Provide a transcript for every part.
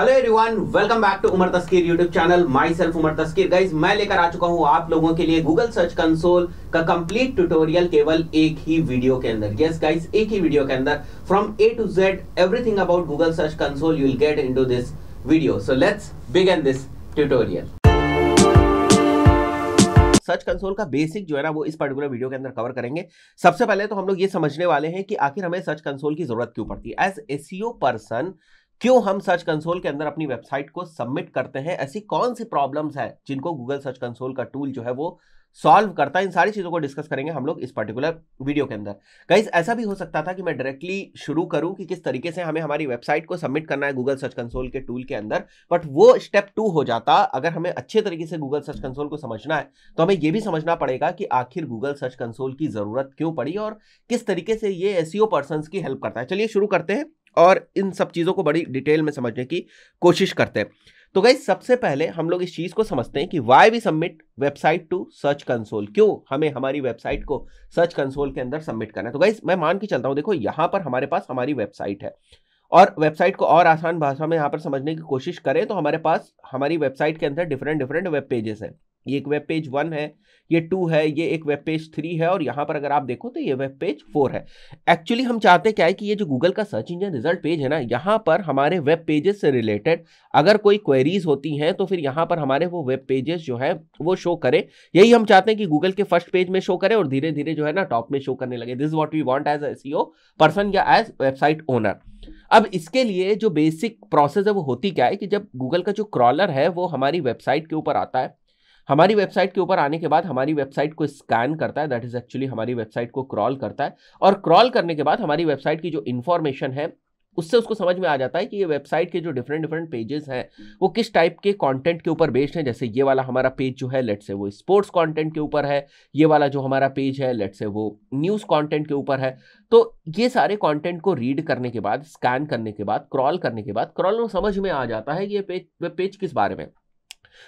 Hello everyone welcome back to Umar Taskeer YouTube channel myself Umar Taskeer guys मैं लेकर आ चुका हूं आप लोगों के लिए गूगल सर्च कंसोल का कंप्लीट ट्यूटोरियल केवल एक ही वीडियो के अंदर यस yes, गाइज एक ही वीडियो के अंदर from A to Z everything about Google search console you will get into this video so let's begin this tutorial search console का basic जो है ना वो इस पर्टिकुलर वीडियो के अंदर कवर करेंगे सबसे पहले तो हम लोग ये समझने वाले हैं कि आखिर हमें सर्च कंसोल की जरूरत क्यों पड़ती है एज एसीओ पर्सन क्यों हम सर्च कंसोल के अंदर अपनी वेबसाइट को सबमिट करते हैं ऐसी कौन सी प्रॉब्लम्स हैं जिनको गूगल सर्च कंसोल का टूल जो है वो सॉल्व करता है इन सारी चीज़ों को डिस्कस करेंगे हम लोग इस पर्टिकुलर वीडियो के अंदर गाइज ऐसा भी हो सकता था कि मैं डायरेक्टली शुरू करूं कि किस तरीके से हमें हमारी वेबसाइट को सबमिट करना है गूगल सर्च कंसोल के टूल के अंदर बट वो स्टेप टू हो जाता अगर हमें अच्छे तरीके से गूगल सर्च कंसोल को समझना है तो हमें ये भी समझना पड़ेगा कि आखिर गूगल सर्च कंसोल की ज़रूरत क्यों पड़ी और किस तरीके से ये एस सी e की हेल्प करता है चलिए शुरू करते हैं और इन सब चीज़ों को बड़ी डिटेल में समझने की कोशिश करते हैं तो गई सबसे पहले हम लोग इस चीज़ को समझते हैं कि why we submit website to search console क्यों हमें हमारी वेबसाइट को सर्च कंसोल के अंदर सबमिट करना है तो गई मैं मान के चलता हूँ देखो यहाँ पर हमारे पास हमारी वेबसाइट है और वेबसाइट को और आसान भाषा में यहाँ पर समझने की कोशिश करें तो हमारे पास हमारी वेबसाइट के अंदर डिफरेंट डिफरेंट वेब पेजेस हैं ये एक वेब पेज वन है ये टू है ये एक वेब पेज थ्री है और यहाँ पर अगर आप देखो तो ये वेब पेज फोर है एक्चुअली हम चाहते क्या है कि ये जो गूगल का सर्च इंजन रिजल्ट पेज है ना यहाँ पर हमारे वेब पेजेस से रिलेटेड अगर कोई क्वेरीज होती हैं तो फिर यहाँ पर हमारे वो वेब पेजेस जो है वो शो करें यही हम चाहते हैं कि गूगल के फर्स्ट पेज में शो करें और धीरे धीरे जो है ना टॉप में शो करने लगे this what we want as a C person या एज वेबसाइट ओनर अब इसके लिए जो बेसिक प्रोसेस है वो होती क्या है कि जब गूगल का जो क्रॉलर है वो हमारी वेबसाइट के ऊपर आता है हमारी वेबसाइट के ऊपर आने के बाद हमारी वेबसाइट को स्कैन करता है दैट इज एक्चुअली हमारी वेबसाइट को क्रॉल करता है और क्रॉल करने के बाद हमारी वेबसाइट की जो इन्फॉर्मेशन है उससे उसको समझ में आ जाता है कि ये वेबसाइट के जो डिफरेंट डिफरेंट पेजेस हैं वो किस टाइप के कंटेंट के ऊपर बेस्ड हैं जैसे ये वाला हमारा पेज जो है लेट से वो स्पोर्ट्स कंटेंट के ऊपर है ये वाला जो हमारा पेज है लेट से वो न्यूज़ कंटेंट के ऊपर है तो ये सारे कंटेंट को रीड करने के बाद स्कैन करने के बाद क्रॉल करने के बाद क्रॉल में समझ में आ जाता है कि ये पेज वेब पेज किस बारे में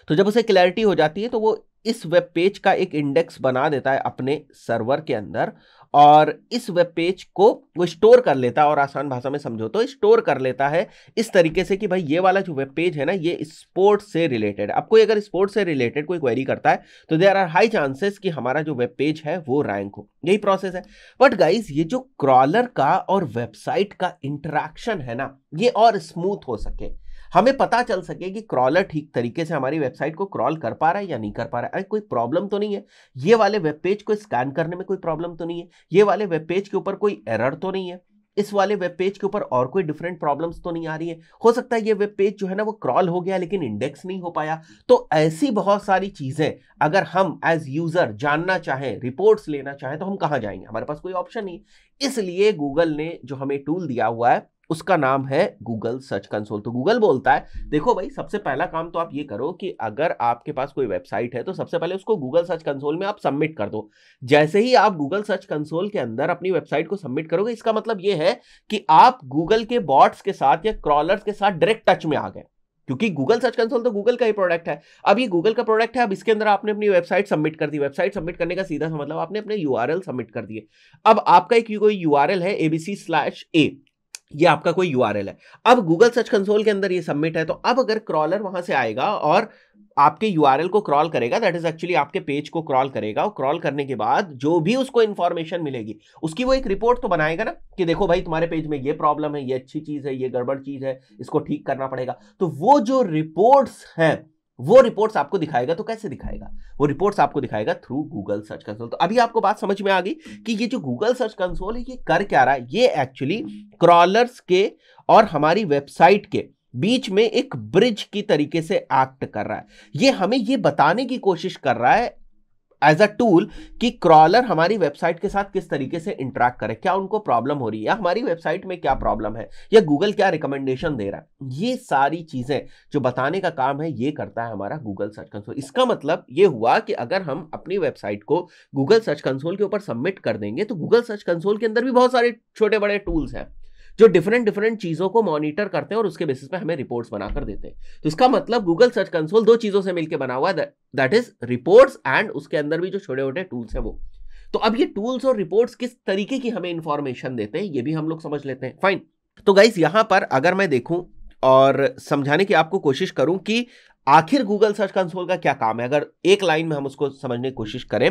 तो जब उसे क्लैरिटी हो जाती है तो वो इस वेब पेज का एक इंडेक्स बना देता है अपने सर्वर के अंदर और इस वेब पेज को वो स्टोर कर लेता है और आसान भाषा में समझो तो स्टोर कर लेता है इस तरीके से कि भाई ये वाला जो वेब पेज है ना ये स्पोर्ट्स से रिलेटेड अब कोई अगर स्पोर्ट्स से रिलेटेड कोई क्वेरी करता है तो देर आर हाई चांसेस कि हमारा जो वेब पेज है वो रैंक हो यही प्रोसेस है बट गाइज ये जो क्रॉलर का और वेबसाइट का इंटरेक्शन है ना ये और स्मूथ हो सके हमें पता चल सके कि क्रॉलर ठीक तरीके से हमारी वेबसाइट को क्रॉल कर पा रहा है या नहीं कर पा रहा है अरे कोई प्रॉब्लम तो नहीं है ये वाले वेब पेज को स्कैन करने में कोई प्रॉब्लम तो नहीं है ये वाले वेब पेज के ऊपर कोई एरर तो नहीं है इस वाले वेब पेज के ऊपर और कोई डिफरेंट प्रॉब्लम्स तो नहीं आ रही है हो सकता है ये वेब पेज जो है ना वो क्रॉल हो गया लेकिन इंडेक्स नहीं हो पाया तो ऐसी बहुत सारी चीज़ें अगर हम एज यूज़र जानना चाहें रिपोर्ट्स लेना चाहें तो हम कहाँ जाएंगे हमारे पास कोई ऑप्शन नहीं इसलिए गूगल ने जो हमें टूल दिया हुआ है उसका नाम है गूगल सर्च कंसोल तो गूगल बोलता है देखो भाई सबसे पहला काम तो आप ये करो कि अगर आपके पास कोई वेबसाइट है तो सबसे पहले उसको गूगल सर्च कंसोल में आप सबमिट कर दो जैसे ही आप गूगल सर्च कंसोल के अंदर अपनी वेबसाइट को सबमिट करोगे इसका मतलब ये है कि आप गूगल के बॉट्स के साथ या क्रॉलर्स के साथ डायरेक्ट टच में आ गए क्योंकि गूगल सर्च कंसोल तो गूगल का ही प्रोडक्ट है अब ये गूगल का प्रोडक्ट है अब इसके अंदर आपने अपनी वेबसाइट सबमिट कर दी वेबसाइट सबमिट करने का सीधा सा मतलब आपने अपने यूआरएल सबमिट कर दिए अब आपका एक कोई यू है एबीसी स्लैश ए ये आपका कोई यू है अब गूगल सर्च कंसोल के अंदर ये सबमिट है तो अब अगर क्रॉलर वहां से आएगा और आपके यू को क्रॉल करेगा दैट इज एक्चुअली आपके पेज को क्रॉल करेगा और क्रॉल करने के बाद जो भी उसको इन्फॉर्मेशन मिलेगी उसकी वो एक रिपोर्ट तो बनाएगा ना कि देखो भाई तुम्हारे पेज में ये प्रॉब्लम है ये अच्छी चीज़ है ये गड़बड़ चीज़ है इसको ठीक करना पड़ेगा तो वो जो रिपोर्ट्स हैं वो रिपोर्ट्स आपको दिखाएगा तो कैसे दिखाएगा वो रिपोर्ट्स आपको दिखाएगा थ्रू गूगल सर्च कंसोल तो अभी आपको बात समझ में आ गई कि ये जो गूगल सर्च कंसोल है ये कर क्या रहा है ये एक्चुअली क्रॉलर्स के और हमारी वेबसाइट के बीच में एक ब्रिज की तरीके से एक्ट कर रहा है ये हमें ये बताने की कोशिश कर रहा है एज अ टूल कि क्रॉलर हमारी वेबसाइट के साथ किस तरीके से इंटरेक्ट करे क्या उनको प्रॉब्लम हो रही है हमारी वेबसाइट में क्या प्रॉब्लम है या गूगल क्या रिकमेंडेशन दे रहा है ये सारी चीज़ें जो बताने का काम है ये करता है हमारा गूगल सर्च कंसोल इसका मतलब ये हुआ कि अगर हम अपनी वेबसाइट को गूगल सर्च कंसोल के ऊपर सबमिट कर देंगे तो गूगल सर्च कंसोल के अंदर भी बहुत सारे छोटे बड़े टूल्स हैं जो डिफरेंट डिफरेंट चीज़ों को मॉनिटर करते हैं और उसके बेसिस पे हमें रिपोर्ट्स बनाकर देते हैं तो इसका मतलब गूगल सर्च कंसोल दो चीज़ों से मिलकर बना हुआ है दैट इज रिपोर्ट्स एंड उसके अंदर भी जो छोटे छोटे टूल्स हैं वो तो अब ये टूल्स और रिपोर्ट्स किस तरीके की हमें इंफॉर्मेशन देते हैं ये भी हम लोग समझ लेते हैं फाइन तो गाइज यहां पर अगर मैं देखूं और समझाने की आपको कोशिश करूं कि आखिर गूगल सर्च कंसोल का क्या काम है अगर एक लाइन में हम उसको समझने की कोशिश करें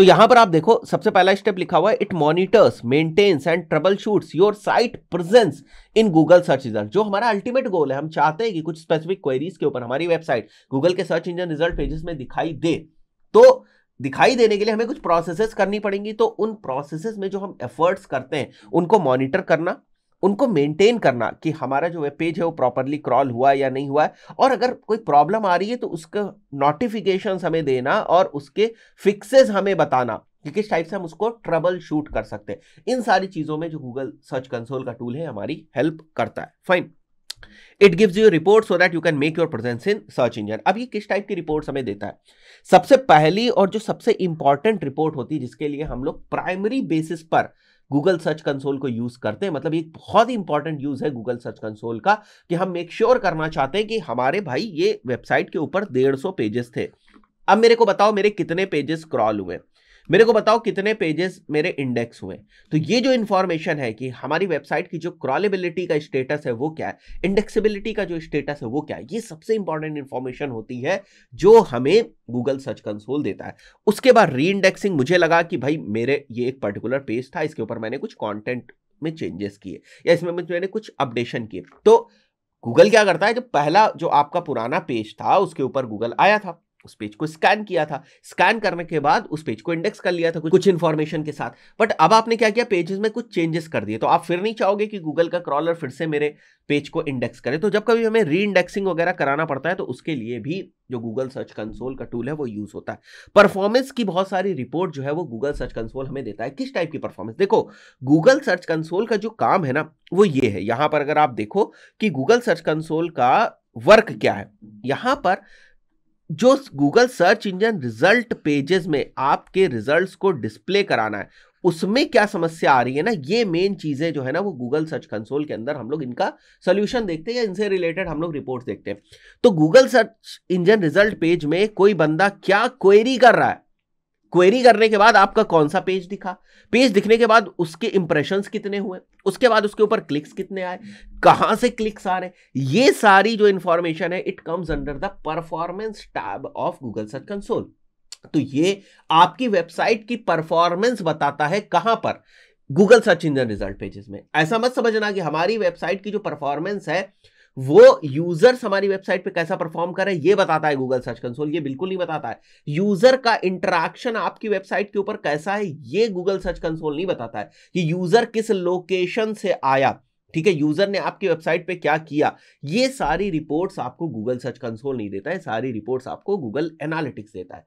तो यहां पर आप देखो सबसे पहला स्टेप लिखा हुआ है it monitors maintains and troubleshoots your site presence in Google search result जो हमारा अल्टीमेट गोल है हम चाहते हैं कि कुछ स्पेसिफिक क्वेरीज के ऊपर हमारी वेबसाइट गूगल के सर्च इंजन रिजल्ट पेजेस में दिखाई दे तो दिखाई देने के लिए हमें कुछ प्रोसेसेस करनी पड़ेंगी तो उन प्रोसेसेस में जो हम एफर्ट्स करते हैं उनको मॉनिटर करना उनको मेंटेन करना कि हमारा जो वेब पेज है वो प्रॉपरली क्रॉल हुआ या नहीं हुआ है और अगर कोई प्रॉब्लम आ रही है तो उसका नोटिफिकेशन हमें देना और उसके फिक्सेस हमें बताना कि किस टाइप से हम उसको ट्रबल शूट कर सकते हैं इन सारी चीज़ों में जो गूगल सर्च कंसोल का टूल है हमारी हेल्प करता है fine it gives you report so that you can make your presence in search engine अब ये किस टाइप की रिपोर्ट हमें देता है सबसे पहली और जो सबसे इंपॉर्टेंट रिपोर्ट होती है जिसके लिए हम लोग प्राइमरी बेसिस पर गूगल सर्च कंसोल को यूज़ करते हैं मतलब एक बहुत ही इंपॉर्टेंट यूज़ है गूगल सर्च कंसोल का कि हम मेक श्योर sure करना चाहते हैं कि हमारे भाई ये वेबसाइट के ऊपर डेढ़ सौ पेजेस थे अब मेरे को बताओ मेरे कितने पेजेस क्रॉल हुए मेरे को बताओ कितने पेजेस मेरे इंडेक्स हुए तो ये जो इन्फॉर्मेशन है कि हमारी वेबसाइट की जो क्रॉलेबिलिटी का स्टेटस है वो क्या है इंडेक्सिबिलिटी का जो स्टेटस है वो क्या है ये सबसे इंपॉर्टेंट इन्फॉर्मेशन होती है जो हमें गूगल सर्च कंसोल देता है उसके बाद री इंडेक्सिंग मुझे लगा कि भाई मेरे ये एक पर्टिकुलर पेज था इसके ऊपर मैंने कुछ कॉन्टेंट में चेंजेस किए या इसमें मैंने कुछ अपडेशन किए तो गूगल क्या करता है जब पहला जो आपका पुराना पेज था उसके ऊपर गूगल आया था उस पेज को स्कैन किया था स्कैन करने के बाद उस पेज को इंडेक्स कर लिया था कुछ इन्फॉर्मेशन के साथ बट अब आपने क्या किया पेजेस में कुछ चेंजेस कर दिए तो आप फिर नहीं चाहोगे कि गूगल का क्रॉलर फिर से मेरे पेज को इंडेक्स करे तो जब कभी हमें री इंडेक्सिंग वगैरह कराना पड़ता है तो उसके लिए भी जो गूगल सर्च कंसोल का टूल है वो यूज होता है परफॉर्मेंस की बहुत सारी रिपोर्ट जो है वो गूगल सर्च कंसोल हमें देता है किस टाइप की परफॉर्मेंस देखो गूगल सर्च कंसोल का जो काम है ना वो ये है यहां पर अगर आप देखो कि गूगल सर्च कंसोल का वर्क क्या है यहां पर जो Google search engine result pages में आपके रिजल्ट्स को डिस्प्ले कराना है उसमें क्या समस्या आ रही है ना ये मेन चीज़ें जो है ना वो गूगल सर्च कंसोल के अंदर हम लोग इनका सोल्यूशन देखते हैं या इनसे रिलेटेड हम लोग रिपोर्ट देखते हैं तो Google search engine result page में कोई बंदा क्या क्वेरी कर रहा है क्वेरी करने के बाद आपका कौन सा पेज दिखा पेज दिखने के बाद उसके इंप्रेशंस कितने हुए उसके बाद उसके ऊपर क्लिक्स कितने आए कहां से क्लिक्स आ रहे ये सारी जो इंफॉर्मेशन है it comes under the performance tab of Google search console तो ये आपकी वेबसाइट की परफॉर्मेंस बताता है कहां पर Google search engine result pages में ऐसा मत समझना कि हमारी वेबसाइट की जो परफॉर्मेंस है वो यूजर्स हमारी वेबसाइट पे कैसा परफॉर्म कर रहे हैं ये बताता है गूगल सर्च कंसोल ये बिल्कुल नहीं बताता है यूजर का इंटरेक्शन आपकी वेबसाइट के ऊपर कैसा है ये गूगल सर्च कंसोल नहीं बताता है कि यूजर किस लोकेशन से आया ठीक है यूजर ने आपकी वेबसाइट पे क्या किया ये सारी रिपोर्ट्स आपको गूगल सर्च कंसोल नहीं देता है सारी रिपोर्ट्स आपको गूगल एनालिटिक्स देता है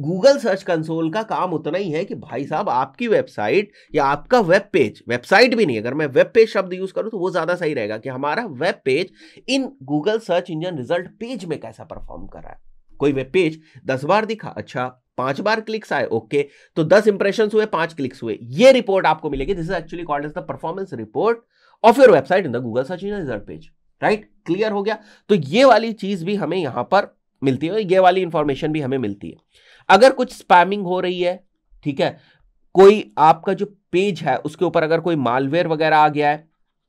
गूगल सर्च कंसोल का काम उतना ही है कि भाई साहब आपकी वेबसाइट या आपका वेब पेज वेबसाइट भी नहीं अगर मैं वेब पेज शब्द यूज करूं तो वो ज्यादा सही रहेगा कि हमारा web page in Google search engine result page में कैसा परफॉर्म कर रहा है कोई वेब पेज दस बार दिखा अच्छा पांच बार क्लिक्स आए ओके तो दस इंप्रेशन हुए पांच क्लिक्स हुए ये रिपोर्ट आपको मिलेगी this is actually called is the performance report of your website in the Google search engine result page right clear हो गया तो ये वाली चीज भी हमें यहां पर मिलती है ये वाली इंफॉर्मेशन भी हमें मिलती है अगर कुछ स्पैमिंग हो रही है ठीक है कोई आपका जो पेज है उसके ऊपर अगर कोई मालवेयर वगैरह आ गया है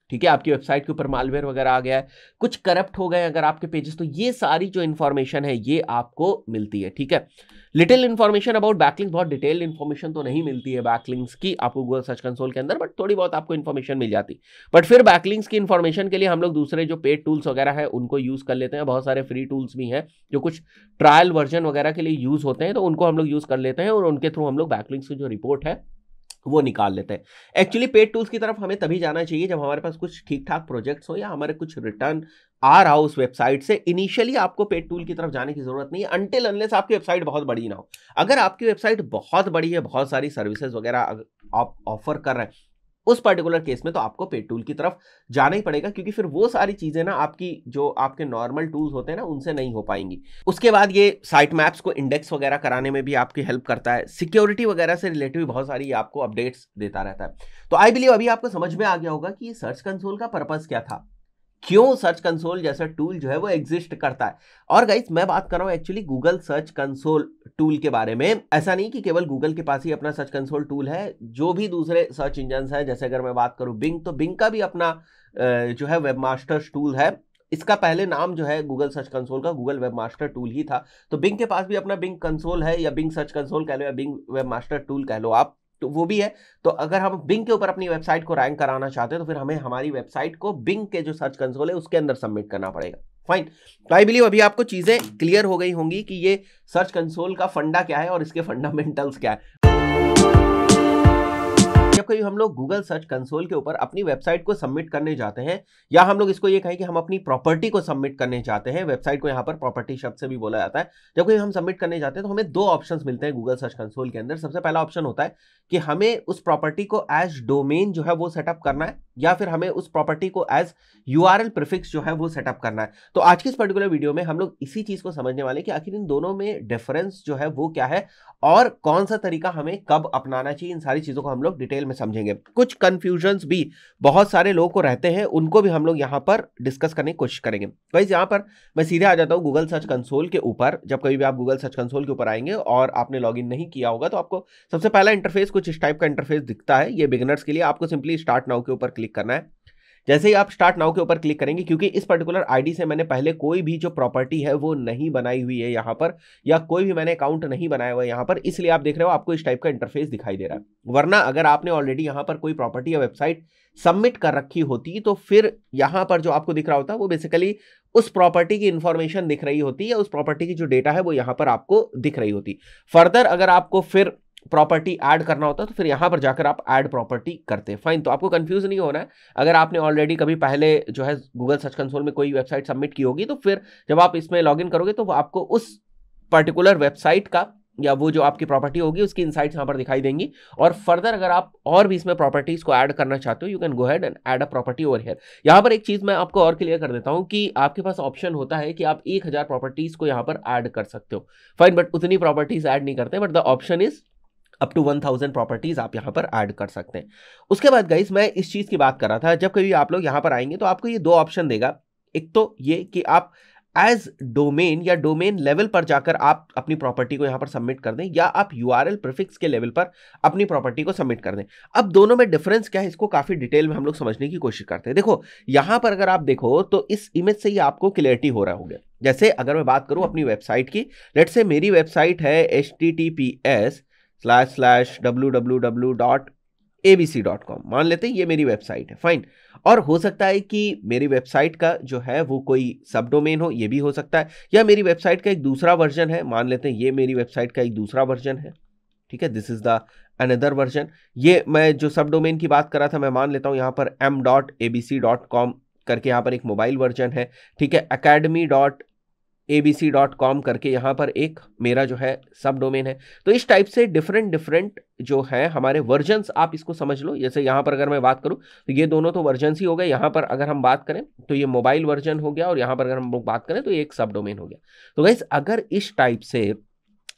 ठीक है आपकी वेबसाइट के ऊपर मालवेयर वगैरह आ गया है कुछ करप्ट हो गए अगर आपके पेजेस तो ये सारी जो इन्फॉर्मेशन है ये आपको मिलती है ठीक है लिटिल इन्फॉर्मेशन अबाउट बैकलिंग्स बहुत डिटेल्ड इन्फॉर्मेशन तो नहीं मिलती है बैकलिंग्स की आपको गूगल सर्च कंसोल के अंदर बट थोड़ी बहुत आपको इन्फॉर्मेशन मिल जाती बट फिर बैकलिंग्स की इन्फॉर्मेशन के लिए हम लोग दूसरे जो पेड टूल्स वगैरह है उनको यूज़ कर लेते हैं बहुत सारे फ्री टूल्स भी हैं जो कुछ ट्रायल वर्जन वगैरह के लिए यूज़ होते हैं तो उनको हम लोग यूज़ कर लेते हैं और उनके थ्रू हम लोग बैकलिंग्स की जो रिपोर्ट है वो निकाल लेते हैं एक्चुअली पेड टूल्स की तरफ हमें तभी जाना चाहिए जब हमारे पास कुछ ठीक ठाक प्रोजेक्ट्स हो या हमारे कुछ रिटर्न आ रहा हो उस वेबसाइट से इनिशियली आपको पेड टूल की तरफ जाने की जरूरत नहीं है अनटिल अनलेस आपकी वेबसाइट बहुत बड़ी ना हो अगर आपकी वेबसाइट बहुत बड़ी है बहुत सारी सर्विसेज वगैरह आप ऑफर कर रहे हैं उस पर्टिकुलर केस में तो आपको पे टूल की तरफ जाना ही पड़ेगा क्योंकि फिर वो सारी चीज़ें ना आपकी जो आपके नॉर्मल टूल्स होते हैं ना उनसे नहीं हो पाएंगी उसके बाद ये साइट मैप्स को इंडेक्स वगैरह कराने में भी आपकी हेल्प करता है सिक्योरिटी वगैरह से रिलेटिव बहुत सारी आपको अपडेट्स देता रहता है तो आई बिलीव अभी आपको समझ में आ गया होगा कि सर्च कंसोल का पर्पज़ क्या था क्यों सर्च कंसोल जैसा टूल जो है वो एग्जिस्ट करता है और गाइज मैं बात कर रहा हूँ actually Google search console tool के बारे में ऐसा नहीं कि केवल गूगल के पास ही अपना सर्च कंसोल टूल है जो भी दूसरे सर्च इंजन हैं जैसे अगर मैं बात करूँ बिंग तो बिंग का भी अपना जो है वेब मास्टर्स टूल है इसका पहले नाम जो है गूगल सर्च कंसोल का गूगल वेब मास्टर टूल ही था तो बिंग के पास भी अपना बिंग कंसोल है या बिंग सर्च कंसोल कह लो या बिंग वेब मास्टर टूल कह लो आप तो वो भी है तो अगर हम बिंग के ऊपर अपनी वेबसाइट को रैंक कराना चाहते हैं तो फिर हमें हमारी वेबसाइट को बिंग के जो सर्च कंसोल है उसके अंदर सबमिट करना पड़ेगा फाइन तो आई बिलीव अभी आपको चीज़ें क्लियर हो गई होंगी कि ये सर्च कंसोल का फंडा क्या है और इसके फंडामेंटल्स क्या है जब कभी हम लोग गूगल सर्च कंसोल के ऊपर अपनी वेबसाइट को सबमिट करने जाते हैं या हम लोग इसको ये कहें कि हम अपनी प्रॉपर्टी को सबमिट करने जाते हैं वेबसाइट को यहाँ पर प्रॉपर्टी शब्द से भी बोला जाता है जब कभी हम सबमिट करने जाते हैं तो हमें दो ऑप्शन मिलते हैं गूगल सर्च कंसोल के अंदर सबसे पहला ऑप्शन होता है कि हमें उस प्रॉपर्टी को एज डोमेन जो है वो सेटअप करना है या फिर हमें उस प्रॉपर्टी को as U R L prefix जो है वो सेटअप करना है तो आज की इस पर्टिकुलर वीडियो में हम लोग इसी चीज़ को समझने वाले कि आखिर इन दोनों में डिफरेंस जो है वो क्या है और कौन सा तरीका हमें कब अपनाना चाहिए इन सारी चीज़ों को हम लोग डिटेल में समझेंगे कुछ कन्फ्यूजन्स भी बहुत सारे लोगों को रहते हैं उनको भी हम लोग यहाँ पर डिस्कस करने की कोशिश करेंगे वाइज यहाँ पर मैं सीधे आ जाता हूँ गूगल सर्च कंसोल के ऊपर जब कभी भी आप गूगल सर्च कंसोल के ऊपर आएंगे और आपने लॉग नहीं किया होगा तो आपको सबसे पहला इंटरफेस कुछ इस टाइप का इंटरफेस दिखता है ये बिगनर्स के लिए आपको सिंपली स्टार्ट नाउ के ऊपर क्लिक क्लिक करना है जैसे ही आप स्टार्ट नाउ के ऊपर क्लिक करेंगे क्योंकि इस पर्टिकुलर आईडी से मैंने पहले कोई भी जो प्रॉपर्टी है वो नहीं बनाई हुई है यहाँ पर या कोई भी मैंने अकाउंट नहीं बनाया हुआ है यहाँ पर इसलिए आप देख रहे हो आपको इस टाइप का इंटरफेस दिखाई दे रहा है वरना अगर आपने ऑलरेडी यहाँ पर कोई प्रॉपर्टी या वेबसाइट सबमिट कर रखी होती तो फिर यहाँ पर जो आपको दिख रहा होता वो बेसिकली उस प्रॉपर्टी की इन्फॉर्मेशन दिख रही होती या उस प्रॉपर्टी की जो डेटा है वो यहाँ पर आपको दिख रही होती फर्दर अगर आपको फिर प्रॉपर्टी ऐड करना होता है तो फिर यहाँ पर जाकर आप ऐड प्रॉपर्टी करते हैं फाइन तो आपको कंफ्यूज नहीं होना है अगर आपने ऑलरेडी कभी पहले जो है गूगल सर्च कंसोल में कोई वेबसाइट सबमिट की होगी तो फिर जब आप इसमें लॉगिन करोगे तो आपको उस पर्टिकुलर वेबसाइट का या वो जो आपकी प्रॉपर्टी होगी उसकी इनसाइट्स यहाँ पर दिखाई देंगी और फर्दर अगर आप और भी इसमें प्रॉपर्टीज़ को ऐड करना चाहते हो you can go ahead and add a property over here यहाँ पर एक चीज़ मैं आपको और क्लियर कर देता हूँ कि आपके पास ऑप्शन होता है कि आप एक हज़ार प्रॉपर्टीज़ को यहाँ पर ऐड कर सकते हो फाइन बट उतनी प्रॉपर्टीज़ ऐड नहीं करते but the option is up to one thousand properties आप यहाँ पर ऐड कर सकते हैं उसके बाद गाइज मैं इस चीज़ की बात कर रहा था जब कभी आप लोग यहाँ पर आएंगे तो आपको ये दो ऑप्शन देगा एक तो ये कि आप एज डोमेन या डोमेन लेवल पर जाकर आप अपनी प्रॉपर्टी को यहाँ पर सबमिट कर दें या आप यू आर एल प्रिफिक्स के लेवल पर अपनी प्रॉपर्टी को सबमिट कर दें अब दोनों में डिफरेंस क्या है इसको काफ़ी डिटेल में हम लोग समझने की कोशिश करते हैं देखो यहाँ पर अगर आप देखो तो इस इमेज से ही आपको क्लियरिटी हो रहा होगा जैसे अगर मैं बात करूँ अपनी वेबसाइट की लेट से मेरी वेबसाइट है H T T P S slash slash W W W dot A B C dot com मान लेते हैं ये मेरी वेबसाइट है फाइन और हो सकता है कि मेरी वेबसाइट का जो है वो कोई सब डोमेन हो ये भी हो सकता है या मेरी वेबसाइट का एक दूसरा वर्जन है मान लेते हैं ये मेरी वेबसाइट का एक दूसरा वर्जन है ठीक है this is the another version ये मैं जो सब डोमेन की बात कर रहा था मैं मान लेता हूँ यहाँ पर M dot A B C dot com करके यहाँ पर एक मोबाइल वर्जन है ठीक है academy dot A B C dot com करके यहाँ पर एक मेरा जो है सब डोमेन है तो इस टाइप से डिफरेंट डिफरेंट जो है हमारे वर्जन्स आप इसको समझ लो जैसे यहाँ पर अगर मैं बात करूँ तो ये दोनों तो वर्जन्स ही हो गए यहाँ पर अगर हम बात करें तो ये मोबाइल वर्जन हो गया और यहाँ पर अगर हम लोग बात करें तो ये एक सब डोमेन हो गया तो गाइज अगर इस टाइप से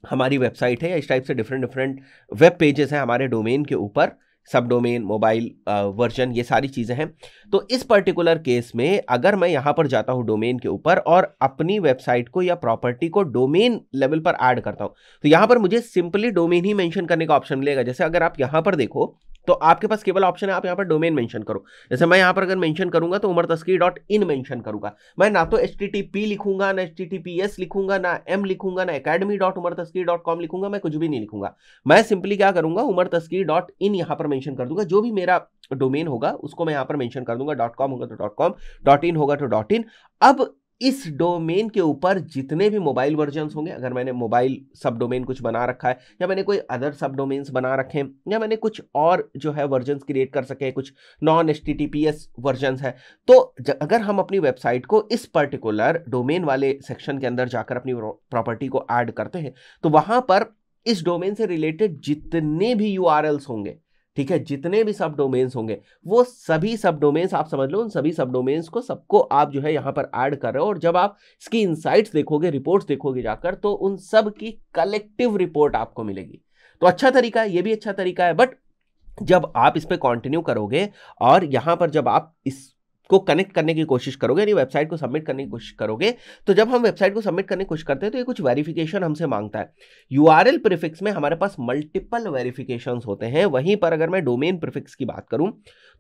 हमारी वेबसाइट है या इस टाइप से डिफरेंट डिफरेंट वेब पेजेस हैं हमारे डोमेन के ऊपर सब डोमेन मोबाइल वर्जन ये सारी चीज़ें हैं तो इस पर्टिकुलर केस में अगर मैं यहाँ पर जाता हूँ डोमेन के ऊपर और अपनी वेबसाइट को या प्रॉपर्टी को डोमेन लेवल पर ऐड करता हूँ तो यहाँ पर मुझे सिंपली डोमेन ही मेंशन करने का ऑप्शन मिलेगा जैसे अगर आप यहाँ पर देखो तो आपके पास केवल ऑप्शन है आप यहाँ पर डोमेन मेंशन करो जैसे मैं यहाँ पर अगर मेंशन करूंगा तो उमर तस्करी डॉट इन मैंशन करूंगा मैं ना तो एच लिखूंगा ना एच लिखूंगा ना एम लिखूंगा ना अकेडमी डॉट उमर तस्करी डॉट कॉम लिखूंगा मैं कुछ भी नहीं लिखूंगा मैं सिंपली क्या करूंगा उमर तस्करी डॉट इन यहाँ पर मैंशन कर दूंगा जो भी मेरा डोमेन होगा उसको मैं यहाँ पर मेंशन कर दूंगा डॉट कॉम होगा तो डॉट कॉम डॉट इन होगा तो डॉट इन अब इस डोमेन के ऊपर जितने भी मोबाइल वर्जन्स होंगे अगर मैंने मोबाइल सब डोमेन कुछ बना रखा है या मैंने कोई अदर सब डोमेन्स बना रखे हैं या मैंने कुछ और जो है वर्जन्स क्रिएट कर सके कुछ नॉन एच टी वर्जन्स है तो अगर हम अपनी वेबसाइट को इस पर्टिकुलर डोमेन वाले सेक्शन के अंदर जाकर अपनी प्रॉपर्टी को ऐड करते हैं तो वहाँ पर इस डोमेन से रिलेटेड जितने भी यू होंगे ठीक है जितने भी सब डोमेन्स होंगे वो सभी सब डोमेन्स आप समझ लो उन सभी सब डोमेन्स को सबको आप जो है यहाँ पर ऐड कर रहे हो और जब आप इसकी इंसाइट्स देखोगे रिपोर्ट्स देखोगे जाकर तो उन सब की कलेक्टिव रिपोर्ट आपको मिलेगी तो अच्छा तरीका है ये भी अच्छा तरीका है बट जब आप इस पर कॉन्टिन्यू करोगे और यहाँ पर जब आप इस को कनेक्ट करने की कोशिश करोगे यानी वेबसाइट को सबमिट करने की कोशिश करोगे तो जब हम वेबसाइट को सबमिट करने की कोशिश करते हैं तो ये कुछ वेरिफिकेशन हमसे मांगता है यू आर एल प्रिफिक्स में हमारे पास मल्टीपल वेरिफिकेशन होते हैं वहीं पर अगर मैं डोमेन प्रिफिक्स की बात करूं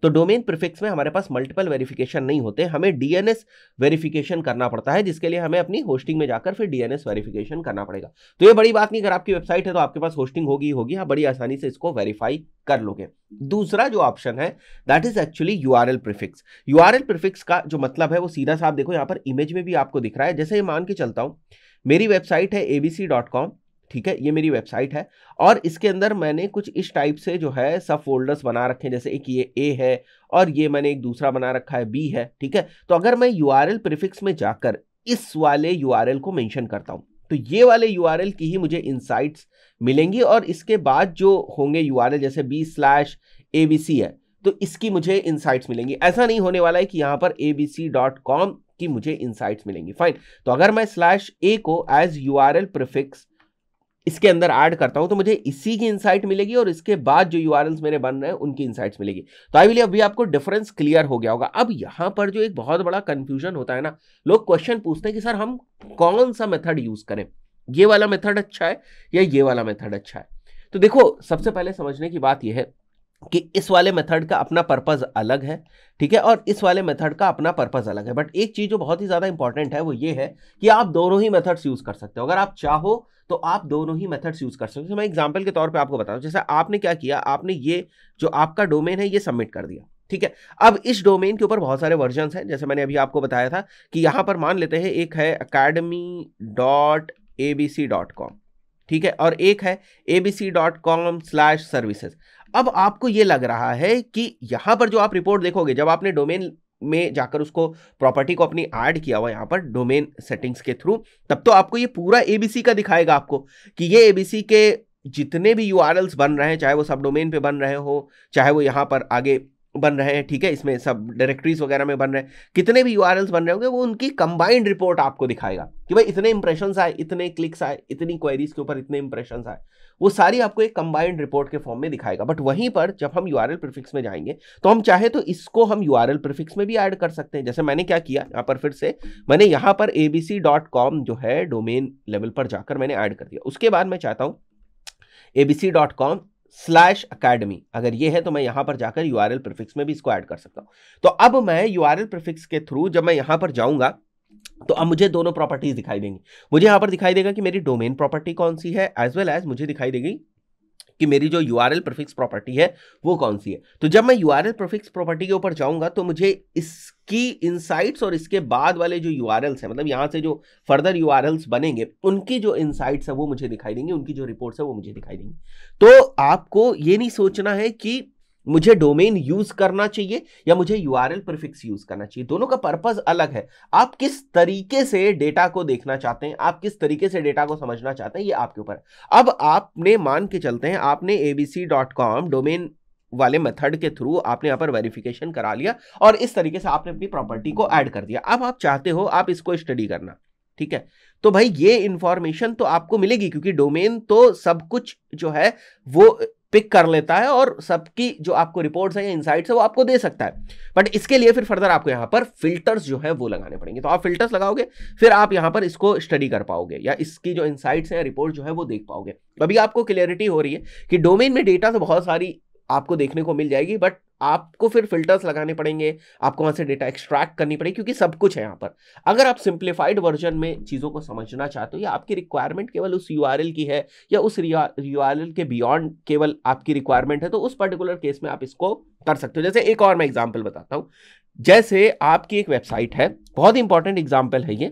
तो डोमेन प्रिफिक्स में हमारे पास मल्टीपल वेरिफिकेशन नहीं होते हमें डीएनएस वेरिफिकेशन करना पड़ता है जिसके लिए हमें अपनी होस्टिंग में जाकर फिर डीएनएस वेरिफिकेशन करना पड़ेगा तो ये बड़ी बात नहीं अगर आपकी वेबसाइट है तो आपके पास होस्टिंग होगी होगी आप हाँ, बड़ी आसानी से इसको वेरीफाई कर लोगे दूसरा जो ऑप्शन है that is actually U R L prefix U R viral prefix का जो मतलब है वो सीधा सा आप देखो यहाँ पर इमेज में भी आपको दिख रहा है जैसे ये मान के चलता हूँ मेरी वेबसाइट है ए ठीक है ये मेरी वेबसाइट है और इसके अंदर मैंने कुछ इस टाइप से जो है सब फोल्डर्स बना रखे हैं जैसे एक ये ए है और ये मैंने एक दूसरा बना रखा है बी है ठीक है तो अगर मैं यू आर प्रिफिक्स में जाकर इस वाले यू को मैंशन करता हूँ तो ये वाले यू की ही मुझे इनसाइट्स मिलेंगी और इसके बाद जो होंगे यू जैसे बी स्लैश ए है तो इसकी मुझे इंसाइट्स मिलेंगी ऐसा नहीं होने वाला है कि यहां पर ए की मुझे इंसाइट्स मिलेंगी फाइन तो अगर मैं स्लैश ए को as U R L prefix इसके अंदर ऐड करता हूं तो मुझे इसी की इंसाइट मिलेगी और इसके बाद जो यू मेरे बन रहे हैं उनकी इंसाइट्स मिलेगी तो आई बिलीव अभी आपको डिफरेंस क्लियर हो गया होगा अब यहां पर जो एक बहुत बड़ा कंफ्यूजन होता है ना लोग क्वेश्चन पूछते हैं कि सर हम कौन सा मेथड यूज करें ये वाला मेथड अच्छा है या ये वाला मेथड अच्छा है तो देखो सबसे पहले समझने की बात यह है कि इस वाले मेथड का अपना पर्पज़ अलग है ठीक है और इस वाले मेथड का अपना पर्पज़ अलग है बट एक चीज़ जो बहुत ही ज़्यादा इंपॉर्टेंट है वो ये है कि आप दोनों ही मेथड्स यूज़ कर सकते हो अगर आप चाहो तो आप दोनों ही मेथड्स यूज़ कर सकते हो मैं एग्जाम्पल के तौर पर आपको बता रहा हूँ जैसे आपने क्या किया आपने ये जो आपका डोमेन है ये सबमिट कर दिया ठीक है अब इस डोमेन के ऊपर बहुत सारे वर्जन हैं जैसे मैंने अभी आपको बताया था कि यहां पर मान लेते हैं एक है academy dot A B C dot com ठीक है और एक है A B C dot com slash services अब आपको ये लग रहा है कि यहाँ पर जो आप रिपोर्ट देखोगे जब आपने डोमेन में जाकर उसको प्रॉपर्टी को अपनी ऐड किया हुआ यहाँ पर डोमेन सेटिंग्स के थ्रू तब तो आपको ये पूरा एबीसी का दिखाएगा आपको कि ये एबीसी के जितने भी यू बन रहे हैं चाहे वो सब डोमेन पे बन रहे हो चाहे वो यहाँ पर आगे बन रहे हैं ठीक है इसमें सब डायरेक्टरीज वगैरह में बन रहे हैं कितने भी यू बन रहे होंगे वो उनकी कंबाइंड रिपोर्ट आपको दिखाएगा कि भाई इतने इंप्रेशन आए इतने क्लिक्स आए इतनी क्वेरीज के ऊपर इतने इंप्रेशन आए वो सारी आपको एक कंबाइंड रिपोर्ट के फॉर्म में दिखाएगा बट वहीं पर जब हम यू आर में जाएंगे तो हम चाहे तो इसको हम यू आर में भी ऐड कर सकते हैं जैसे मैंने क्या किया यहाँ पर फिर से मैंने यहाँ पर ए जो है डोमेन लेवल पर जाकर मैंने ऐड कर दिया उसके बाद मैं चाहता हूँ ए स्लैश अकेडमी अगर ये है तो मैं यहाँ पर जाकर यू आर एल प्रिफिक्स में भी इसको ऐड कर सकता हूं तो अब मैं यू आर एल प्रिफिक्स के थ्रू जब मैं यहां पर जाऊंगा तो अब मुझे दोनों प्रॉपर्टीज दिखाई देंगी मुझे यहां पर दिखाई देगा कि मेरी डोमेन प्रॉपर्टी कौन सी है एज वेल एज मुझे दिखाई देगी कि मेरी जो U R L prefix property है वो कौन सी है तो जब मैं U R L prefix property के ऊपर जाऊंगा तो मुझे इसकी इंसाइट्स और इसके बाद वाले जो यू आर हैं मतलब यहाँ से जो फर्दर यू आर बनेंगे उनकी जो इंसाइट्स है वो मुझे दिखाई देंगी उनकी जो रिपोर्ट्स है वो मुझे दिखाई देंगी तो आपको ये नहीं सोचना है कि मुझे डोमेन यूज करना चाहिए या मुझे U R L prefix use करना चाहिए दोनों का पर्पज अलग है आप किस तरीके से डेटा को देखना चाहते हैं आप किस तरीके से डेटा को समझना चाहते हैं ये आपके ऊपर अब आपने मान के चलते हैं आपने एबीसी डॉट कॉम डोमेन वाले मेथड के थ्रू आपने यहाँ पर वेरिफिकेशन करा लिया और इस तरीके से आपने अपनी प्रॉपर्टी को ऐड कर दिया अब आप चाहते हो आप इसको स्टडी करना ठीक है तो भाई ये इंफॉर्मेशन तो आपको मिलेगी क्योंकि डोमेन तो सब कुछ जो है वो पिक कर लेता है और सबकी जो आपको रिपोर्ट्स है या इनसाइट्स है वो आपको दे सकता है बट इसके लिए फिर फर्दर आपको यहाँ पर फिल्टर्स जो है वो लगाने पड़ेंगे तो आप फिल्टर्स लगाओगे फिर आप यहाँ पर इसको स्टडी कर पाओगे या इसकी जो है हैं रिपोर्ट जो है वो देख पाओगे अभी आपको क्लियरिटी हो रही है कि डोमेन में डेटा से बहुत सारी आपको देखने को मिल जाएगी बट आपको फिर फिल्टर्स लगाने पड़ेंगे आपको वहाँ से डेटा एक्सट्रैक्ट करनी पड़ेगी क्योंकि सब कुछ है यहाँ पर अगर आप सिंप्लीफाइड वर्जन में चीज़ों को समझना चाहते हो या आपकी रिक्वायरमेंट केवल उस यू की है या उस यू के बियॉन्ड केवल आपकी रिक्वायरमेंट है तो उस पर्टिकुलर केस में आप इसको कर सकते हो जैसे एक और मैं एग्जाम्पल बताता हूँ जैसे आपकी एक वेबसाइट है बहुत इंपॉर्टेंट एग्जाम्पल है ये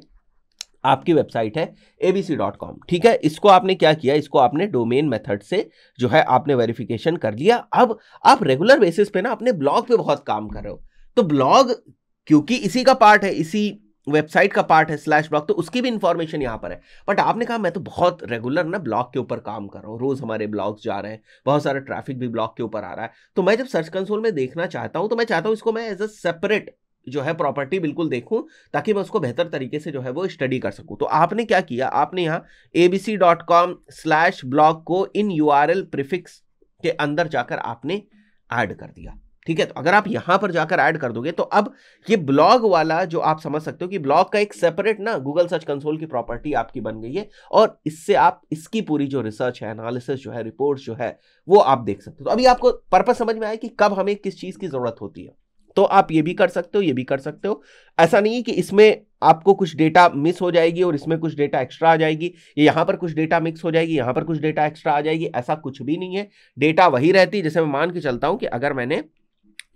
आपकी वेबसाइट है एबीसी डॉट कॉम ठीक है इसको आपने क्या किया इसको आपने डोमेन मेथड से जो है आपने वेरिफिकेशन कर लिया अब आप रेगुलर बेसिस पे ना अपने ब्लॉग पे बहुत काम कर रहे हो तो ब्लॉग क्योंकि इसी का पार्ट है इसी वेबसाइट का पार्ट है स्लैश ब्लॉग तो उसकी भी इंफॉर्मेशन यहाँ पर है बट आपने कहा मैं तो बहुत रेगुलर ना ब्लॉग के ऊपर काम कर रहा हूँ रोज़ हमारे ब्लॉग्स जा रहे हैं बहुत सारा ट्रैफिक भी ब्लॉग के ऊपर आ रहा है तो मैं जब सर्च कंसोल में देखना चाहता हूँ तो मैं चाहता हूँ इसको मैं एज अ सेपरेट जो है प्रॉपर्टी बिल्कुल देखूं ताकि मैं उसको बेहतर तरीके से जो है वो स्टडी कर सकूं तो आपने क्या किया आपने यहाँ A B C dot com slash blog को इन यू आर एल प्रिफिक्स के अंदर जाकर आपने ऐड कर दिया ठीक है तो अगर आप यहाँ पर जाकर ऐड कर दोगे तो अब ये ब्लॉग वाला जो आप समझ सकते हो कि ब्लॉग का एक सेपरेट ना गूगल सर्च कंसोल की प्रॉपर्टी आपकी बन गई है और इससे आप इसकी पूरी जो रिसर्च है एनालिसिस जो है रिपोर्ट्स जो है वो आप देख सकते हो तो अभी आपको पर्पज समझ में आया कि कब हमें किस चीज़ की ज़रूरत होती है तो आप ये भी कर सकते हो ये भी कर सकते हो ऐसा नहीं है कि इसमें आपको कुछ डेटा मिस हो जाएगी और इसमें कुछ डेटा एक्स्ट्रा आ जाएगी ये यहाँ पर कुछ डेटा मिक्स हो जाएगी यहाँ पर कुछ डेटा एक्स्ट्रा आ जाएगी ऐसा कुछ भी नहीं है डेटा वही रहती है जैसे मैं मान के चलता हूँ कि अगर मैंने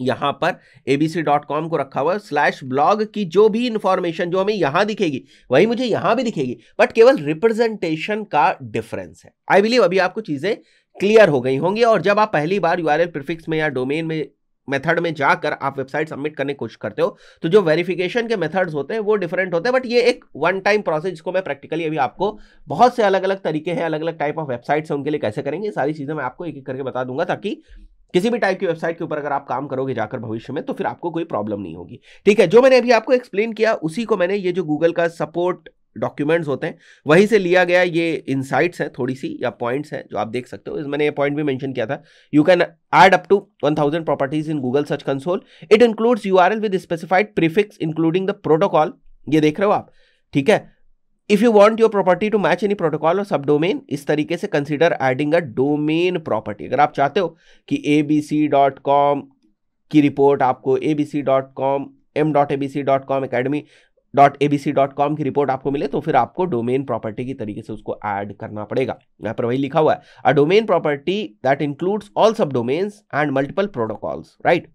यहाँ पर abc.com को रखा हुआ स्लैश ब्लॉग की जो भी इंफॉर्मेशन जो हमें यहाँ दिखेगी वही मुझे यहाँ भी दिखेगी बट केवल रिप्रेजेंटेशन का डिफरेंस है आई बिलीव अभी आपको चीज़ें क्लियर हो गई होंगी और जब आप पहली बार यू आर प्रिफिक्स में या डोमेन में मेथड में जाकर आप वेबसाइट सबमिट करने की कोशिश करते हो तो जो वेरिफिकेशन के मेथड्स होते हैं वो डिफरेंट होते हैं बट ये एक वन टाइम प्रोसेस जिसको मैं प्रैक्टिकली अभी आपको बहुत से अलग अलग तरीके हैं अलग अलग टाइप ऑफ वेबसाइट्स हैं उनके लिए कैसे करेंगे सारी चीज़ें मैं आपको एक एक करके बता दूंगा ताकि किसी भी टाइप की वेबसाइट के ऊपर अगर आप काम करोगे जाकर भविष्य में तो फिर आपको कोई प्रॉब्लम नहीं होगी ठीक है जो मैंने अभी आपको एक्सप्लेन किया उसी को मैंने ये जो गूगल का सपोर्ट डॉक्यूमेंट्स होते हैं वहीं से लिया गया ये इनसाइट्स हैं थोड़ी सी या पॉइंट्स हैं जो आप देख सकते हो इस मैंने ये पॉइंट भी मेंशन किया था you can add up to 1000 properties in Google search console it includes URL with specified prefix including the protocol ये देख रहे हो आप ठीक है if you want your property to match any protocol or subdomain इस तरीके से consider adding a domain property अगर आप चाहते हो कि A B C dot com की रिपोर्ट आपको A B C dot com M dot A B C dot com academy dot A B C dot com की रिपोर्ट आपको मिले तो फिर आपको डोमेन प्रॉपर्टी की तरीके से उसको ऐड करना पड़ेगा यहाँ पर वही लिखा हुआ है a domain property that includes all subdomains and multiple protocols right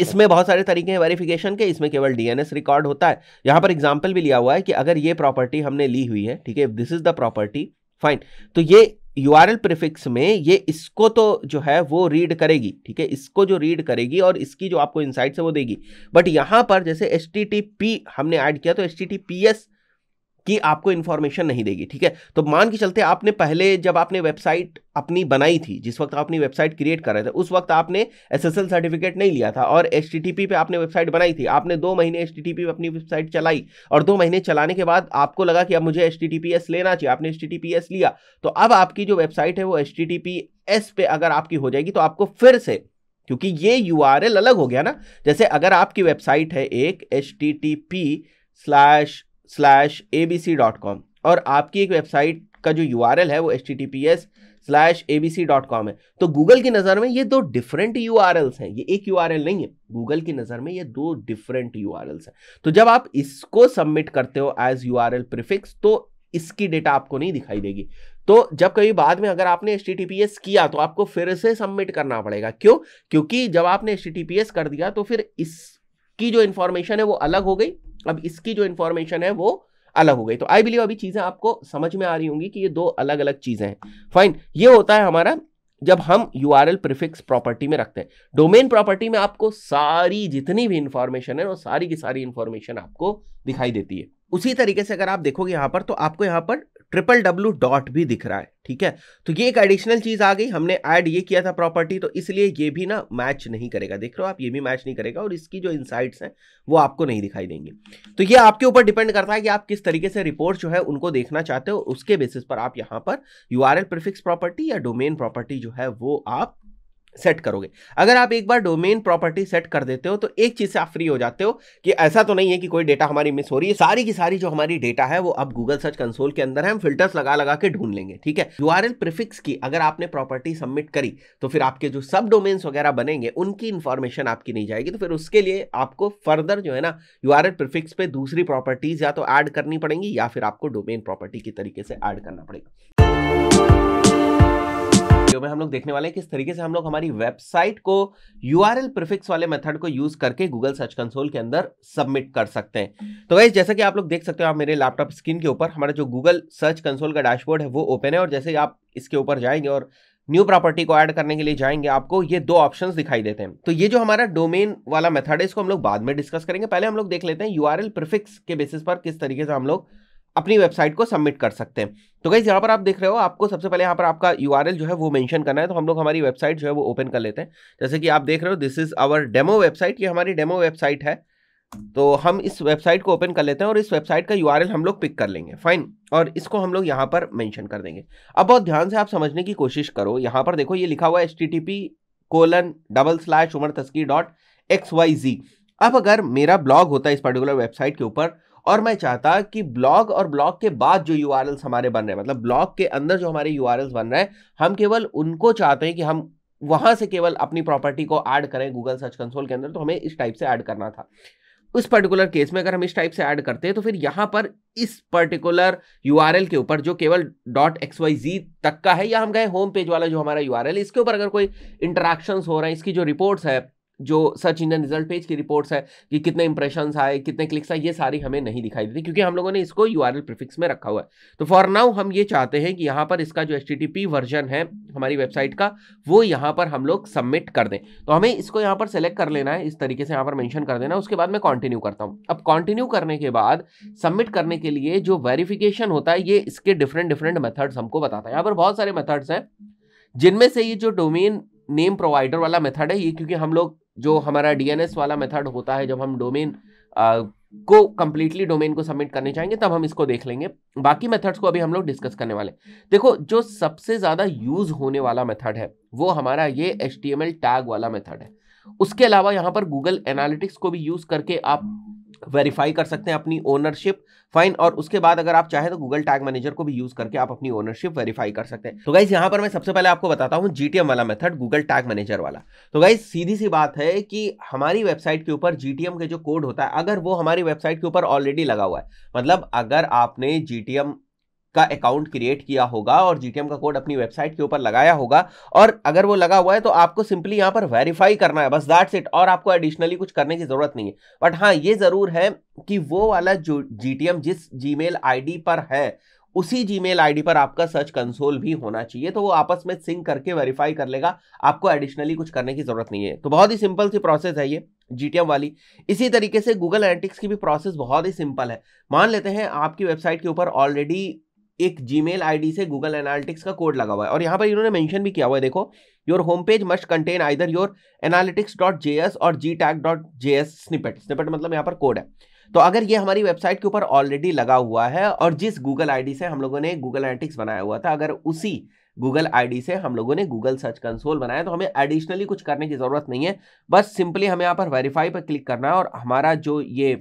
इसमें बहुत सारे तरीके हैं वेरिफिकेशन के इसमें केवल डीएनएस रिकॉर्ड होता है यहाँ पर एग्जाम्पल भी लिया हुआ है कि अगर ये प्रॉपर्टी हमने ली हुई है ठीक है this is the property fine तो ये यू आर एल प्रिफिक्स में ये इसको तो जो है वो रीड करेगी ठीक है इसको जो रीड करेगी और इसकी जो आपको इनसाइट्स है वो देगी बट यहाँ पर जैसे एच टी टी पी हमने ऐड किया तो H T T P S कि आपको इन्फॉर्मेशन नहीं देगी ठीक है तो मान के चलते आपने पहले जब आपने वेबसाइट अपनी बनाई थी जिस वक्त आप अपनी वेबसाइट क्रिएट कर रहे थे उस वक्त आपने एसएसएल सर्टिफिकेट नहीं लिया था और एच पे आपने वेबसाइट बनाई थी आपने दो महीने एच पे अपनी वेबसाइट चलाई और दो महीने चलाने के बाद आपको लगा कि अब मुझे एच लेना चाहिए आपने एच लिया तो अब आपकी जो वेबसाइट है वो एच पे अगर आपकी हो जाएगी तो आपको फिर से क्योंकि ये यू अलग हो गया ना जैसे अगर आपकी वेबसाइट है एक H slash slash A B C dot com और आपकी एक वेबसाइट का जो यू आर एल है वो H T T P S slash A B C dot com है तो गूगल की नज़र में ये दो डिफरेंट यू आर एल्स हैं ये एक यू आर एल नहीं है गूगल की नज़र में ये दो डिफरेंट यू आर एल्स हैं तो जब आप इसको सबमिट करते हो as U R L prefix तो इसकी डेटा आपको नहीं दिखाई देगी तो जब कभी बाद में अगर आपने एच किया तो आपको फिर से सबमिट करना पड़ेगा क्यों क्योंकि जब आपने एच कर दिया तो फिर इसकी जो इन्फॉर्मेशन है वो अलग हो गई अब इसकी जो इन्फॉर्मेशन है वो अलग हो गई तो आई बिलीव अभी चीज़ें आपको समझ में आ रही होंगी कि ये दो अलग अलग चीज़ें हैं फाइन ये होता है हमारा जब हम U R L prefix property में रखते हैं डोमेन प्रॉपर्टी में आपको सारी जितनी भी इंफॉर्मेशन है वो सारी की सारी इंफॉर्मेशन आपको दिखाई देती है उसी तरीके से अगर आप देखोगे यहाँ पर तो आपको यहाँ पर ट्रिपल डब्ल्यू डॉट भी दिख रहा है ठीक है तो ये एक एडिशनल चीज़ आ गई हमने ऐड ये किया था प्रॉपर्टी तो इसलिए ये भी ना मैच नहीं करेगा देख रहे हो आप ये भी मैच नहीं करेगा और इसकी जो इनसाइट हैं वो आपको नहीं दिखाई देंगे तो ये आपके ऊपर डिपेंड करता है कि आप किस तरीके से रिपोर्ट जो है उनको देखना चाहते हो उसके बेसिस पर आप यहाँ पर U R L prefix property या डोमेन प्रॉपर्टी जो है वो आप सेट करोगे अगर आप एक बार डोमेन प्रॉपर्टी सेट कर देते हो तो एक चीज़ से आप फ्री हो जाते हो कि ऐसा तो नहीं है कि कोई डेटा हमारी मिस हो रही है सारी की सारी जो हमारी डेटा है वो अब गूगल सर्च कंसोल के अंदर है हम फिल्टर्स लगा लगा के ढूंढ लेंगे ठीक है यू आर प्रिफिक्स की अगर आपने प्रॉपर्टी सबमिट करी तो फिर आपके जो सब डोमेन्स वगैरह बनेंगे उनकी इन्फॉर्मेशन आपकी नहीं जाएगी तो फिर उसके लिए आपको फर्दर जो है ना यू आर प्रिफिक्स पे दूसरी प्रॉपर्टीज या तो ऐड करनी पड़ेंगी या फिर आपको डोमेन प्रॉपर्टी के तरीके से ऐड करना पड़ेगा वीडियो में हम लोग देखने वाले हैं किस तरीके से हम लोग हमारी वेबसाइट को यू प्रिफिक्स वाले मेथड को यूज करके गूगल सर्च कंसोल के अंदर सबमिट कर सकते हैं तो वैसे जैसा कि आप लोग देख सकते हो आप मेरे लैपटॉप स्क्रीन के ऊपर हमारा जो गूगल सर्च कंसोल का डैशबोर्ड है वो ओपन है और जैसे आप इसके ऊपर जाएंगे और न्यू प्रॉपर्टी को ऐड करने के लिए जाएंगे आपको ये दो ऑप्शंस दिखाई देते हैं तो ये जो हमारा डोमेन वाला मेथड है इसको हम लोग बाद में डिस्कस करेंगे पहले हम लोग देख लेते हैं यूआरएल प्रीफिक्स के बेसिस पर किस तरीके से हम लोग अपनी वेबसाइट को सबमिट कर सकते हैं तो गाइज यहाँ पर आप देख रहे हो आपको सबसे पहले यहाँ पर आपका यू जो है वो मेंशन करना है तो हम लोग हमारी वेबसाइट जो है वो ओपन कर लेते हैं जैसे कि आप देख रहे हो this is our demo website ये हमारी डेमो वेबसाइट है तो हम इस वेबसाइट को ओपन कर लेते हैं और इस वेबसाइट का यू हम लोग पिक कर लेंगे फाइन और इसको हम लोग यहाँ पर मैंशन कर देंगे अब बहुत ध्यान से आप समझने की कोशिश करो यहाँ पर देखो ये लिखा हुआ है H T colon double slash Umar Taskeer dot X Y Z अब अगर मेरा ब्लॉग होता है इस पर्टिकुलर वेबसाइट के ऊपर और मैं चाहता कि ब्लॉग और ब्लॉग के बाद जो यू हमारे बन रहे हैं मतलब ब्लॉग के अंदर जो हमारे यू बन रहे हैं हम केवल उनको चाहते हैं कि हम वहां से केवल अपनी प्रॉपर्टी को ऐड करें गूगल सर्च कंसोल के अंदर तो हमें इस टाइप से ऐड करना था उस पर्टिकुलर केस में अगर हम इस टाइप से ऐड करते हैं तो फिर यहाँ पर इस पर्टिकुलर यू के ऊपर जो केवल डॉट एक्स वाई जी तक का है या हम गए होम पेज वाला जो हमारा यू इसके ऊपर अगर कोई इंटरेक्शंस हो रहे हैं इसकी जो रिपोर्ट्स है जो सर्च इंजन रिजल्ट पेज की रिपोर्ट्स है कि कितने इंप्रेशंस आए कितने क्लिक्स आए ये सारी हमें नहीं दिखाई देती क्योंकि हम लोगों ने इसको यू आर प्रिफिक्स में रखा हुआ है तो फॉर नाउ हम ये चाहते हैं कि यहाँ पर इसका जो एच वर्जन है हमारी वेबसाइट का वो यहाँ पर हम लोग सबमिट कर दें तो हमें इसको यहाँ पर सेलेक्ट कर लेना है इस तरीके से यहाँ पर मैंशन कर देना उसके बाद मैं कॉन्टिन्यू करता हूँ अब कॉन्टिन्यू करने के बाद सबमिट करने के लिए जो वेरीफिकेशन होता है ये इसके डिफरेंट डिफरेंट मेथड्स हमको बताता है यहाँ पर बहुत सारे मेथड्स हैं जिनमें से ये जो डोमेन नेम प्रोवाइडर वाला मेथड है ये क्योंकि हम लोग जो हमारा डीएनएस वाला मेथड होता है जब हम डोमेन को कंप्लीटली डोमेन को सबमिट करने चाहेंगे तब हम इसको देख लेंगे बाकी मेथड्स को अभी हम लोग डिस्कस करने वाले देखो जो सबसे ज़्यादा यूज़ होने वाला मेथड है वो हमारा ये एच टैग वाला मेथड है उसके अलावा यहाँ पर गूगल एनालिटिक्स को भी यूज़ करके आप वेरीफाई कर सकते हैं अपनी ओनरशिप फाइन और उसके बाद अगर आप चाहे तो गूगल टैग मैनेजर को भी यूज करके आप अपनी ओनरशिप वेरीफाई कर सकते हैं तो गाइज यहां पर मैं सबसे पहले आपको बताता हूं जीटीएम वाला मेथड गूगल टैग मैनेजर वाला तो गाइज सीधी सी बात है कि हमारी वेबसाइट के ऊपर जीटीएम के जो कोड होता है अगर वो हमारी वेबसाइट के ऊपर ऑलरेडी लगा हुआ है मतलब अगर आपने जीटीएम का अकाउंट क्रिएट किया होगा और जीटीएम का कोड अपनी वेबसाइट के ऊपर लगाया होगा और अगर वो लगा हुआ है तो आपको सिंपली यहाँ पर वेरीफाई करना है बस दैट्स इट और आपको एडिशनली कुछ करने की ज़रूरत नहीं है बट हाँ ये ज़रूर है कि वो वाला जो जीटीएम जिस जीमेल आईडी पर है उसी जीमेल आईडी पर आपका सर्च कंसोल भी होना चाहिए तो वो आपस में सिंक करके वेरीफाई कर लेगा आपको एडिशनली कुछ करने की ज़रूरत नहीं है तो बहुत ही सिंपल सी प्रोसेस है ये जीटीएम वाली इसी तरीके से गूगल एनालिटिक्स की भी प्रोसेस बहुत ही सिंपल है मान लेते हैं आपकी वेबसाइट के ऊपर ऑलरेडी एक जी मेल से गूगल एनालिटिक्स का कोड लगा हुआ है और यहाँ पर इन्होंने मेंशन भी किया हुआ है देखो your home page must contain either your analytics dot J S or G tag dot J S snippet snippet मतलब यहाँ पर कोड है तो अगर ये हमारी वेबसाइट के ऊपर ऑलरेडी लगा हुआ है और जिस गूगल आईडी से हम लोगों ने गूगल एनालिटिक्स बनाया हुआ था अगर उसी गूगल आईडी से हम लोगों ने गूगल सर्च कंसोल बनाया तो हमें एडिशनली कुछ करने की ज़रूरत नहीं है बस सिंपली हमें यहाँ पर वेरीफाई पर क्लिक करना है और हमारा जो ये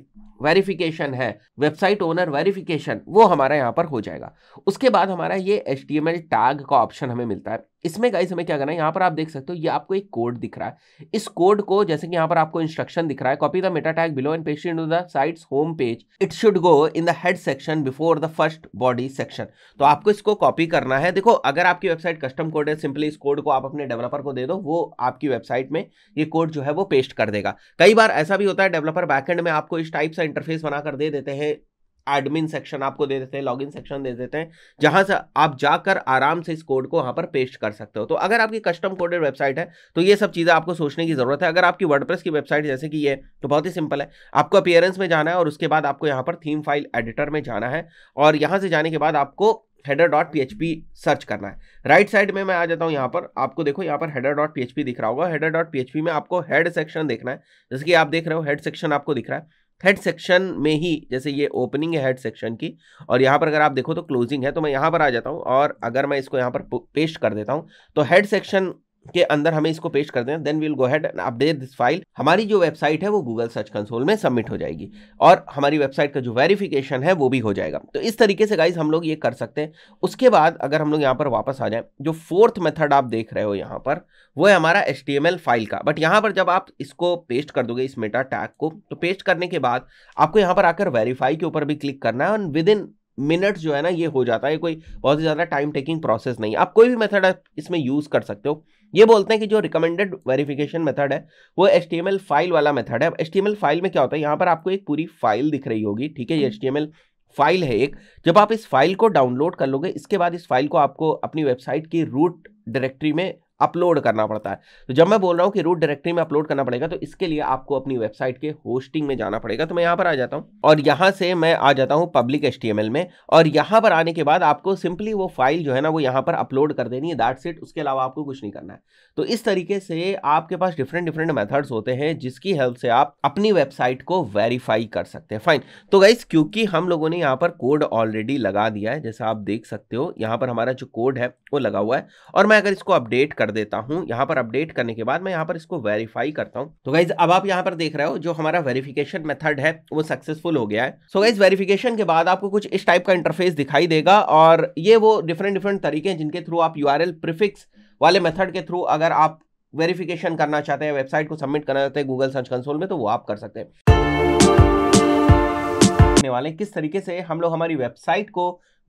वेरिफिकेशन है वेबसाइट ओनर वेरिफिकेशन वो हमारा यहाँ पर हो जाएगा उसके बाद हमारा ये एच टैग का ऑप्शन हमें मिलता है इसमें गाइस हमें क्या करना है यहाँ पर आप देख सकते हो ये आपको एक कोड दिख रहा है इस कोड को जैसे कि यहाँ पर आपको इंस्ट्रक्शन दिख रहा है copy the meta tag below and paste in the site's home page it should go in the head section before the first body section तो आपको इसको कॉपी करना है देखो अगर आपकी वेबसाइट कस्टम कोड है सिंपली इस कोड को आप अपने डेवलपर को दे दो वो आपकी वेबसाइट में ये कोड जो है वो पेस्ट कर देगा कई बार ऐसा भी होता है डेवलपर बैकेंड में आपको इस टाइप से इंटरफेस बनाकर दे देते हैं एडमिन सेक्शन आपको दे देते हैं लॉगिन सेक्शन दे देते हैं जहां से आप जाकर आराम से इस कोड को वहां पर पेस्ट कर सकते हो तो अगर आपकी कस्टम कोडेड वेबसाइट है तो ये सब चीज़ें आपको सोचने की ज़रूरत है अगर आपकी वर्डप्रेस की वेबसाइट जैसे कि ये तो बहुत ही सिंपल है आपको अपियरेंस में जाना है और उसके बाद आपको यहाँ पर थीम फाइल एडिटर में जाना है और यहाँ से जाने के बाद आपको हेडर डॉट पी सर्च करना है राइट right साइड में मैं आ जाता हूँ यहाँ पर आपको देखो यहाँ पर हेडर डॉट पी दिख रहा होगा हेडर डॉट पी में आपको हेड सेक्शन देखना है जैसे कि आप देख रहे हो हेड सेक्शन आपको दिख रहा है हेड सेक्शन में ही जैसे ये ओपनिंग है हेड सेक्शन की और यहाँ पर अगर आप देखो तो क्लोजिंग है तो मैं यहाँ पर आ जाता हूँ और अगर मैं इसको यहाँ पर पेस्ट कर देता हूँ तो हेड सेक्शन के अंदर हमें इसको पेश कर देना then we'll go ahead update this file हमारी जो वेबसाइट है वो गूगल सर्च कंसोल में सबमिट हो जाएगी और हमारी वेबसाइट का जो वेरिफिकेशन है वो भी हो जाएगा तो इस तरीके से गाइज हम लोग ये कर सकते हैं उसके बाद अगर हम लोग यहाँ पर वापस आ जाए जो फोर्थ मेथड आप देख रहे हो यहाँ पर वो है हमारा एस फाइल का बट यहाँ पर जब आप इसको पेस्ट कर दोगे इस मेटा टैग को तो पेस्ट करने के बाद आपको यहाँ पर आकर वेरीफाई के ऊपर भी क्लिक करना है और विद इन मिनट जो है ना ये हो जाता है कोई बहुत ही ज़्यादा टाइम टेकिंग प्रोसेस नहीं आप कोई भी मेथड इसमें यूज़ कर सकते हो ये बोलते हैं कि जो रिकमेंडेड वेरिफिकेशन मेथड है वो एच फाइल वाला मेथड है अब एच फाइल में क्या होता है यहाँ पर आपको एक पूरी फाइल दिख रही होगी ठीक है ये एच हम्म। फाइल है एक जब आप इस फाइल को डाउनलोड कर लोगे इसके बाद इस फाइल को आपको अपनी वेबसाइट की रूट डायरेक्टरी में अपलोड करना पड़ता है तो जब मैं बोल रहा हूँ कि रूट डायरेक्टरी में अपलोड करना पड़ेगा तो इसके लिए आपको अपनी वेबसाइट के होस्टिंग में जाना पड़ेगा तो मैं यहाँ पर आ जाता हूँ और यहाँ से मैं आ जाता हूँ पब्लिक एस में और यहाँ पर आने के बाद आपको सिंपली वो फाइल जो है ना वो यहाँ पर अपलोड कर देनी है दैट सेट उसके अलावा आपको कुछ नहीं करना है तो इस तरीके से आपके पास डिफरेंट डिफरेंट मैथड्स होते हैं जिसकी हेल्प से आप अपनी वेबसाइट को वेरीफाई कर सकते हैं फाइन तो गाइज क्योंकि हम लोगों ने यहाँ पर कोड ऑलरेडी लगा दिया है जैसा आप देख सकते हो यहाँ पर हमारा जो कोड है वो लगा हुआ है और मैं अगर इसको अपडेट कर कर देता हूं यहां पर अपडेट करने के बाद मैं यहां पर इसको वेरीफाई करता हूं तो गाइज अब आप यहां पर देख रहे हो जो हमारा वेरिफिकेशन मेथड है वो सक्सेसफुल हो गया है सो गाइज वेरिफिकेशन के बाद आपको कुछ इस टाइप का इंटरफेस दिखाई देगा और ये वो डिफरेंट डिफरेंट तरीके हैं जिनके थ्रू आप यू प्रिफिक्स वाले मेथड के थ्रू अगर आप वेरिफिकेशन करना चाहते हैं वेबसाइट को सबमिट करना चाहते हैं गूगल सर्च कंसोल में तो वो आप कर सकते हैं वाले किस तरीके से हम लोग हमारी वेबसाइट को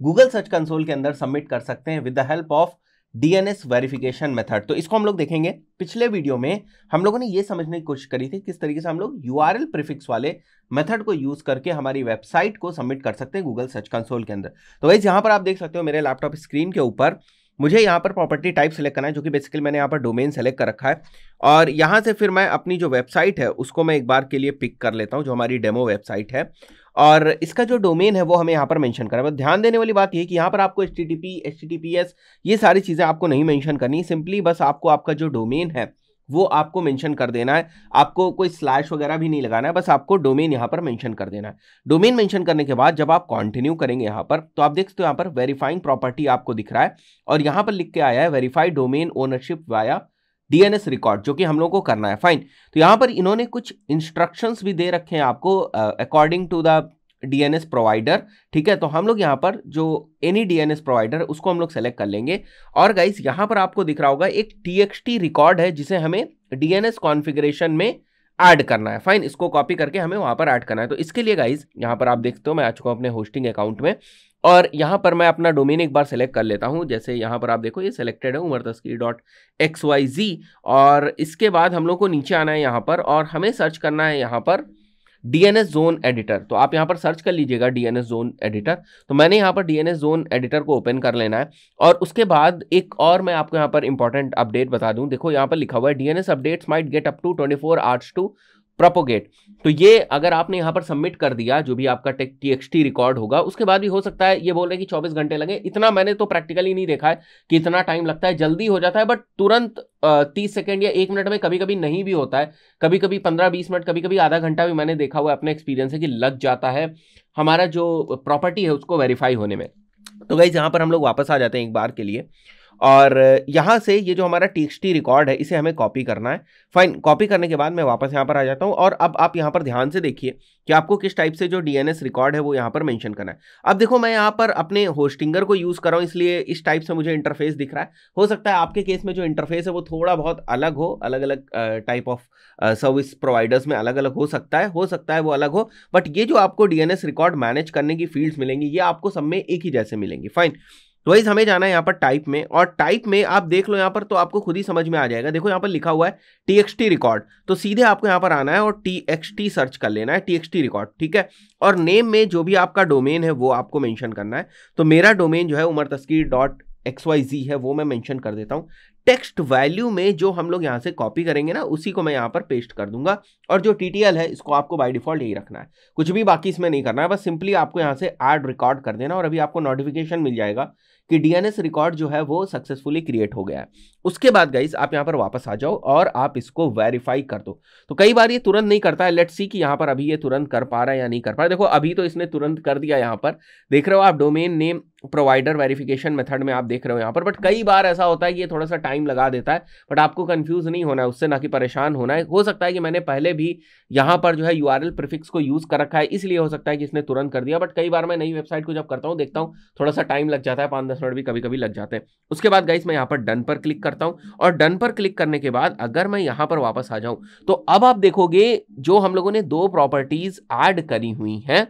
गूगल सर्च कंसोल के अंदर सबमिट कर सकते हैं with the help of DNS verification method तो इसको हम लोग देखेंगे पिछले वीडियो में हम लोगों ने ये समझने की कोशिश करी थी किस तरीके से हम लोग एल प्रीफिक्स वाले मेथड को यूज करके हमारी वेबसाइट को सबमिट कर सकते हैं गूगल सर्च कंसोल के अंदर तो वैसे यहाँ पर आप देख सकते हो मेरे लैपटॉप स्क्रीन के ऊपर मुझे यहाँ पर प्रॉपर्टी टाइप सेलेक्ट करना है जो कि बेसिकली मैंने यहाँ पर डोमेन सेलेक्ट कर रखा है और यहाँ से फिर मैं अपनी जो वेबसाइट है उसको मैं एक बार के लिए पिक कर लेता हूँ जो हमारी डेमो वेबसाइट है और इसका जो डोमेन है वो हमें यहाँ पर मेंशन करना है ध्यान देने वाली बात ये कि यहाँ पर आपको एच टी ये सारी चीज़ें आपको नहीं मेंशन करनी सिंपली बस आपको आपका जो डोमेन है वो आपको मेंशन कर देना है आपको कोई स्लैश वगैरह भी नहीं लगाना है बस आपको डोमेन यहाँ पर मेंशन कर देना है डोमेन मेंशन करने के बाद जब आप कंटिन्यू करेंगे यहाँ पर तो आप देख सकते हो यहाँ पर वेरीफाइंग प्रॉपर्टी आपको दिख रहा है और यहाँ पर लिख के आया है verify domain ownership via DNS record जो कि हम लोगों को करना है फाइन तो यहाँ पर इन्होंने कुछ इंस्ट्रक्शंस भी दे रखे हैं आपको according to the DNS provider ठीक है तो हम लोग यहाँ पर जो एनी डीएनएस प्रोवाइडर उसको हम लोग सेलेक्ट कर लेंगे और गाइस यहाँ पर आपको दिख रहा होगा एक टीएक्सटी रिकॉर्ड है जिसे हमें डीएनएस कॉन्फ़िगरेशन में ऐड करना है फाइन इसको कॉपी करके हमें वहाँ पर ऐड करना है तो इसके लिए गाइज यहाँ पर आप देखते हो मैं आ चुका हूँ अपने होस्टिंग अकाउंट में और यहाँ पर मैं अपना डोमेन एक बार सेलेक्ट कर लेता हूँ जैसे यहाँ पर आप देखो ये सिलेक्टेड है उमर तस्करी डॉट एक्स वाई जी और इसके बाद हम लोग को नीचे आना है यहाँ पर और हमें सर्च करना है यहाँ पर डीएनएस जोन एडिटर तो आप यहाँ पर सर्च कर लीजिएगा डीएनएस जोन एडिटर तो मैंने यहाँ पर डीएनएस जोन एडिटर को ओपन कर लेना है और उसके बाद एक और मैं आपको यहाँ पर इंपॉर्टेंट अपडेट बता दूँ देखो यहाँ पर लिखा हुआ है DNS updates might get up to twenty four hours to propagate तो ये अगर आपने यहाँ पर सबमिट कर दिया जो भी आपका टेक टी रिकॉर्ड होगा उसके बाद भी हो सकता है ये बोल रहे कि 24 घंटे लगे इतना मैंने तो प्रैक्टिकली नहीं देखा है कि इतना टाइम लगता है जल्दी हो जाता है बट तुरंत तीस सेकेंड या एक मिनट में कभी कभी नहीं भी होता है कभी कभी पंद्रह बीस मिनट कभी कभी आधा घंटा भी मैंने देखा हुआ अपने एक्सपीरियंस है कि लग जाता है हमारा जो प्रॉपर्टी है उसको वेरीफाई होने में तो भाई यहाँ पर हम लोग वापस आ जाते हैं एक बार के लिए और यहाँ से ये जो हमारा टी रिकॉर्ड है इसे हमें कॉपी करना है फाइन कॉपी करने के बाद मैं वापस यहाँ पर आ जाता हूँ और अब आप यहाँ पर ध्यान से देखिए कि आपको किस टाइप से जो डी रिकॉर्ड है वो यहाँ पर मैंशन करना है अब देखो मैं यहाँ पर अपने होस्टिंगर को यूज़ कर रहा हूँ इसलिए इस टाइप से मुझे इंटरफेस दिख रहा है हो सकता है आपके केस में जो इंटरफेस है वो थोड़ा बहुत अलग हो अलग अलग टाइप ऑफ सर्विस प्रोवाइडर्स में अलग अलग हो सकता है हो सकता है वो अलग हो बट ये जो आपको एस रिकॉर्ड मैनेज करने की फील्ड्स मिलेंगी ये आपको सब में एक ही जैसे मिलेंगी फाइन तो वाइज हमें जाना है यहाँ पर टाइप में और टाइप में आप देख लो यहाँ पर तो आपको खुद ही समझ में आ जाएगा देखो यहाँ पर लिखा हुआ है टी एक्स टी रिकॉर्ड तो सीधे आपको यहाँ पर आना है और टी सर्च कर लेना है टी रिकॉर्ड ठीक है और नेम में जो भी आपका डोमेन है वो आपको मैंशन करना है तो मेरा डोमेन जो है Umar Taskeer dot X Y Z है वो मैं मैंशन कर देता हूँ टेक्स्ट वैल्यू में जो हम लोग यहाँ से कॉपी करेंगे ना उसी को मैं यहाँ पर पेस्ट कर दूंगा और जो टी है इसको आपको बाई डिफॉल्ट यही रखना है कुछ भी बाकी इसमें नहीं करना है बस सिंपली आपको यहाँ से एड रिकॉर्ड कर देना और अभी आपको नोटिफिकेशन मिल जाएगा कि डीएनएस रिकॉर्ड जो है वो सक्सेसफुली क्रिएट हो गया है उसके बाद गाइस आप यहां पर वापस आ जाओ और आप इसको वेरीफाई कर दो तो कई बार ये तुरंत नहीं करता है लेट्स सी कि यहां पर अभी ये तुरंत कर पा रहा है या नहीं कर पा रहा देखो अभी तो इसने तुरंत कर दिया यहां पर देख रहे हो आप domain name provider verification method में आप देख रहे हो यहाँ पर बट कई बार ऐसा होता है कि ये थोड़ा सा टाइम लगा देता है बट आपको कंफ्यूज नहीं होना है उससे ना कि परेशान होना है हो सकता है कि मैंने पहले भी यहाँ पर जो है यू प्रीफिक्स को यूज़ कर रखा है इसलिए हो सकता है कि इसने तुरंत कर दिया बट कई बार मैं नई वेबसाइट को जब करता हूँ देखता हूँ थोड़ा सा टाइम लग जाता है पाँच दस मिनट भी कभी कभी लग जाते हैं उसके बाद गाइस मैं यहाँ पर डन पर क्लिक कर करता हूं और डन पर क्लिक करने के बाद अगर मैं यहां पर वापस आ जाऊं तो अब आप देखोगे जो हम लोगों ने दो प्रॉपर्टीज ऐड करी हुई हैं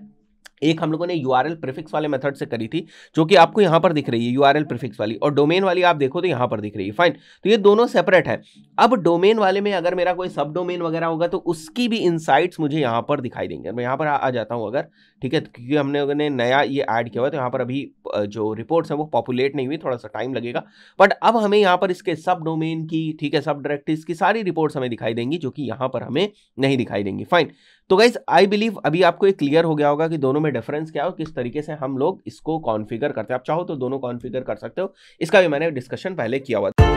एक हम लोगों ने यू आर एल प्रिफिक्स वाले मेथड से करी थी जो कि आपको यहाँ पर दिख रही है यू आर एल प्रिफिक्स वाली और डोमेन वाली आप देखो तो यहाँ पर दिख रही है फाइन तो ये दोनों सेपरेट है अब डोमेन वाले में अगर मेरा कोई सब डोमेन वगैरह होगा तो उसकी भी इंसाइट्स मुझे यहाँ पर दिखाई देंगे मैं यहाँ पर आ, जाता हूँ अगर ठीक है क्योंकि हमने ने नया ये ऐड किया हुआ तो यहाँ पर अभी जो रिपोर्ट्स हैं वो पॉपुलेट नहीं हुई थोड़ा सा टाइम लगेगा बट अब हमें यहाँ पर इसके सब डोमेन की ठीक है सब डायरेक्टिव की सारी रिपोर्ट्स हमें दिखाई देंगी जो कि यहाँ पर हमें नहीं दिखाई देंगी फाइन तो गाइज आई बिलीव अभी आपको ये क्लियर हो गया होगा कि दोनों में डिफरेंस क्या हो किस तरीके से हम लोग इसको कॉन्फ़िगर करते हैं आप चाहो तो दोनों कॉन्फ़िगर कर सकते हो इसका भी मैंने डिस्कशन पहले किया हुआ था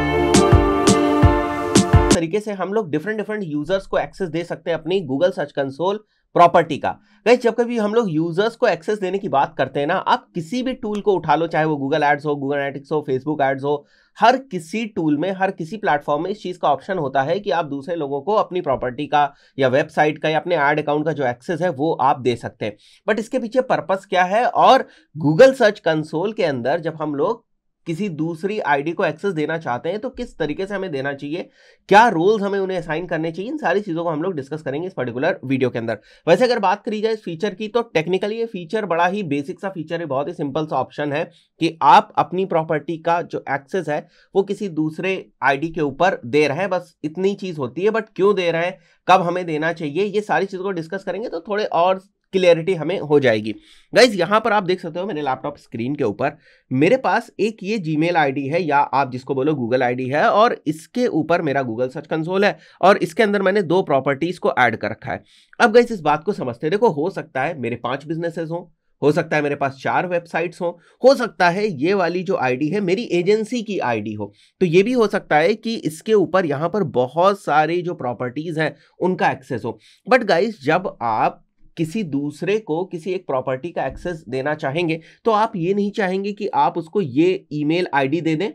तरीके से हम लोग डिफरेंट डिफरेंट यूजर्स को एक्सेस दे सकते हैं अपनी गूगल सर्च कंसोल प्रॉपर्टी का गाइज जब कभी हम लोग यूजर्स को एक्सेस देने की बात करते हैं ना आप किसी भी टूल को उठा लो चाहे वो गूगल एड्स हो गूगल एडिक्स हो फेसबुक एड्स हो हर किसी टूल में हर किसी प्लेटफॉर्म में इस चीज़ का ऑप्शन होता है कि आप दूसरे लोगों को अपनी प्रॉपर्टी का या वेबसाइट का या अपने एड अकाउंट का जो एक्सेस है वो आप दे सकते हैं बट इसके पीछे पर्पज़ क्या है और गूगल सर्च कंसोल के अंदर जब हम लोग किसी दूसरी आईडी को एक्सेस देना चाहते हैं तो किस तरीके से हमें देना चाहिए क्या रोल्स हमें उन्हें असाइन करने चाहिए इन सारी चीज़ों को हम लोग डिस्कस करेंगे इस पर्टिकुलर वीडियो के अंदर वैसे अगर बात करी जाए इस फीचर की तो टेक्निकली ये फीचर बड़ा ही बेसिक सा फीचर है बहुत ही सिंपल सा ऑप्शन है कि आप अपनी प्रॉपर्टी का जो एक्सेस है वो किसी दूसरे आई के ऊपर दे रहे हैं बस इतनी चीज़ होती है बट क्यों दे रहे हैं कब हमें देना चाहिए ये सारी चीज़ों को डिस्कस करेंगे तो थोड़े और क्लियरिटी हमें हो जाएगी गाइज यहाँ पर आप देख सकते हो मेरे लैपटॉप स्क्रीन के ऊपर मेरे पास एक ये जी मेल है या आप जिसको बोलो गूगल आई है और इसके ऊपर मेरा गूगल सर्च कंसोल है और इसके अंदर मैंने दो प्रॉपर्टीज़ को ऐड कर रखा है अब गाइज इस बात को समझते हैं देखो हो सकता है मेरे पाँच बिजनेसेस हों हो सकता है मेरे पास चार वेबसाइट्स हो हो सकता है ये वाली जो आईडी है मेरी एजेंसी की आईडी हो तो ये भी हो सकता है कि इसके ऊपर यहाँ पर बहुत सारी जो प्रॉपर्टीज़ हैं उनका एक्सेस हो बट गाइस जब आप किसी दूसरे को किसी एक प्रॉपर्टी का एक्सेस देना चाहेंगे तो आप ये नहीं चाहेंगे कि आप उसको ये ईमेल आईडी दे दें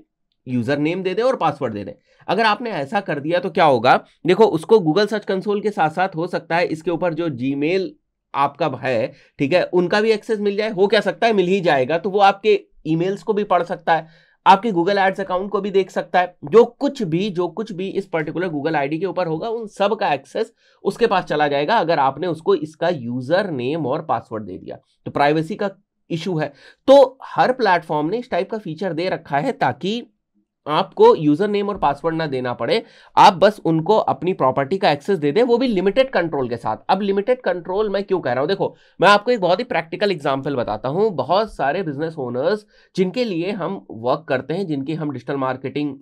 यूजर नेम दे दें और पासवर्ड दे दें अगर आपने ऐसा कर दिया तो क्या होगा देखो उसको गूगल सर्च कंसोल के साथ साथ हो सकता है इसके ऊपर जो जी आपका है ठीक है उनका भी एक्सेस मिल जाए हो क्या सकता है मिल ही जाएगा तो वो आपके ईमेल्स को भी पढ़ सकता है आपके गूगल एड्स अकाउंट को भी देख सकता है जो कुछ भी जो कुछ भी इस पर्टिकुलर गूगल आईडी के ऊपर होगा उन सब का एक्सेस उसके पास चला जाएगा अगर आपने उसको इसका यूजर नेम और पासवर्ड दे दिया तो प्राइवेसी का इशू है तो हर प्लेटफॉर्म ने इस टाइप का फीचर दे रखा है ताकि आपको यूजर नेम और पासवर्ड ना देना पड़े आप बस उनको अपनी प्रॉपर्टी का एक्सेस दे दें वो भी लिमिटेड कंट्रोल के साथ अब लिमिटेड कंट्रोल मैं क्यों कह रहा हूं देखो मैं आपको एक बहुत ही प्रैक्टिकल एग्जांपल बताता हूं बहुत सारे बिजनेस ओनर्स जिनके लिए हम वर्क करते हैं जिनकी हम डिजिटल मार्केटिंग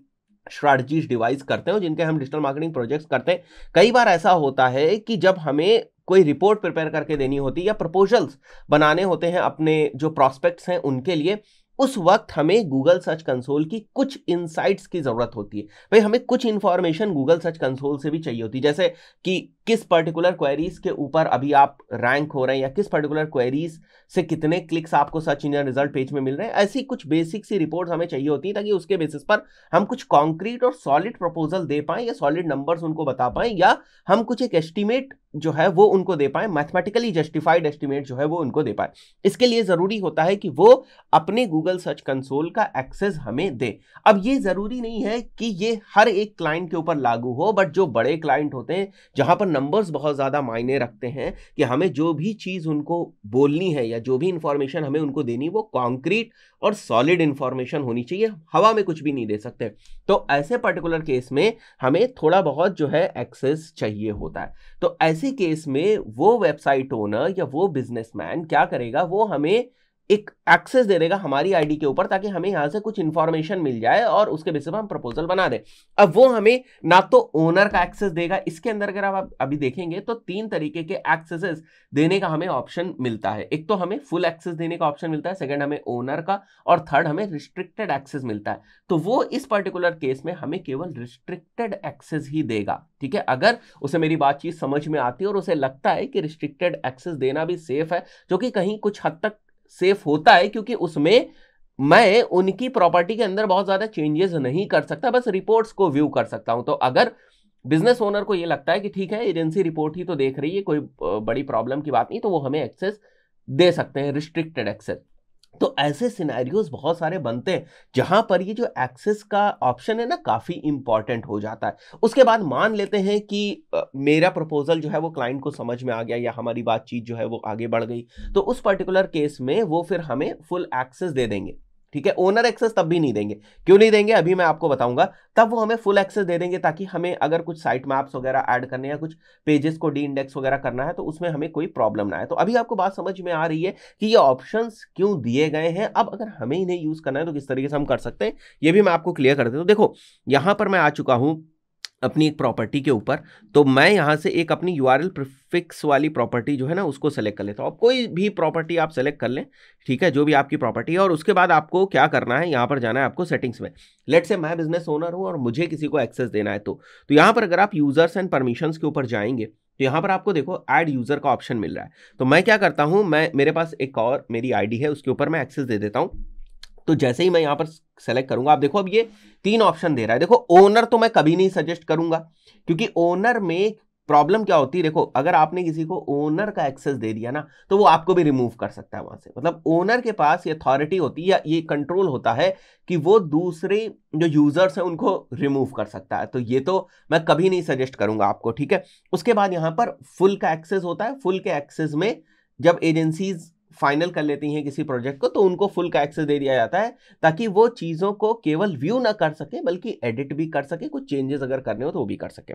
स्ट्रैटजीज डिवाइस करते हैं जिनके हम डिजिटल मार्केटिंग प्रोजेक्ट्स करते हैं कई बार ऐसा होता है कि जब हमें कोई रिपोर्ट प्रिपेयर करके देनी होती है या प्रपोजल्स बनाने होते हैं अपने जो प्रॉस्पेक्ट्स हैं उनके लिए उस वक्त हमें गूगल सर्च कंसोल की कुछ इंसाइट्स की ज़रूरत होती है भाई हमें कुछ इंफॉर्मेशन गूगल सर्च कंसोल से भी चाहिए होती है जैसे कि किस पर्टिकुलर क्वेरीज के ऊपर अभी आप रैंक हो रहे हैं या किस पर्टिकुलर क्वेरीज से कितने क्लिक्स आपको सर्च इंजन रिजल्ट पेज में मिल रहे हैं ऐसी कुछ बेसिक सी रिपोर्ट्स हमें चाहिए होती हैं ताकि उसके बेसिस पर हम कुछ कॉन्क्रीट और सॉलिड प्रपोजल दे पाएं या सॉलिड नंबर्स उनको बता पाएं या हम कुछ एक एस्टिमेट जो है वो उनको दे पाएं मैथमेटिकली जस्टिफाइड एस्टिमेट जो है वो उनको दे पाए इसके लिए ज़रूरी होता है कि वो अपने गूगल सर्च कंसोल का एक्सेस हमें दे अब ये ज़रूरी नहीं है कि ये हर एक क्लाइंट के ऊपर लागू हो बट जो बड़े क्लाइंट होते हैं जहां पर नंबर्स बहुत ज़्यादा मायने रखते हैं कि हमें जो भी चीज़ उनको बोलनी है या जो भी इन्फॉर्मेशन हमें उनको देनी वो कॉन्क्रीट और सॉलिड इन्फॉर्मेशन होनी चाहिए हवा में कुछ भी नहीं दे सकते तो ऐसे पर्टिकुलर केस में हमें थोड़ा बहुत जो है एक्सेस चाहिए होता है तो ऐसे केस में वो वेबसाइट ओनर या वो बिजनेसमैन क्या करेगा वो हमें एक एक्सेस दे देगा हमारी आईडी के ऊपर ताकि हमें यहाँ से कुछ इन्फॉर्मेशन मिल जाए और उसके बेसिस पर हम प्रपोजल बना दें अब वो हमें ना तो ओनर का एक्सेस देगा इसके अंदर अगर आप अभी देखेंगे तो तीन तरीके के एक्सेसेस देने का हमें ऑप्शन मिलता है एक तो हमें फुल एक्सेस देने का ऑप्शन मिलता है सेकेंड हमें ओनर का और थर्ड हमें रिस्ट्रिक्टेड एक्सेस मिलता है तो वो इस पर्टिकुलर केस में हमें केवल रिस्ट्रिक्टेड एक्सेस ही देगा ठीक है अगर उसे मेरी बातचीत समझ में आती है और उसे लगता है कि रिस्ट्रिक्टेड एक्सेस देना भी सेफ है जो कि कहीं कुछ हद तक सेफ होता है क्योंकि उसमें मैं उनकी प्रॉपर्टी के अंदर बहुत ज़्यादा चेंजेस नहीं कर सकता बस रिपोर्ट्स को व्यू कर सकता हूं तो अगर बिजनेस ओनर को ये लगता है कि ठीक है एजेंसी रिपोर्ट ही तो देख रही है कोई बड़ी प्रॉब्लम की बात नहीं तो वो हमें एक्सेस दे सकते हैं रिस्ट्रिक्टेड एक्सेस तो ऐसे सिनेरियोज बहुत सारे बनते हैं जहां पर ये जो एक्सेस का ऑप्शन है ना काफ़ी इंपॉर्टेंट हो जाता है उसके बाद मान लेते हैं कि मेरा प्रपोजल जो है वो क्लाइंट को समझ में आ गया या हमारी बातचीत जो है वो आगे बढ़ गई तो उस पर्टिकुलर केस में वो फिर हमें फुल एक्सेस दे देंगे ठीक है ओनर एक्सेस तब भी नहीं देंगे क्यों नहीं देंगे अभी मैं आपको बताऊंगा तब वो हमें फुल एक्सेस दे देंगे ताकि हमें अगर कुछ साइट मैप्स वगैरह ऐड करने या कुछ पेजेस को डी इंडेक्स वगैरह करना है तो उसमें हमें कोई प्रॉब्लम ना आए तो अभी आपको बात समझ में आ रही है कि ये ऑप्शन क्यों दिए गए हैं अब अगर हमें इन्हें यूज़ करना है तो किस तरीके से हम कर सकते हैं ये भी मैं आपको क्लियर कर देता हूँ देखो यहाँ पर मैं आ चुका हूँ अपनी एक प्रॉपर्टी के ऊपर तो मैं यहाँ से एक अपनी यू आर एल प्रिफिक्स वाली प्रॉपर्टी जो है ना उसको सेलेक्ट कर लेता हूँ अब कोई भी प्रॉपर्टी आप सेलेक्ट कर लें ठीक है जो भी आपकी प्रॉपर्टी है और उसके बाद आपको क्या करना है यहाँ पर जाना है आपको सेटिंग्स में लेट से मैं बिजनेस ओनर हूँ और मुझे किसी को एक्सेस देना है तो, तो यहाँ पर अगर आप यूजर्स एंड परमिशन के ऊपर जाएंगे तो यहाँ पर आपको देखो ऐड यूज़र का ऑप्शन मिल रहा है तो मैं क्या करता हूँ मैं मेरे पास एक और मेरी आईडी है उसके ऊपर मैं एक्सेस दे देता हूँ तो जैसे ही मैं यहां पर सेलेक्ट करूंगा आप देखो अब ये तीन ऑप्शन दे रहा है देखो ओनर तो मैं कभी नहीं सजेस्ट करूंगा क्योंकि ओनर में प्रॉब्लम क्या होती है देखो अगर आपने किसी को ओनर का एक्सेस दे दिया ना तो वो आपको भी रिमूव कर सकता है वहां से मतलब ओनर के पास ये अथॉरिटी होती है या ये कंट्रोल होता है कि वो दूसरे जो यूजर्स हैं उनको रिमूव कर सकता है तो ये तो मैं कभी नहीं सजेस्ट करूंगा आपको ठीक है उसके बाद यहाँ पर फुल का एक्सेस होता है फुल के एक्सेस में जब एजेंसीज फाइनल कर लेती हैं किसी प्रोजेक्ट को तो उनको फुल का एक्सेस दे दिया जाता है ताकि वो चीज़ों को केवल व्यू ना कर सके बल्कि एडिट भी कर सके कुछ चेंजेस अगर करने हो तो वो भी कर सके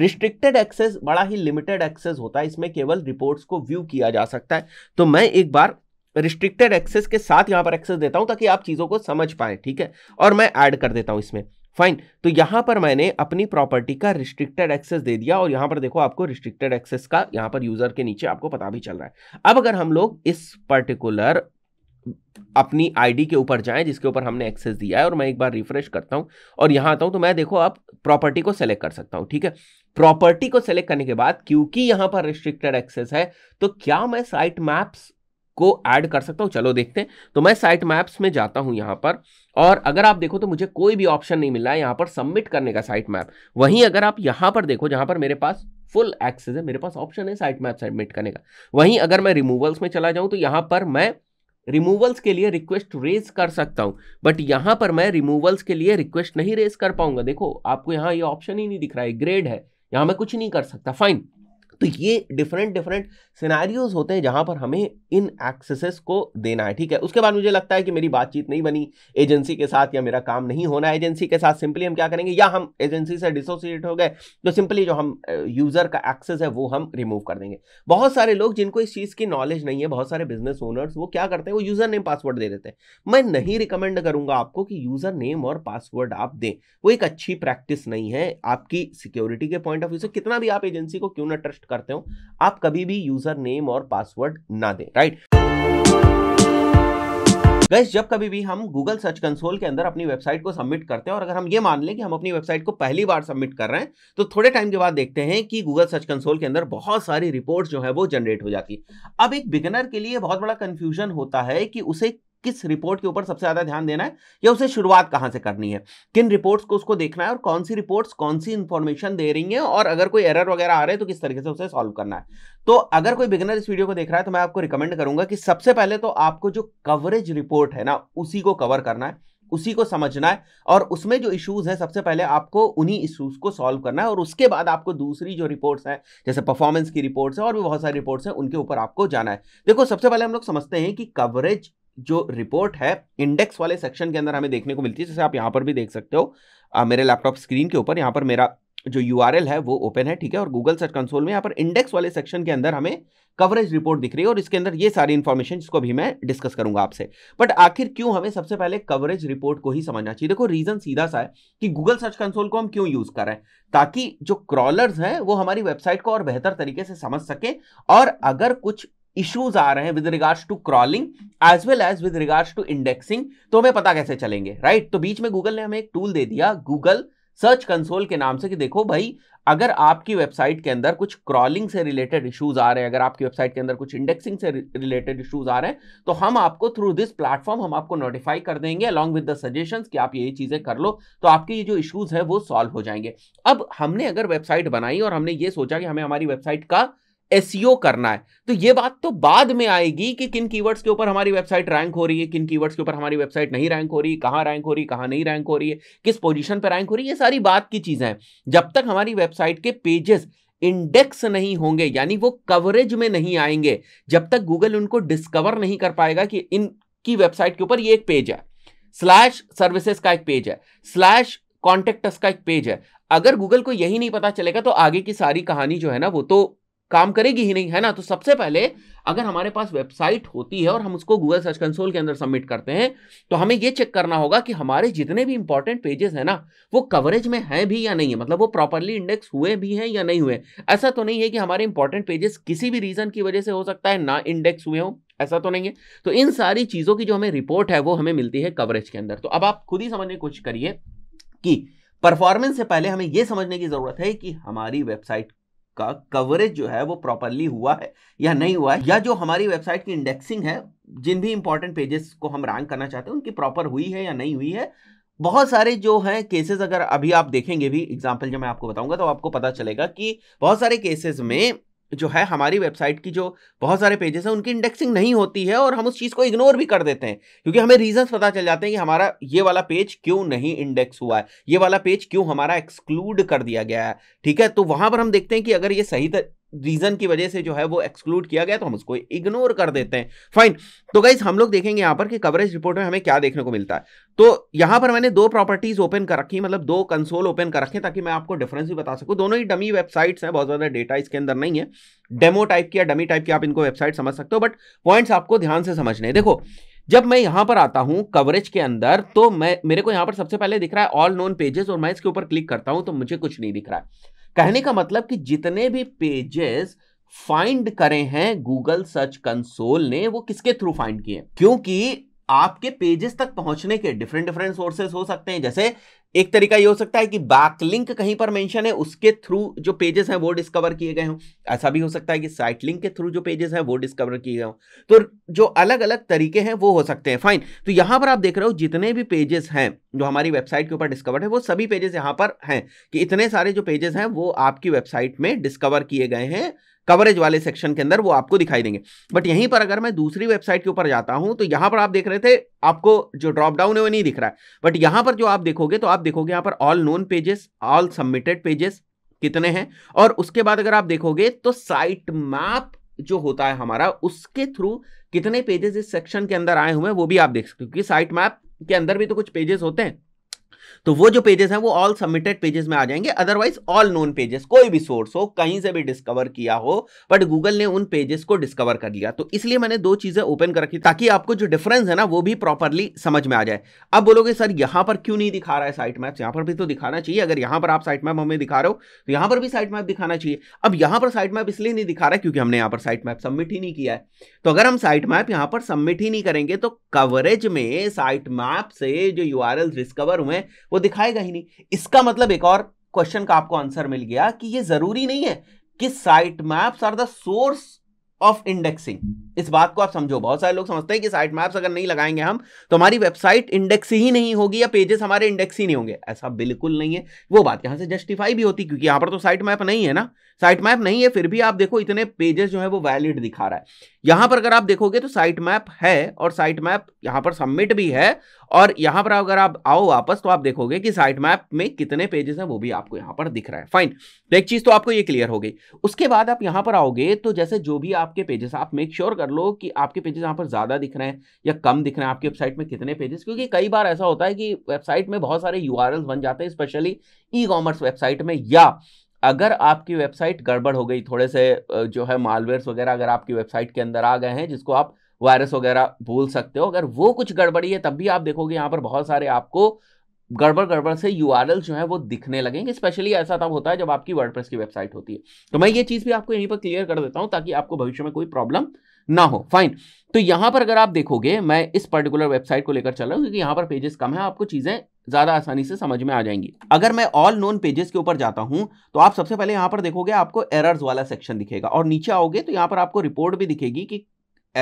रिस्ट्रिक्टेड एक्सेस बड़ा ही लिमिटेड एक्सेस होता है इसमें केवल रिपोर्ट्स को व्यू किया जा सकता है तो मैं एक बार रिस्ट्रिक्टेड एक्सेस के साथ यहाँ पर एक्सेस देता हूँ ताकि आप चीज़ों को समझ पाएँ ठीक है और मैं ऐड कर देता हूँ इसमें फाइन तो यहां पर मैंने अपनी प्रॉपर्टी का रिस्ट्रिक्टेड एक्सेस दे दिया और यहां पर देखो आपको रिस्ट्रिक्टेड एक्सेस का यहां पर यूजर के नीचे आपको पता भी चल रहा है अब अगर हम लोग इस पर्टिकुलर अपनी आईडी के ऊपर जाएं जिसके ऊपर हमने एक्सेस दिया है और मैं एक बार रिफ्रेश करता हूं और यहां आता हूं तो मैं देखो आप प्रॉपर्टी को सेलेक्ट कर सकता हूं ठीक है प्रॉपर्टी को सेलेक्ट करने के बाद क्योंकि यहां पर रिस्ट्रिक्टेड एक्सेस है तो क्या मैं साइट मैप्स को ऐड कर सकता हूँ चलो देखते हैं तो मैं साइट मैप्स में जाता हूँ यहाँ पर और अगर आप देखो तो मुझे कोई भी ऑप्शन नहीं मिला है यहाँ पर सबमिट करने का साइट मैप वहीं अगर आप यहाँ पर देखो जहाँ पर मेरे पास फुल एक्सेस है मेरे पास ऑप्शन है साइट मैप सबमिट करने का वहीं अगर मैं रिमूवल्स में चला जाऊँ तो यहाँ पर मैं रिमूवल्स के लिए रिक्वेस्ट रेज कर सकता हूं बट यहां पर मैं रिमूवल्स के लिए रिक्वेस्ट नहीं रेज कर पाऊंगा देखो आपको यहां ये यह ऑप्शन ही नहीं दिख रहा है ग्रेड है यहां मैं कुछ नहीं कर सकता फाइन तो ये डिफरेंट डिफरेंट सिनारियोज होते हैं जहां पर हमें इन एक्सेसेस को देना है ठीक है उसके बाद मुझे लगता है कि मेरी बातचीत नहीं बनी एजेंसी के साथ या मेरा काम नहीं होना एजेंसी के साथ सिंपली हम क्या करेंगे या हम एजेंसी से डिसोसिएट हो गए तो सिंपली जो हम यूज़र का एक्सेस है वो हम रिमूव कर देंगे बहुत सारे लोग जिनको इस चीज़ की नॉलेज नहीं है बहुत सारे बिजनेस ओनर्स वो क्या करते हैं वो यूज़र नेम पासवर्ड दे देते हैं मैं नहीं रिकमेंड करूंगा आपको कि यूज़र नेम और पासवर्ड आप दें वो एक अच्छी प्रैक्टिस नहीं है आपकी सिक्योरिटी के पॉइंट ऑफ व्यू से कितना भी आप एजेंसी को क्यों ना ट्रस्ट करते हो आप कभी भी यूजर नेम और पासवर्ड ना दें राइट गैस जब कभी भी हम गूगल सर्च कंसोल के अंदर अपनी वेबसाइट को सबमिट करते हैं और अगर हम ये मान लें कि हम अपनी वेबसाइट को पहली बार सबमिट कर रहे हैं तो थोड़े टाइम के बाद देखते हैं कि गूगल सर्च कंसोल के अंदर बहुत सारी रिपोर्ट्स जो है वो जनरेट हो जाती है अब एक बिगनर के लिए बहुत बड़ा कंफ्यूजन होता है कि उसे किस रिपोर्ट के ऊपर सबसे ज़्यादा ध्यान देना है या उसे शुरुआत कहां से करनी है किन रिपोर्ट्स को उसको देखना है और कौन सी रिपोर्ट्स कौन सी इंफॉर्मेशन दे रही है और अगर कोई एरर वगैरह आ रहे हैं तो किस तरीके से उसे सॉल्व करना है तो अगर कोई बिगनर इस वीडियो को देख रहा है तो मैं आपको रिकमेंड करूंगा कि सबसे पहले तो आपको जो कवरेज रिपोर्ट है ना उसी को कवर करना है उसी को समझना है और उसमें जो इश्यूज हैं सबसे पहले आपको उन्हीं इश्यूज को सॉल्व करना है और उसके बाद आपको दूसरी जो रिपोर्ट्स हैं जैसे परफॉर्मेंस की रिपोर्ट्स हैं और भी बहुत सारी रिपोर्ट्स हैं उनके ऊपर आपको जाना है देखो सबसे पहले हम लोग समझते हैं कि कवरेज जो रिपोर्ट है इंडेक्स वाले सेक्शन के अंदर हमें देखने को मिलती है जैसे आप यहाँ पर भी देख सकते हो आ, मेरे लैपटॉप स्क्रीन के ऊपर यहाँ पर मेरा जो यू है वो ओपन है ठीक है और गूगल सर्च कंसोल में यहाँ पर इंडेक्स वाले सेक्शन के अंदर हमें कवरेज रिपोर्ट दिख रही है और इसके अंदर ये सारी इन्फॉर्मेशन जिसको भी मैं डिस्कस करूंगा आपसे बट आखिर क्यों हमें सबसे पहले कवरेज रिपोर्ट को ही समझना चाहिए देखो रीजन सीधा सा है कि गूगल सर्च कंसोल को हम क्यों यूज कर रहे हैं ताकि जो क्रॉलर्स हैं वो हमारी वेबसाइट को और बेहतर तरीके से समझ सके और अगर कुछ इश्यूज आ रहे हैं with regards to crawling as well as with regards to indexing तो हमें पता कैसे चलेंगे राइट right? तो बीच में गूगल ने हमें एक टूल दे दिया गूगल सर्च कंसोल के नाम से कि देखो भाई अगर आपकी वेबसाइट के अंदर कुछ क्रॉलिंग से रिलेटेड इश्यूज आ रहे हैं अगर आपकी वेबसाइट के अंदर कुछ इंडेक्सिंग से रिलेटेड इश्यूज आ रहे हैं तो हम आपको थ्रू दिस प्लेटफॉर्म हम आपको नोटिफाई कर देंगे अलॉन्ग विद द सजेशन कि आप ये चीज़ें कर लो तो आपके ये जो इश्यूज है वो सॉल्व हो जाएंगे अब हमने अगर वेबसाइट बनाई और हमने ये सोचा कि हमें हमारी वेबसाइट का एस e करना है तो ये बात तो बाद में आएगी कि किन कीवर्ड्स के ऊपर हमारी वेबसाइट रैंक हो रही है किन कीवर्ड्स के ऊपर हमारी वेबसाइट नहीं रैंक हो रही कहाँ रैंक हो रही कहाँ नहीं रैंक हो रही है किस पोजीशन पर रैंक हो रही है ये सारी बात की चीज़ें हैं जब तक हमारी वेबसाइट के पेजेस इंडेक्स नहीं होंगे यानी वो कवरेज में नहीं आएंगे जब तक गूगल उनको डिस्कवर नहीं कर पाएगा कि इनकी वेबसाइट के ऊपर ये एक पेज है स्लैश सर्विसेज का एक पेज है स्लैश कॉन्टेक्टस का एक पेज है अगर गूगल को यही नहीं पता चलेगा तो आगे की सारी कहानी जो है ना वो तो काम करेगी ही नहीं है ना तो सबसे पहले अगर हमारे पास वेबसाइट होती है और हम उसको गूगल सर्च कंसोल के अंदर सबमिट करते हैं तो हमें यह चेक करना होगा कि हमारे जितने भी इंपॉर्टेंट पेजेस हैं ना वो कवरेज में हैं भी या नहीं है मतलब वो प्रॉपरली इंडेक्स हुए भी हैं या नहीं हुए ऐसा तो नहीं है कि हमारे इंपॉर्टेंट पेजेस किसी भी रीजन की वजह से हो सकता है ना इंडेक्स हुए हों ऐसा तो नहीं है तो इन सारी चीज़ों की जो हमें रिपोर्ट है वो हमें मिलती है कवरेज के अंदर तो अब आप खुद ही समझने की कोशिश करिए कि परफॉर्मेंस से पहले हमें यह समझने की ज़रूरत है कि हमारी वेबसाइट का कवरेज जो है वो प्रॉपरली हुआ है या हम्म। नहीं हुआ है या जो हमारी वेबसाइट की इंडेक्सिंग है जिन भी इंपॉर्टेंट पेजेस को हम रैंक करना चाहते हैं उनकी प्रॉपर हुई है या नहीं हुई है बहुत सारे जो हैं केसेस अगर अभी आप देखेंगे भी एग्जाम्पल जो मैं आपको बताऊंगा तो आपको पता चलेगा कि बहुत सारे केसेस में जो है हमारी वेबसाइट की जो बहुत सारे पेजेस हैं उनकी इंडेक्सिंग नहीं होती है और हम उस चीज़ को इग्नोर भी कर देते हैं क्योंकि हमें रीजंस पता चल जाते हैं कि हमारा ये वाला पेज क्यों नहीं इंडेक्स हुआ है ये वाला पेज क्यों हमारा एक्सक्लूड कर दिया गया है ठीक है तो वहां पर हम देखते हैं कि अगर ये सही तर... रीजन की वजह से जो है वो एक्सक्लूड किया गया तो हम उसको इग्नोर कर देते हैं फाइन तो गाइज हम लोग देखेंगे यहां पर कि कवरेज रिपोर्ट में हमें क्या देखने को मिलता है तो यहां पर मैंने दो प्रॉपर्टीज ओपन कर रखी मतलब दो कंसोल ओपन कर रखे ताकि मैं आपको डिफरेंस भी बता सकूं दोनों ही डमी वेबसाइट्स हैं बहुत ज़्यादा डेटा इसके अंदर नहीं है डेमो टाइप की या डमी टाइप की आप इनको वेबसाइट समझ सकते हो बट पॉइंट्स आपको ध्यान से समझने देखो जब मैं यहां पर आता हूं कवरेज के अंदर तो मैं मेरे को यहां पर सबसे पहले दिख रहा है ऑल नोन पेजेस और मैं इसके ऊपर क्लिक करता हूं तो मुझे कुछ नहीं दिख रहा है कहने का मतलब कि जितने भी पेजेस फाइंड करे हैं गूगल सर्च कंसोल ने वो किसके थ्रू फाइंड किए क्योंकि आपके पेजेस तक पहुंचने के डिफरेंट डिफरेंट सोर्सेस हो सकते हैं जैसे एक तरीका ये हो सकता है कि बैकलिंक कहीं पर मेंशन है उसके थ्रू जो पेजेस हैं वो डिस्कवर किए गए हों ऐसा भी हो सकता है कि साइट लिंक के थ्रू जो पेजेस हैं वो डिस्कवर किए गए हों तो जो अलग अलग तरीके हैं वो हो सकते हैं फाइन तो यहाँ पर आप देख रहे हो जितने भी पेजेस हैं जो हमारी वेबसाइट के ऊपर डिस्कवर है वो सभी पेजेस यहाँ पर हैं कि इतने सारे जो पेजेस हैं वो आपकी वेबसाइट में डिस्कवर किए गए हैं कवरेज वाले सेक्शन के अंदर वो आपको दिखाई देंगे बट यहीं पर अगर मैं दूसरी वेबसाइट के ऊपर जाता हूं तो यहां पर आप देख रहे थे आपको जो ड्रॉप डाउन है वो नहीं दिख रहा है बट यहां पर जो आप देखोगे तो आप देखोगे यहां पर all known pages all submitted pages कितने हैं और उसके बाद अगर आप देखोगे तो साइट मैप जो होता है हमारा उसके थ्रू कितने पेजेस इस सेक्शन के अंदर आए हुए हैं वो भी आप देख सकते हो क्योंकि साइट मैप के अंदर भी तो कुछ पेजेस होते हैं तो वो जो पेजेस हैं वो ऑल सबमिटेड पेजेस में आ जाएंगे अदरवाइज ऑल नोन पेजेस कोई भी सोर्स हो कहीं से भी डिस्कवर किया हो बट गूगल ने उन पेजेस को डिस्कवर कर लिया तो इसलिए मैंने दो चीजें ओपन कर रखी ताकि आपको जो डिफरेंस है ना वो भी प्रॉपरली समझ में आ जाए अब बोलोगे सर यहां पर क्यों नहीं दिखा रहा है साइट मैप यहां पर भी तो दिखाना चाहिए अगर यहां पर आप साइट मैप हमें दिखा रहे हो तो यहां पर भी साइट मैप दिखाना चाहिए अब यहां पर साइट मैप इसलिए नहीं दिखा रहा क्योंकि हमने यहां पर साइट मैप सबमिट ही नहीं किया है तो अगर हम साइट मैप यहां पर सबमिट ही नहीं करेंगे तो कवरेज में साइट मैप से जो यू डिस्कवर हुए वो दिखाएगा ही नहीं इसका मतलब एक और क्वेश्चन का आपको आंसर मिल गया कि ये जरूरी नहीं है कि site maps are the source of indexing इस बात को आप समझो बहुत सारे लोग समझते हैं कि साइट मैप्स अगर नहीं लगाएंगे हम तो हमारी वेबसाइट इंडेक्स ही नहीं होगी या पेजेस हमारे इंडेक्स ही नहीं होंगे ऐसा बिल्कुल नहीं है वो बात यहां से जस्टिफाई भी होती क्योंकि यहां पर तो साइट मैप नहीं है ना साइट मैप नहीं है फिर भी आप देखो इतने पेजेस जो है वो वैलिड दिखा रहा है यहां पर अगर आप देखोगे तो साइट मैप है और साइट मैप यहां पर सबमिट भी है और यहां पर अगर आप आओ वापस तो आप देखोगे कि साइट मैप में कितने पेजेस हैं वो भी आपको यहां पर दिख रहा है फाइन तो एक चीज तो आपको ये क्लियर हो गई उसके बाद आप यहां पर आओगे तो जैसे जो भी आपके पेजेस आप मेक श्योर sure कर लो कि आपके पेजेस यहां पर ज्यादा दिख रहे हैं या कम दिख रहे हैं आपकी वेबसाइट में कितने पेजेस क्योंकि कई बार ऐसा होता है कि वेबसाइट में बहुत सारे यू बन जाते हैं स्पेशली ई कॉमर्स वेबसाइट में या अगर आपकी वेबसाइट गड़बड़ हो गई थोड़े से जो है मालवेयर्स वगैरह अगर आपकी वेबसाइट के अंदर आ गए हैं जिसको आप वायरस वगैरह बोल सकते हो अगर वो कुछ गड़बड़ी है तब भी आप देखोगे यहाँ पर बहुत सारे आपको गड़बड़ गड़बड़ से यू जो है वो दिखने लगेंगे स्पेशली ऐसा तब होता है जब आपकी वर्ड की वेबसाइट होती है तो मैं ये चीज़ भी आपको यहीं पर क्लियर कर देता हूँ ताकि आपको भविष्य में कोई प्रॉब्लम ना हो फाइन तो यहाँ पर अगर आप देखोगे मैं इस पर्टिकुलर वेबसाइट को लेकर चल रहा हूँ क्योंकि यहाँ पर पेजेस कम है आपको चीज़ें ज़्यादा आसानी से समझ में आ जाएंगी अगर मैं ऑल नोन पेजेस के ऊपर जाता हूँ तो आप सबसे पहले यहाँ पर देखोगे आपको एरर्स वाला सेक्शन दिखेगा और नीचे आओगे तो यहाँ पर आपको रिपोर्ट भी दिखेगी कि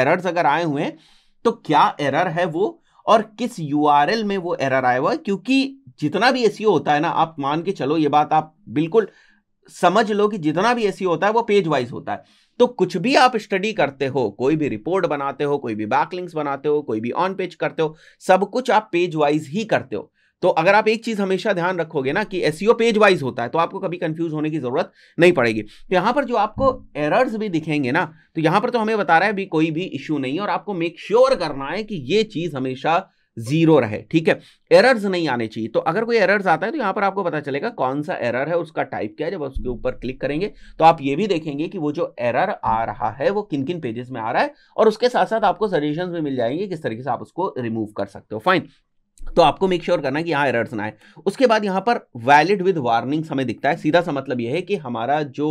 एरर्स अगर आए हुए तो क्या एरर है वो और किस यू में वो एरर आया हुआ क्योंकि जितना भी एस e होता है ना आप मान के चलो ये बात आप बिल्कुल समझ लो कि जितना भी एस e होता है वो पेज वाइज होता है तो कुछ भी आप स्टडी करते हो कोई भी रिपोर्ट बनाते हो कोई भी बैकलिंक्स बनाते हो कोई भी ऑन पेज करते हो सब कुछ आप पेज वाइज ही करते हो तो अगर आप एक चीज हमेशा ध्यान रखोगे ना कि एस पेज वाइज होता है तो आपको कभी कंफ्यूज होने की जरूरत नहीं पड़ेगी तो यहाँ पर जो आपको एरर्स भी दिखेंगे ना तो यहाँ पर तो हमें बता रहा है भी कोई भी इश्यू नहीं है और आपको मेक श्योर sure करना है कि ये चीज हमेशा जीरो रहे ठीक है एरर्स नहीं आने चाहिए तो अगर कोई एरर्स आता है तो यहाँ पर आपको पता चलेगा कौन सा एरर है उसका टाइप क्या है जब उसके ऊपर क्लिक करेंगे तो आप ये भी देखेंगे कि वो जो एरर आ रहा है वो किन किन पेजेस में आ रहा है और उसके साथ साथ आपको सजेशन भी मिल जाएंगे किस तरीके से आप उसको रिमूव कर सकते हो फाइन तो आपको मेक श्योर sure करना है कि यहाँ एरर्स ना आए उसके बाद यहाँ पर वैलिड विद वार्निंग्स हमें दिखता है सीधा सा मतलब यह है कि हमारा जो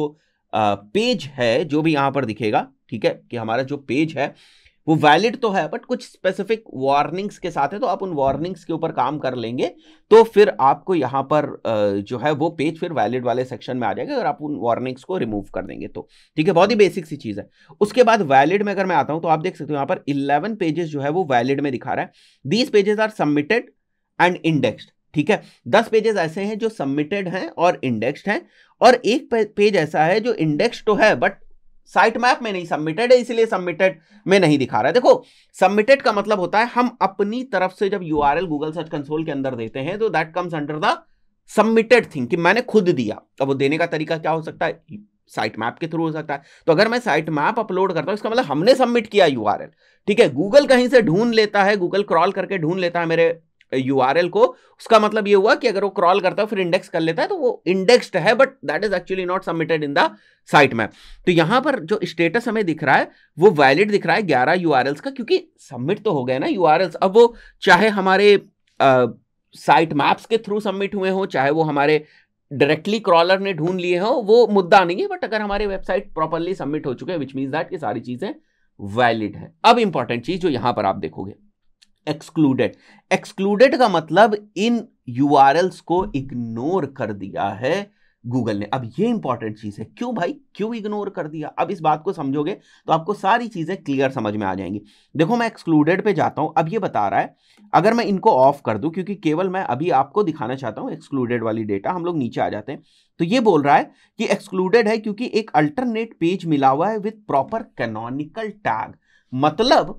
पेज है जो भी यहाँ पर दिखेगा ठीक है कि हमारा जो पेज है वो वैलिड तो है बट कुछ स्पेसिफिक वार्निंग्स के साथ है तो आप उन वार्निंग्स के ऊपर काम कर लेंगे तो फिर आपको यहाँ पर जो है वो पेज फिर वैलिड वाले सेक्शन में आ जाएगा अगर आप उन वार्निंग्स को रिमूव कर देंगे तो ठीक है बहुत ही बेसिक सी चीज़ है उसके बाद वैलिड में अगर मैं आता हूँ तो आप देख सकते हो यहाँ पर इलेवन पेजेस जो है वो वैलिड में दिखा रहा है these pages are submitted and indexed ठीक है दस पेजेस ऐसे हैं जो सबमिटेड हैं और इंडेक्स्ड हैं और एक पेज ऐसा है जो इंडेक्स तो है बट साइट मैप में नहीं सबमिटेड है इसलिए सबमिटेड में नहीं दिखा रहा है देखो सबमिटेड का मतलब होता है हम अपनी तरफ से जब यू गूगल सर्च कंसोल के अंदर देते हैं तो that comes under the submitted thing कि मैंने खुद दिया अब वो देने का तरीका क्या हो सकता है साइट मैप के थ्रू हो सकता है तो अगर मैं साइट मैप अपलोड करता हूँ इसका मतलब हमने सबमिट किया यू ठीक है गूगल कहीं से ढूंढ लेता है गूगल क्रॉल करके ढूंढ लेता है मेरे यू आर एल को उसका मतलब ये हुआ कि अगर वो क्रॉल करता है फिर इंडेक्स कर लेता है तो वो इंडेक्स्ड है but that is actually not submitted in the site map तो यहां पर जो स्टेटस हमें दिख रहा है वो वैलिड दिख रहा है ग्यारह यू आर एल्स का क्योंकि सबमिट तो हो गया ना यू आर एल्स अब वो चाहे हमारे साइट मैप्स के थ्रू सबमिट हुए हों चाहे वो हमारे डायरेक्टली क्रॉलर ने ढूंढ लिए हो वो मुद्दा नहीं है बट अगर हमारे वेबसाइट प्रॉपरली सबमिट हो चुके हैं विच मीन्स दैट ये सारी चीज़ें वैलिड है अब इंपॉर्टेंट चीज़ जो यहां पर आप देखोगे एक्सक्लूडेड एक्सक्लूडेड का मतलब इन यू को इग्नोर कर दिया है गूगल ने अब ये इंपॉर्टेंट चीज़ है क्यों भाई क्यों इग्नोर कर दिया अब इस बात को समझोगे तो आपको सारी चीज़ें क्लियर समझ में आ जाएंगी देखो मैं एक्सक्लूडेड पे जाता हूं अब ये बता रहा है अगर मैं इनको ऑफ कर दूं क्योंकि केवल मैं अभी आपको दिखाना चाहता हूं एक्सक्लूडेड वाली डेटा हम लोग नीचे आ जाते हैं तो ये बोल रहा है कि एक्सक्लूडेड है क्योंकि एक अल्टरनेट पेज मिला हुआ है विथ प्रॉपर कैनोनिकल टैग मतलब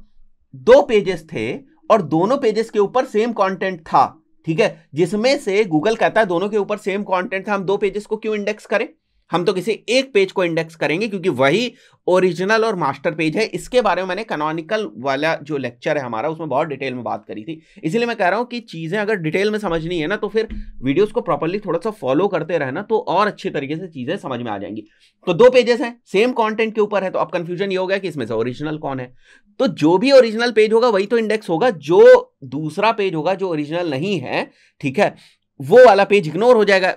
दो पेजेस थे और दोनों पेजेस के ऊपर सेम कंटेंट था ठीक है जिसमें से गूगल कहता है दोनों के ऊपर सेम कंटेंट था हम दो पेजेस को क्यों इंडेक्स करें हम तो किसी एक पेज को इंडेक्स करेंगे क्योंकि वही ओरिजिनल और मास्टर पेज है इसके बारे में मैंने कनोनिकल वाला जो लेक्चर है हमारा उसमें बहुत डिटेल में बात करी थी इसलिए मैं कह रहा हूँ कि चीज़ें अगर डिटेल में समझनी है ना तो फिर वीडियोस को प्रॉपरली थोड़ा सा फॉलो करते रहना तो और अच्छे तरीके से चीज़ें समझ में आ जाएंगी तो दो पेजेस हैं सेम कॉन्टेंट के ऊपर है तो अब कन्फ्यूजन ये हो गया कि इसमें से ओरिजिनल कौन है तो जो भी ओरिजिनल पेज होगा वही तो इंडेक्स होगा जो दूसरा पेज होगा जो ओरिजिनल नहीं है ठीक है वो वाला पेज इग्नोर हो जाएगा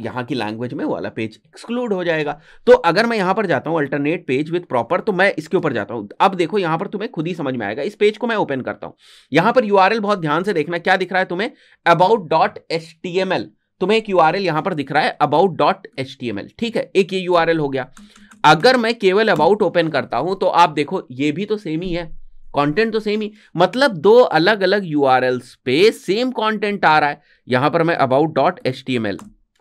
यहाँ की लैंग्वेज में वाला पेज एक्सक्लूड हो जाएगा तो अगर मैं यहाँ पर जाता हूँ अल्टरनेट पेज विथ प्रॉपर तो मैं इसके ऊपर जाता हूँ अब देखो यहाँ पर तुम्हें खुद ही समझ में आएगा इस पेज को मैं ओपन करता हूँ यहाँ पर यू बहुत ध्यान से देखना क्या दिख रहा है तुम्हें about dot H T M L तुम्हें एक यू आर एल यहाँ पर दिख रहा है about dot H T M L ठीक है एक ये यू आर एल हो गया अगर मैं केवल अबाउट ओपन करता हूँ तो आप देखो ये भी तो सेम ही है कंटेंट तो सेम ही मतलब दो अलग अलग यू पे सेम कंटेंट आ रहा है यहां पर मैं about dot H T M L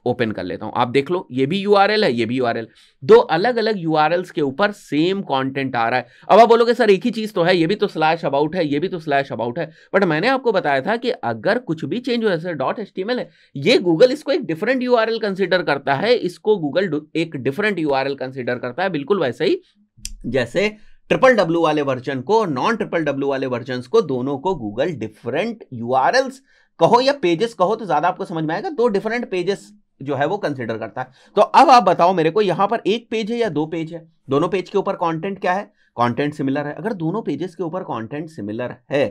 open कर लेता हूं आप देख लो ये भी यूआरएल है ये भी यूआरएल दो अलग अलग यूआरएल्स के ऊपर सेम कंटेंट आ रहा है अब आप बोलोगे सर एक ही चीज तो है ये भी तो स्लैश अबाउट है ये भी तो स्लैश अबाउट है बट मैंने आपको बताया था कि अगर कुछ भी चेंज हो जैसे डॉट एस है ये गूगल इसको एक डिफरेंट यू कंसिडर करता है इसको गूगल एक डिफरेंट यू कंसिडर करता है बिल्कुल वैसे ही जैसे ट्रिपल डब्ल्यू वाले वर्जन को नॉन ट्रिपल डब्ल्यू वाले वर्जन को दोनों को गूगल डिफरेंट यू कहो या पेजेस कहो तो ज्यादा आपको समझ में आएगा दो डिफरेंट पेजेस जो है वो कंसिडर करता है तो अब आप बताओ मेरे को यहां पर एक पेज है या दो पेज है दोनों पेज के ऊपर कॉन्टेंट क्या है कॉन्टेंट सिमिलर है अगर दोनों पेजेस के ऊपर कॉन्टेंट सिमिलर है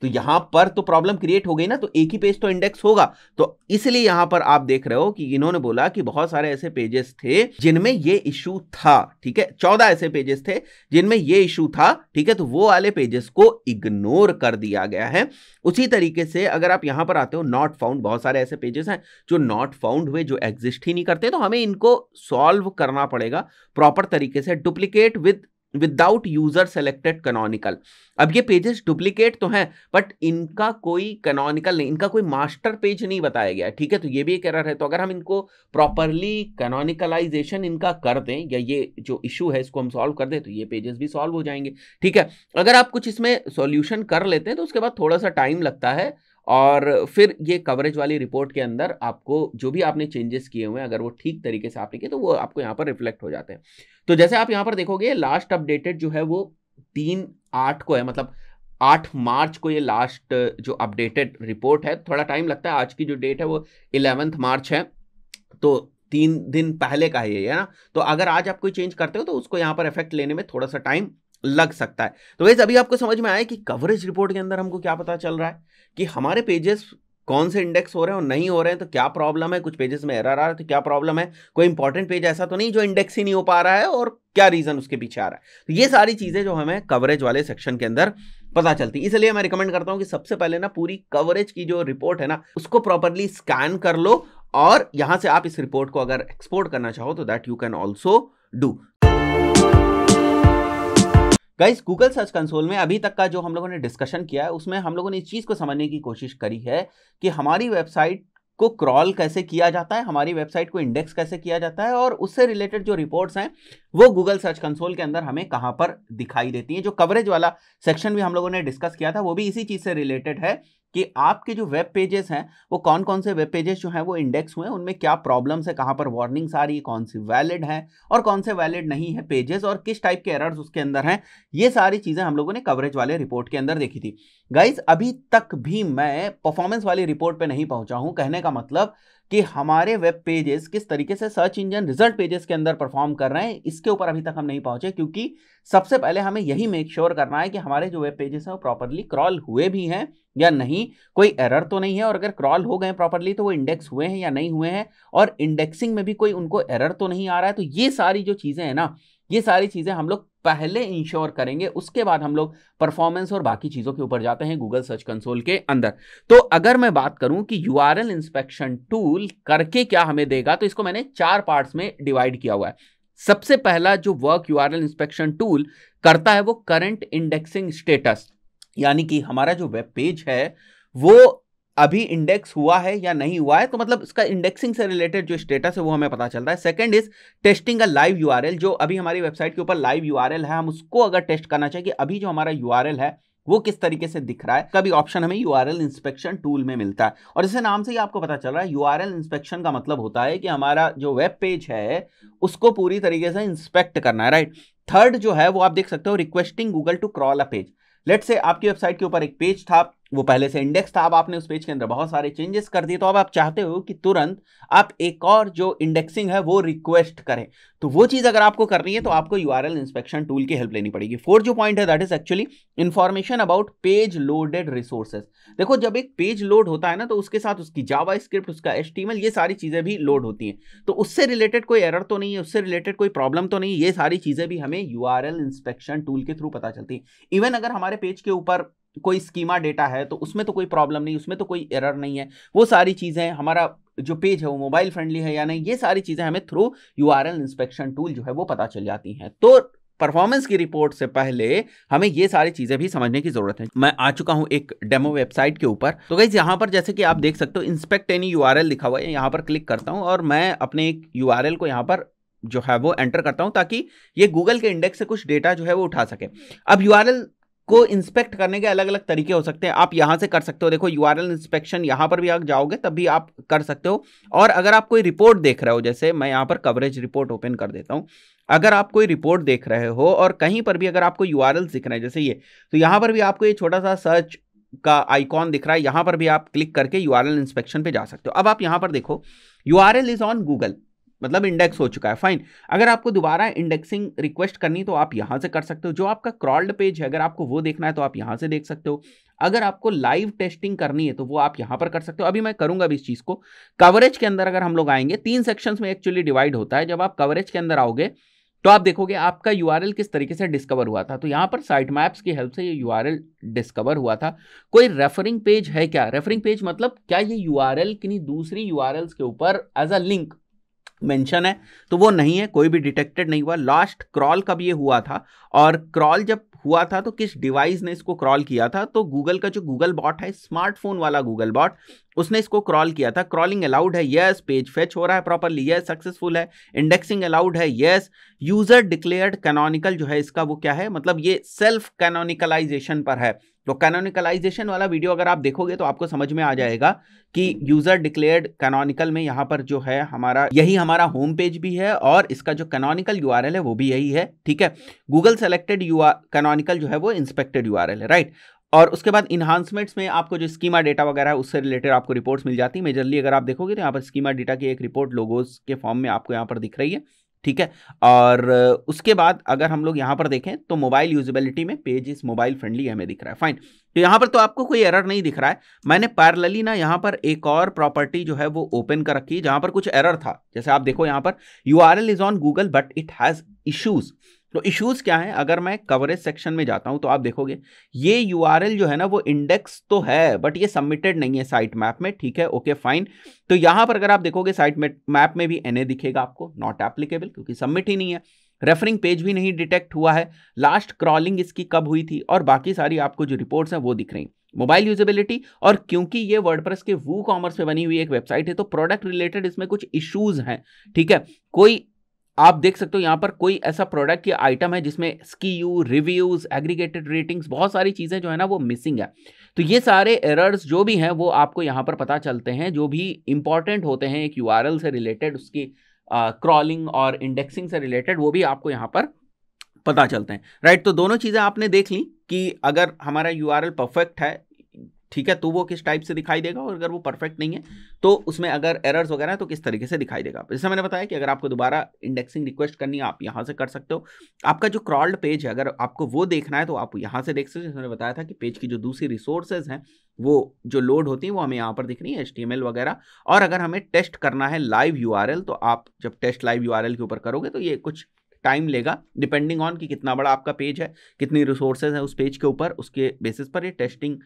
तो यहां पर तो प्रॉब्लम क्रिएट हो गई ना तो एक ही पेज तो इंडेक्स होगा तो इसलिए यहां पर आप देख रहे हो कि इन्होंने बोला कि बहुत सारे ऐसे पेजेस थे जिनमें ये इशू था ठीक है चौदह ऐसे पेजेस थे जिनमें ये इशू था ठीक है तो वो वाले पेजेस को इग्नोर कर दिया गया है उसी तरीके से अगर आप यहां पर आते हो नॉट फाउंड बहुत सारे ऐसे पेजेस हैं जो नॉट फाउंड हुए जो एग्जिस्ट ही नहीं करते तो हमें इनको सॉल्व करना पड़ेगा प्रॉपर तरीके से duplicate with without user selected canonical अब ये पेजेस डुप्लीकेट तो हैं बट इनका कोई कनोनिकल नहीं इनका कोई मास्टर पेज नहीं बताया गया ठीक है तो ये भी एक एरर है तो अगर हम इनको प्रॉपरली कनोनिकलाइजेशन इनका कर दें या ये जो इशू है इसको हम सॉल्व कर दें तो ये पेजेस भी सॉल्व हो जाएंगे ठीक है अगर आप कुछ इसमें सॉल्यूशन कर लेते हैं तो उसके बाद थोड़ा सा टाइम लगता है और फिर ये कवरेज वाली रिपोर्ट के अंदर आपको जो भी आपने चेंजेस किए हुए हैं अगर वो ठीक तरीके से आपने किए तो वो आपको यहाँ पर रिफ्लेक्ट हो जाते हैं तो जैसे आप यहाँ पर देखोगे लास्ट अपडेटेड जो है वो तीन आठ को है मतलब आठ मार्च को ये लास्ट जो अपडेटेड रिपोर्ट है थोड़ा टाइम लगता है आज की जो डेट है वो इलेवेंथ मार्च है तो तीन दिन पहले का ही है ना तो अगर आज आप कोई चेंज करते हो तो उसको यहाँ पर इफेक्ट लेने में थोड़ा सा टाइम लग सकता है तो वैसे अभी आपको समझ में आया कि कवरेज रिपोर्ट के अंदर हमको क्या पता चल रहा है कि हमारे पेजेस कौन से इंडेक्स हो रहे हैं और नहीं हो रहे हैं तो क्या प्रॉब्लम है कुछ पेजेस में एरर आ रहा है तो क्या प्रॉब्लम है कोई इंपॉर्टेंट पेज ऐसा तो नहीं जो इंडेक्स ही नहीं हो पा रहा है और क्या रीजन उसके पीछे आ रहा है तो ये सारी चीज़ें जो हमें कवरेज वाले सेक्शन के अंदर पता चलती है इसलिए मैं रिकमेंड करता हूँ कि सबसे पहले ना पूरी कवरेज की जो रिपोर्ट है ना उसको प्रॉपरली स्कैन कर लो और यहां से आप इस रिपोर्ट को अगर एक्सपोर्ट करना चाहो तो that you can also do guys Google search console में अभी तक का जो हम लोगों ने डिस्कशन किया है उसमें हम लोगों ने इस चीज़ को समझने की कोशिश करी है कि हमारी वेबसाइट को क्रॉल कैसे किया जाता है हमारी वेबसाइट को इंडेक्स कैसे किया जाता है और उससे रिलेटेड जो रिपोर्ट्स हैं वो गूगल सर्च कंसोल के अंदर हमें कहाँ पर दिखाई देती हैं जो कवरेज वाला सेक्शन भी हम लोगों ने डिस्कस किया था वो भी इसी चीज़ से रिलेटेड है कि आपके जो वेब पेजेस हैं वो कौन कौन से वेब पेजेस जो हैं वो इंडेक्स हुए हैं उनमें क्या प्रॉब्लम्स है कहाँ पर वार्निंग्स आ रही है कौन सी वैलिड हैं और कौन से वैलिड नहीं है पेजेस और किस टाइप के एरर्स उसके अंदर हैं ये सारी चीज़ें हम लोगों ने कवरेज वाले रिपोर्ट के अंदर देखी थी गाइज अभी तक भी मैं परफॉर्मेंस वाली रिपोर्ट पर नहीं पहुँचा हूँ कहने का मतलब कि हमारे वेब पेजेस किस तरीके से सर्च इंजन रिजल्ट पेजेस के अंदर परफॉर्म कर रहे हैं इसके ऊपर अभी तक हम नहीं पहुंचे क्योंकि सबसे पहले हमें यही मेक श्योर sure करना है कि हमारे जो वेब पेजेस हैं वो प्रॉपरली क्रॉल हुए भी हैं या नहीं कोई एरर तो नहीं है और अगर क्रॉल हो गए प्रॉपरली तो वो इंडेक्स हुए हैं या नहीं हुए हैं और इंडेक्सिंग में भी कोई उनको एरर तो नहीं आ रहा है तो ये सारी जो चीज़ें हैं ना ये सारी चीज़ें हम लोग पहले इंश्योर करेंगे उसके बाद हम लोग परफॉर्मेंस और बाकी चीज़ों के ऊपर जाते हैं गूगल सर्च कंसोल के अंदर तो अगर मैं बात करूं कि यू इंस्पेक्शन टूल करके क्या हमें देगा तो इसको मैंने चार पार्ट्स में डिवाइड किया हुआ है सबसे पहला जो वर्क यू इंस्पेक्शन टूल करता है वो करंट इंडेक्सिंग स्टेटस यानी कि हमारा जो वेब पेज है वो अभी इंडेक्स हुआ है या नहीं हुआ है तो मतलब इसका इंडेक्सिंग से रिलेटेड जो स्टेटस है वो हमें पता चलता है second is testing a live URL जो अभी हमारी वेबसाइट के ऊपर लाइव यूआरएल है हम उसको अगर टेस्ट करना चाहिए कि अभी जो हमारा यूआरएल है वो किस तरीके से दिख रहा है कभी ऑप्शन हमें यू इंस्पेक्शन टूल में मिलता है और इसे नाम से ही आपको पता चल रहा है यू इंस्पेक्शन का मतलब होता है कि हमारा जो वेब पेज है उसको पूरी तरीके से इंस्पेक्ट करना है राइट थर्ड जो है वो आप देख सकते हो requesting Google to crawl a page let's say आपकी वेबसाइट के ऊपर एक पेज था वो पहले से इंडेक्स था अब आपने उस पेज के अंदर बहुत सारे चेंजेस कर दिए तो अब आप चाहते हो कि तुरंत आप एक और जो इंडेक्सिंग है वो रिक्वेस्ट करें तो वो चीज़ अगर आपको करनी है तो आपको यू इंस्पेक्शन टूल की हेल्प लेनी पड़ेगी फोर्थ जो पॉइंट है that is actually information about page loaded resources देखो जब एक पेज लोड होता है ना तो उसके साथ उसकी जावा स्क्रिप्ट उसका एस ये सारी चीज़ें भी लोड होती हैं तो उससे रिलेटेड कोई एरर तो नहीं है उससे रिलेटेड कोई प्रॉब्लम तो नहीं ये सारी चीज़ें भी हमें यू इंस्पेक्शन टूल के थ्रू पता चलती है इवन अगर हमारे पेज के ऊपर कोई स्कीमा डेटा है तो उसमें तो कोई प्रॉब्लम नहीं उसमें तो कोई एरर नहीं है वो सारी चीज़ें हमारा जो पेज है वो मोबाइल फ्रेंडली है या नहीं ये सारी चीज़ें हमें थ्रू यू इंस्पेक्शन टूल जो है वो पता चल जाती हैं तो परफॉर्मेंस की रिपोर्ट से पहले हमें ये सारी चीजें भी समझने की जरूरत है मैं आ चुका हूँ एक डेमो वेबसाइट के ऊपर तो गई यहाँ पर जैसे कि आप देख सकते हो इंस्पेक्ट एनी यू लिखा हुआ है यहाँ पर क्लिक करता हूँ और मैं अपने एक यू को यहाँ पर जो है वो एंटर करता हूँ ताकि ये गूगल के इंडेक्स से कुछ डेटा जो है वो उठा सके अब यू को इंस्पेक्ट करने के अलग अलग तरीके हो सकते हैं आप यहाँ से कर सकते हो देखो यू इंस्पेक्शन यहाँ पर भी आप जाओगे तब भी आप कर सकते हो और अगर आप कोई रिपोर्ट देख रहे हो जैसे मैं यहाँ पर कवरेज रिपोर्ट ओपन कर देता हूँ अगर आप कोई रिपोर्ट देख रहे हो और कहीं पर भी अगर आपको यू आर दिख रहे हैं जैसे ये तो यहाँ पर भी आपको ये छोटा सा सर्च का आइकॉन दिख रहा है यहाँ पर भी आप क्लिक करके यू इंस्पेक्शन पे जा सकते हो अब आप यहाँ पर देखो U R L is on Google मतलब इंडेक्स हो चुका है फाइन अगर आपको दोबारा इंडेक्सिंग रिक्वेस्ट करनी तो आप यहाँ से कर सकते हो जो आपका क्रॉल्ड पेज है अगर आपको वो देखना है तो आप यहाँ से देख सकते हो अगर आपको लाइव टेस्टिंग करनी है तो वो आप यहाँ पर कर सकते हो अभी मैं करूँगा अभी इस चीज़ को कवरेज के अंदर अगर हम लोग आएंगे तीन सेक्शंस में एक्चुअली डिवाइड होता है जब आप कवरेज के अंदर आओगे तो आप देखोगे आपका यू किस तरीके से डिस्कवर हुआ था तो यहाँ पर साइट मैप्स की हेल्प से ये यू डिस्कवर हुआ था कोई रेफरिंग पेज है क्या रेफरिंग पेज मतलब क्या ये यू किन्हीं दूसरी यू के ऊपर एज अ लिंक मेंशन है तो वो नहीं है कोई भी डिटेक्टेड नहीं हुआ लास्ट क्रॉल कब ये हुआ था और क्रॉल जब हुआ था तो किस डिवाइस ने इसको क्रॉल किया था तो गूगल का जो गूगल बॉट है स्मार्टफोन वाला गूगल बॉट उसने इसको क्रॉल किया था क्रॉलिंग अलाउड है यस पेज फेच हो रहा है प्रॉपरली यस सक्सेसफुल है इंडेक्सिंग अलाउड है यस यूजर डिक्लेयर्ड कैनोनिकल जो है इसका वो क्या है मतलब ये सेल्फ कैनोनिकलाइजेशन पर है तो कैनोनिकलाइजेशन वाला वीडियो अगर आप देखोगे तो आपको समझ में आ जाएगा कि यूज़र डिक्लेयर्ड कैनोनिकल में यहाँ पर जो है हमारा यही हमारा होम पेज भी है और इसका जो कैनोनिकल यू है वो भी यही है ठीक है गूगल सेलेक्टेड यू कैनोनिकल जो है वो इंस्पेक्टेड यू है राइट और उसके बाद इन्हांसमेंट्स में आपको जो स्कीमा डेटा वगैरह है उससे रिलेटेड आपको रिपोर्ट्स मिल जाती है मेजरली अगर आप देखोगे तो यहाँ पर स्कीमा डेटा की एक रिपोर्ट लोगोज के फॉर्म में आपको यहाँ पर दिख रही है ठीक है और उसके बाद अगर हम लोग यहाँ पर देखें तो मोबाइल यूजेबिलिटी में पेज इस मोबाइल फ्रेंडली हमें दिख रहा है फाइन तो यहाँ पर तो आपको कोई एरर नहीं दिख रहा है मैंने पैरलली ना यहाँ पर एक और प्रॉपर्टी जो है वो ओपन कर रखी है जहाँ पर कुछ एरर था जैसे आप देखो यहाँ पर U R L is on Google but it has issues तो इश्यूज़ क्या हैं अगर मैं कवरेज सेक्शन में जाता हूं तो आप देखोगे ये यू जो है ना वो इंडेक्स तो है बट ये सबमिटेड नहीं है साइट मैप में ठीक है ओके फाइन तो यहाँ पर अगर आप देखोगे साइट मैप में भी एन दिखेगा आपको नॉट एप्लीकेबल क्योंकि सबमिट ही नहीं है रेफरिंग पेज भी नहीं डिटेक्ट हुआ है लास्ट क्रॉलिंग इसकी कब हुई थी और बाकी सारी आपको जो रिपोर्ट्स हैं वो दिख रही मोबाइल यूजेबिलिटी और क्योंकि ये वर्डप्रेस के वू कॉमर्स पे बनी हुई एक वेबसाइट है तो प्रोडक्ट रिलेटेड इसमें कुछ इश्यूज हैं ठीक है कोई आप देख सकते हो यहाँ पर कोई ऐसा प्रोडक्ट या आइटम है जिसमें स्की यू रिव्यूज़ एग्रीगेटेड रेटिंग्स बहुत सारी चीज़ें जो है ना वो मिसिंग है तो ये सारे एरर्स जो भी हैं वो आपको यहाँ पर पता चलते हैं जो भी इंपॉर्टेंट होते हैं एक यू से रिलेटेड उसकी क्रॉलिंग और इंडेक्सिंग से रिलेटेड वो भी आपको यहाँ पर पता चलते हैं राइट right, तो दोनों चीज़ें आपने देख ली कि अगर हमारा यू परफेक्ट है ठीक है तो वो किस टाइप से दिखाई देगा और अगर वो परफेक्ट नहीं है तो उसमें अगर एरर्स वगैरह तो किस तरीके से दिखाई देगा जैसे मैंने बताया कि अगर आपको दोबारा इंडेक्सिंग रिक्वेस्ट करनी है आप यहाँ से कर सकते हो आपका जो क्रॉल्ड पेज है अगर आपको वो देखना है तो आप यहाँ से देख सकते हो मैंने बताया था कि पेज की जो दूसरी रिसोर्सेज हैं वो जो लोड होती हैं वो हमें यहाँ पर दिख रही है एच वगैरह और अगर हमें टेस्ट करना है लाइव यू तो आप जब टेस्ट लाइव यू के ऊपर करोगे तो ये कुछ टाइम लेगा डिपेंडिंग ऑन कि कितना बड़ा आपका पेज है कितनी रिसोर्सेज हैं उस पेज के ऊपर उसके बेसिस पर ये टेस्टिंग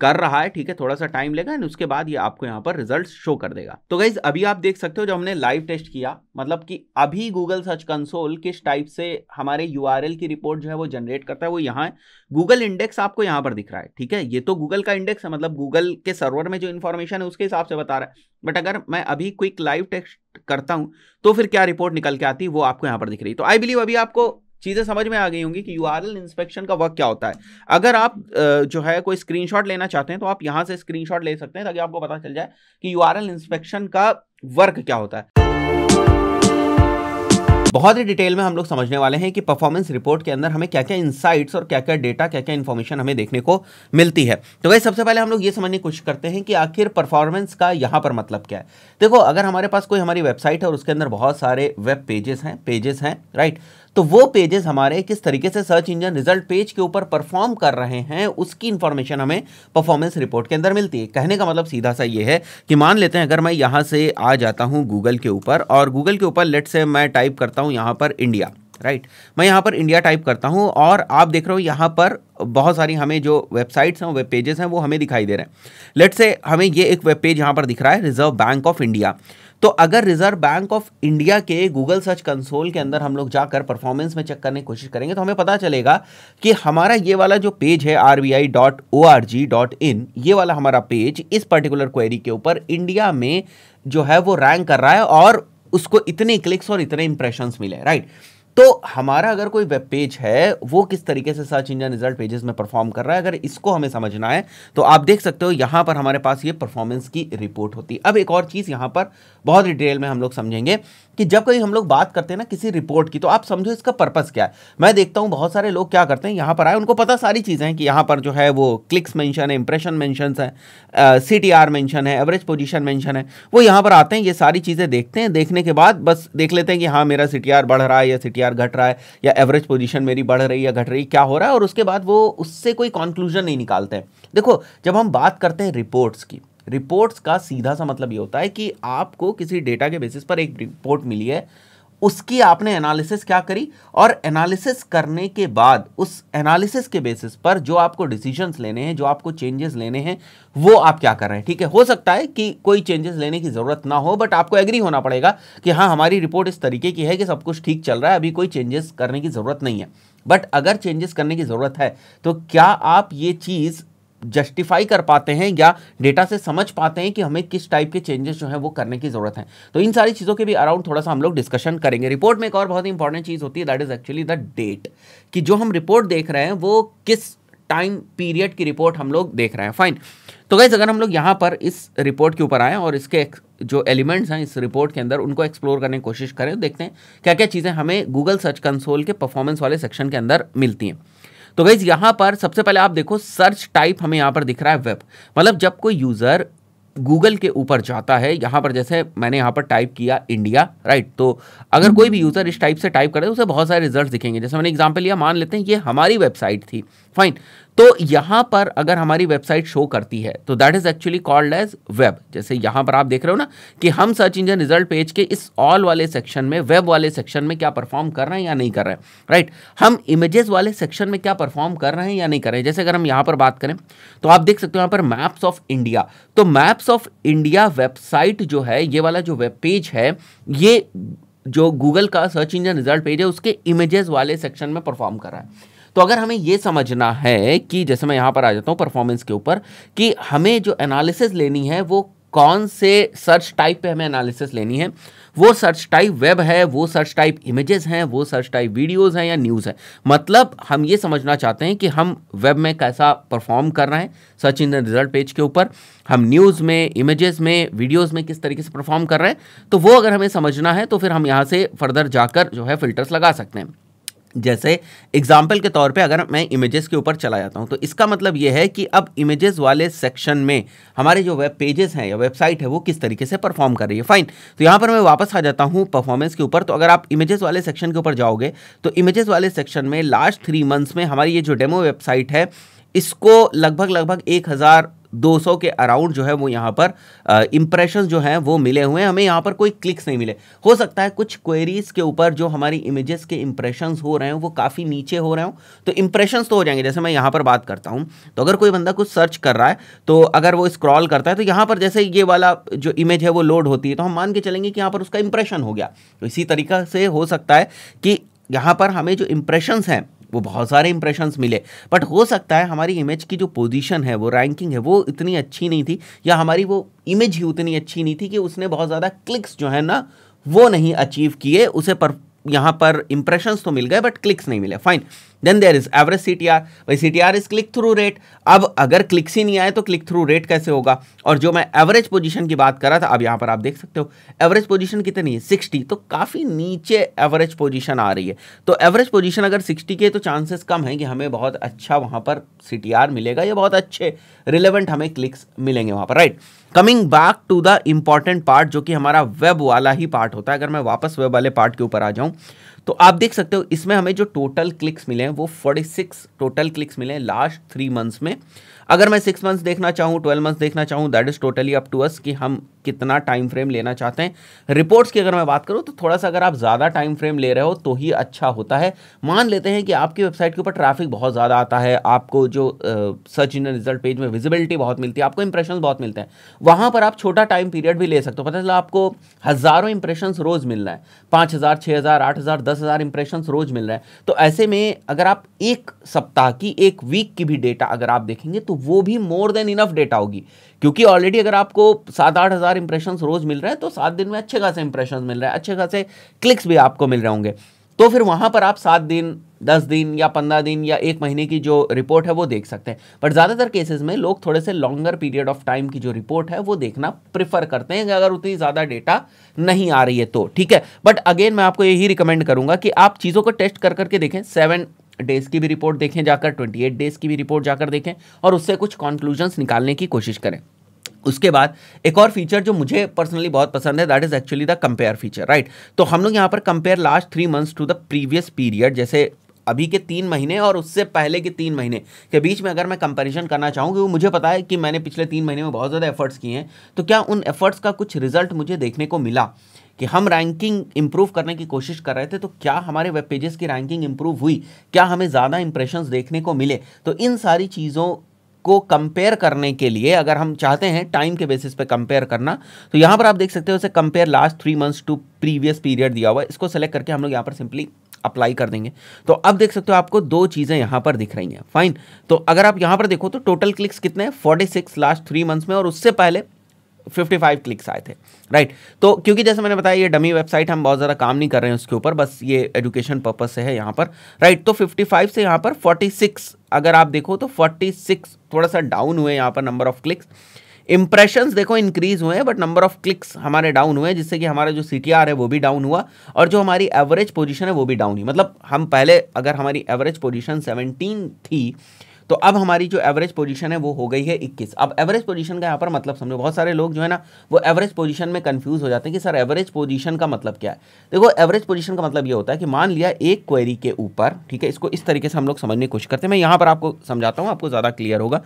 कर रहा है ठीक है थोड़ा सा टाइम लेगा एंड उसके बाद ये आपको यहाँ पर रिजल्ट शो कर देगा तो गाइज अभी आप देख सकते हो जो हमने लाइव टेस्ट किया मतलब कि अभी गूगल सर्च कंसोल किस टाइप से हमारे यू की रिपोर्ट जो है वो जनरेट करता है वो यहाँ है गूगल इंडेक्स आपको यहाँ पर दिख रहा है ठीक है ये तो गूगल का इंडेक्स है मतलब गूगल के सर्वर में जो इन्फॉर्मेशन है उसके हिसाब से बता रहा है बट अगर मैं अभी क्विक लाइव टेस्ट करता हूँ तो फिर क्या रिपोर्ट निकल के आती है वो आपको यहाँ पर दिख रही है तो आई बिलीव अभी आपको चीज़ें समझ में आ गई होंगी कि यू इंस्पेक्शन का वर्क क्या होता है अगर आप जो है कोई स्क्रीनशॉट लेना चाहते हैं तो आप यहाँ से स्क्रीनशॉट ले सकते हैं ताकि आपको पता चल जाए कि यू इंस्पेक्शन का वर्क क्या होता है बहुत ही डिटेल में हम लोग समझने वाले हैं कि परफॉर्मेंस रिपोर्ट के अंदर हमें क्या क्या इंसाइट्स और क्या क्या डेटा क्या क्या इन्फॉर्मेशन हमें देखने को मिलती है तो वही सबसे पहले हम लोग ये समझने की कोशिश करते हैं कि आखिर परफॉर्मेंस का यहाँ पर मतलब क्या है देखो अगर हमारे पास कोई हमारी वेबसाइट है और उसके अंदर बहुत सारे वेब पेजेस हैं पेजेस हैं राइट तो वो पेजेस हमारे किस तरीके से सर्च इंजन रिजल्ट पेज के ऊपर परफॉर्म कर रहे हैं उसकी इन्फॉर्मेशन हमें परफॉर्मेंस रिपोर्ट के अंदर मिलती है कहने का मतलब सीधा सा ये है कि मान लेते हैं अगर मैं यहाँ से आ जाता हूँ गूगल के ऊपर और गूगल के ऊपर लेट से मैं टाइप करता हूँ यहाँ पर इंडिया राइट मैं यहाँ पर इंडिया टाइप करता हूँ और आप देख रहे हो यहाँ पर बहुत सारी हमें जो वेबसाइट्स हैं वेब पेजेस हैं वो हमें दिखाई दे रहे हैं लेट से हमें ये एक वेब पेज यहाँ पर दिख रहा है रिजर्व बैंक ऑफ इंडिया तो अगर रिजर्व बैंक ऑफ इंडिया के गूगल सर्च कंसोल के अंदर हम लोग जाकर परफॉर्मेंस में चेक करने की कोशिश करेंगे तो हमें पता चलेगा कि हमारा ये वाला जो पेज है R B I dot O R G dot I N वाला हमारा पेज इस पर्टिकुलर क्वेरी के ऊपर इंडिया में जो है वो रैंक कर रहा है और उसको इतने क्लिक्स और इतने इंप्रेशंस मिले राइट right? तो हमारा अगर कोई वेब पेज है वो किस तरीके से सर्च इंजन रिजल्ट पेजेस में परफॉर्म कर रहा है अगर इसको हमें समझना है तो आप देख सकते हो यहाँ पर हमारे पास ये परफॉर्मेंस की रिपोर्ट होती है अब एक और चीज़ यहाँ पर बहुत डिटेल में हम लोग समझेंगे कि जब कभी हम लोग बात करते हैं ना किसी रिपोर्ट की तो आप समझो इसका पर्पज़ क्या है मैं देखता हूँ बहुत सारे लोग क्या करते हैं यहाँ पर आए उनको पता सारी चीज़ें हैं कि यहाँ पर जो है वो क्लिक्स मैंशन है इंप्रेशन मैंशन है सी टी आर मैंशन है एवरेज पोजिशन मैंशन है वो यहाँ पर आते हैं ये सारी चीज़ें देखते हैं देखने के बाद बस देख लेते हैं कि हाँ मेरा सी टी आर बढ़ रहा है या सी टी आर घट रहा है या एवरेज पोजिशन मेरी बढ़ रही है या घट रही क्या हो रहा है और उसके बाद वो उससे कोई कॉन्क्लूजन नहीं निकालते हैं देखो जब हम बात करते हैं रिपोर्ट्स की रिपोर्ट्स का सीधा सा मतलब ये होता है कि आपको किसी डेटा के बेसिस पर एक रिपोर्ट मिली है उसकी आपने एनालिसिस क्या करी और एनालिसिस करने के बाद उस एनालिसिस के बेसिस पर जो आपको डिसीजंस लेने हैं जो आपको चेंजेस लेने हैं वो आप क्या कर रहे हैं ठीक है हो सकता है कि कोई चेंजेस लेने की ज़रूरत ना हो बट आपको एग्री होना पड़ेगा कि हाँ हमारी रिपोर्ट इस तरीके की है कि सब कुछ ठीक चल रहा है अभी कोई चेंजेस करने की ज़रूरत नहीं है बट अगर चेंजेस करने की ज़रूरत है तो क्या आप ये चीज़ जस्टिफाई कर पाते हैं या डेटा से समझ पाते हैं कि हमें किस टाइप के चेंजेस जो हैं वो करने की ज़रूरत है तो इन सारी चीज़ों के भी अराउंड थोड़ा सा हम लोग डिस्कशन करेंगे रिपोर्ट में एक और बहुत ही इंपॉर्टेंट चीज़ होती है that is actually the date कि जो हम रिपोर्ट देख रहे हैं वो किस टाइम पीरियड की रिपोर्ट हम लोग देख रहे हैं फाइन तो गैस अगर हम लोग यहाँ पर इस रिपोर्ट के ऊपर आएँ और इसके जो एलिमेंट्स हैं इस रिपोर्ट के अंदर उनको एक्सप्लोर करने की कोशिश करें देखते हैं क्या क्या चीज़ें हमें गूगल सर्च कंसोल के परफॉर्मेंस वाले सेक्शन के अंदर मिलती हैं तो गाइज यहां पर सबसे पहले आप देखो सर्च टाइप हमें यहां पर दिख रहा है वेब मतलब जब कोई यूज़र गूगल के ऊपर जाता है यहां पर जैसे मैंने यहां पर टाइप किया इंडिया राइट तो अगर कोई भी यूज़र इस टाइप से टाइप करे उसे बहुत सारे रिजल्ट दिखेंगे जैसे मैंने एग्जाम्पल लिया मान लेते हैं ये हमारी वेबसाइट थी फाइन तो यहां पर अगर हमारी वेबसाइट शो करती है तो that is actually called as web जैसे यहां पर आप देख रहे हो ना कि हम सर्च इंजन रिजल्ट पेज के इस ऑल वाले सेक्शन में वेब वाले सेक्शन में क्या परफॉर्म कर रहे हैं या नहीं कर रहे हैं राइट हम इमेजेस वाले सेक्शन में क्या परफॉर्म कर रहे हैं या नहीं कर रहे हैं जैसे अगर हम यहां पर बात करें तो आप देख सकते हो यहां पर मैप्स ऑफ इंडिया तो मैप्स ऑफ इंडिया वेबसाइट जो है ये वाला जो वेब पेज है ये जो गूगल का सर्च इंजन रिजल्ट पेज है उसके इमेजेस वाले सेक्शन में परफॉर्म कर रहा है तो अगर हमें ये समझना है कि जैसे मैं यहाँ पर आ जाता हूँ परफॉर्मेंस के ऊपर कि हमें जो एनालिसिस लेनी है वो कौन से सर्च टाइप पे हमें एनालिसिस लेनी है वो सर्च टाइप वेब है वो सर्च टाइप इमेजेस हैं वो सर्च टाइप वीडियोस हैं या न्यूज़ है मतलब हम ये समझना चाहते हैं कि हम वेब में कैसा परफॉर्म कर रहे हैं सर्च इंजन रिजल्ट पेज के ऊपर हम न्यूज़ में इमेजेस में वीडियोस में किस तरीके से परफॉर्म कर रहे हैं तो वो अगर हमें समझना है तो फिर हम यहाँ से फर्दर जाकर जो है फिल्टर्स लगा सकते हैं जैसे एग्जाम्पल के तौर पे अगर मैं इमेजेस के ऊपर चला जाता हूँ तो इसका मतलब ये है कि अब इमेजेस वाले सेक्शन में हमारे जो वेब पेजेस हैं या वेबसाइट है वो किस तरीके से परफॉर्म कर रही है फाइन तो यहाँ पर मैं वापस आ जाता हूँ परफॉर्मेंस के ऊपर तो अगर आप इमेजेस वाले सेक्शन के ऊपर जाओगे तो इमेजेस वाले सेक्शन में लास्ट थ्री मंथ्स में हमारी ये जो डेमो वेबसाइट है इसको लगभग लगभग एक हज़ार 200 के अराउंड जो है वो यहाँ पर इंप्रेशन जो हैं वो मिले हुए हैं हमें यहाँ पर कोई क्लिक्स नहीं मिले हो सकता है कुछ क्वेरीज के ऊपर जो हमारी इमेजेस के इंप्रेशन हो रहे हैं वो काफ़ी नीचे हो रहे हो तो इंप्रेशन तो हो जाएंगे जैसे मैं यहाँ पर बात करता हूँ तो अगर कोई बंदा कुछ सर्च कर रहा है तो अगर वो स्क्रॉल करता है तो यहाँ पर जैसे ये वाला जो इमेज है वो लोड होती है तो हम मान के चलेंगे कि यहाँ पर उसका इंप्रेशन हो गया तो इसी तरीका से हो सकता है कि यहाँ पर हमें जो इंप्रेशंस हैं वो बहुत सारे इंप्रेशंस मिले बट हो सकता है हमारी इमेज की जो पोजीशन है वो रैंकिंग है वो इतनी अच्छी नहीं थी या हमारी वो इमेज ही उतनी अच्छी नहीं थी कि उसने बहुत ज़्यादा क्लिक्स जो है ना वो नहीं अचीव किए उसे पर यहाँ पर इंप्रेशंस तो मिल गए बट क्लिक्स नहीं मिले fine then there is average C T R भाई C T R is click through rate अब अगर क्लिक्स ही नहीं आए तो क्लिक थ्रू रेट कैसे होगा और जो मैं एवरेज पोजिशन की बात कर रहा था अब यहाँ पर आप देख सकते हो एवरेज पोजिशन कितनी है सिक्सटी तो काफ़ी नीचे एवरेज पोजिशन आ रही है तो एवरेज पोजिशन अगर सिक्सटी के तो चांसेस कम है कि हमें बहुत अच्छा वहाँ पर सी टी आर मिलेगा या बहुत अच्छे रिलेवेंट हमें क्लिक्स मिलेंगे वहाँ पर right coming back to the important part जो कि हमारा वेब वाला ही पार्ट होता है अगर मैं वापस वेब वाले पार्ट के ऊपर आ जाऊँ तो आप देख सकते हो इसमें हमें जो टोटल क्लिक्स मिले हैं वो 46 टोटल क्लिक्स मिले हैं लास्ट थ्री मंथ्स में अगर मैं सिक्स मंथ्स देखना चाहूँ ट्वेल्व मंथ्स देखना चाहूँ that is totally up to us कि हम कितना टाइम फ्रेम लेना चाहते हैं रिपोर्ट्स की अगर मैं बात करूँ तो थोड़ा सा अगर आप ज़्यादा टाइम फ्रेम ले रहे हो तो ही अच्छा होता है मान लेते हैं कि आपकी वेबसाइट के ऊपर ट्रैफिक बहुत ज़्यादा आता है आपको जो सर्च इंजन रिजल्ट पेज में विजिबिलिटी बहुत मिलती है आपको इंप्रेशन बहुत मिलते हैं वहाँ पर आप छोटा टाइम पीरियड भी ले सकते हो पता चला आपको हज़ारों इंप्रेशन रोज़ मिल रहे है पाँच हज़ार छः हज़ार आठ हज़ार दस हज़ार इंप्रेशन रोज़ मिल रहे हैं तो ऐसे में अगर आप एक सप्ताह की एक वीक की भी डेटा अगर आप देखेंगे तो वो भी मोर देन इनफ डेटा होगी क्योंकि ऑलरेडी अगर आपको सात आठ हज़ार इंप्रेशन रोज़ मिल रहे हैं तो सात दिन में अच्छे खासे इंप्रेशन मिल रहे हैं अच्छे खासे क्लिक्स भी आपको मिल रहे होंगे तो फिर वहाँ पर आप सात दिन दस दिन या पंद्रह दिन या एक महीने की जो रिपोर्ट है वो देख सकते हैं बट ज़्यादातर केसेस में लोग थोड़े से लॉन्गर पीरियड ऑफ टाइम की जो रिपोर्ट है वो देखना प्रिफर करते हैं अगर उतनी ज़्यादा डेटा नहीं आ रही है तो ठीक है बट अगेन मैं आपको यही रिकमेंड करूँगा कि आप चीज़ों को टेस्ट कर करके देखें सेवन डेज की भी रिपोर्ट देखें जाकर ट्वेंटी एट डेज की भी रिपोर्ट जाकर देखें और उससे कुछ कॉन्क्लूजन्स निकालने की कोशिश करें उसके बाद एक और फीचर जो मुझे पर्सनली बहुत पसंद है that is actually the compare feature right तो हम लोग यहाँ पर compare last three months to the previous period जैसे अभी के तीन महीने और उससे पहले के तीन महीने के बीच में अगर मैं कंपेरिजन करना चाहूँ क्योंकि मुझे पता है कि मैंने पिछले तीन महीने में बहुत ज़्यादा एफर्ट्स किए हैं तो क्या उन एफर्ट्स का कुछ रिजल्ट मुझे देखने को मिला कि हम रैंकिंग इंप्रूव करने की कोशिश कर रहे थे तो क्या हमारे वेब पेजेस की रैंकिंग इंप्रूव हुई क्या हमें ज़्यादा इंप्रेशंस देखने को मिले तो इन सारी चीज़ों को कंपेयर करने के लिए अगर हम चाहते हैं टाइम के बेसिस पे कंपेयर करना तो यहाँ पर आप देख सकते हो उसे compare last three months to previous period दिया हुआ है इसको सेलेक्ट करके हम लोग यहाँ पर सिंपली अप्लाई कर देंगे तो अब देख सकते हो आपको दो चीज़ें यहाँ पर दिख रही हैं फाइन तो अगर आप यहाँ पर देखो तो टोटल क्लिक्स कितने हैं forty six last three months में और उससे पहले 55 क्लिक्स आए थे राइट तो क्योंकि जैसे मैंने बताया ये डमी वेबसाइट हम बहुत ज़्यादा काम नहीं कर रहे हैं उसके ऊपर बस ये एजुकेशन पर्पज से है यहाँ पर राइट तो 55 से यहाँ पर 46 अगर आप देखो तो 46 थोड़ा सा डाउन हुए यहाँ पर नंबर ऑफ क्लिक्स इंप्रेशंस देखो इंक्रीज हुए हैं बट नंबर ऑफ क्लिक्स हमारे डाउन हुए हैं जिससे कि हमारा जो सी है वो भी डाउन हुआ और जो हमारी एवरेज पोजीशन है वो भी डाउन हुई मतलब हम पहले अगर हमारी एवरेज पोजीशन 17 थी तो अब हमारी जो एवरेज पोजीशन है वो हो गई है इक्कीस अब एवरेज पोजीशन का यहाँ पर मतलब समझो बहुत सारे लोग जो है ना वो एवरेज पोजीशन में कन्फ्यूज़ हो जाते हैं कि सर एवरेज पोजीशन का मतलब क्या है देखो एवरेज पोजीशन का मतलब ये होता है कि मान लिया एक क्वेरी के ऊपर ठीक है इसको इस तरीके से हम लोग समझने की कोशिश करते हैं मैं यहाँ पर आपको समझाता हूँ आपको ज़्यादा क्लियर होगा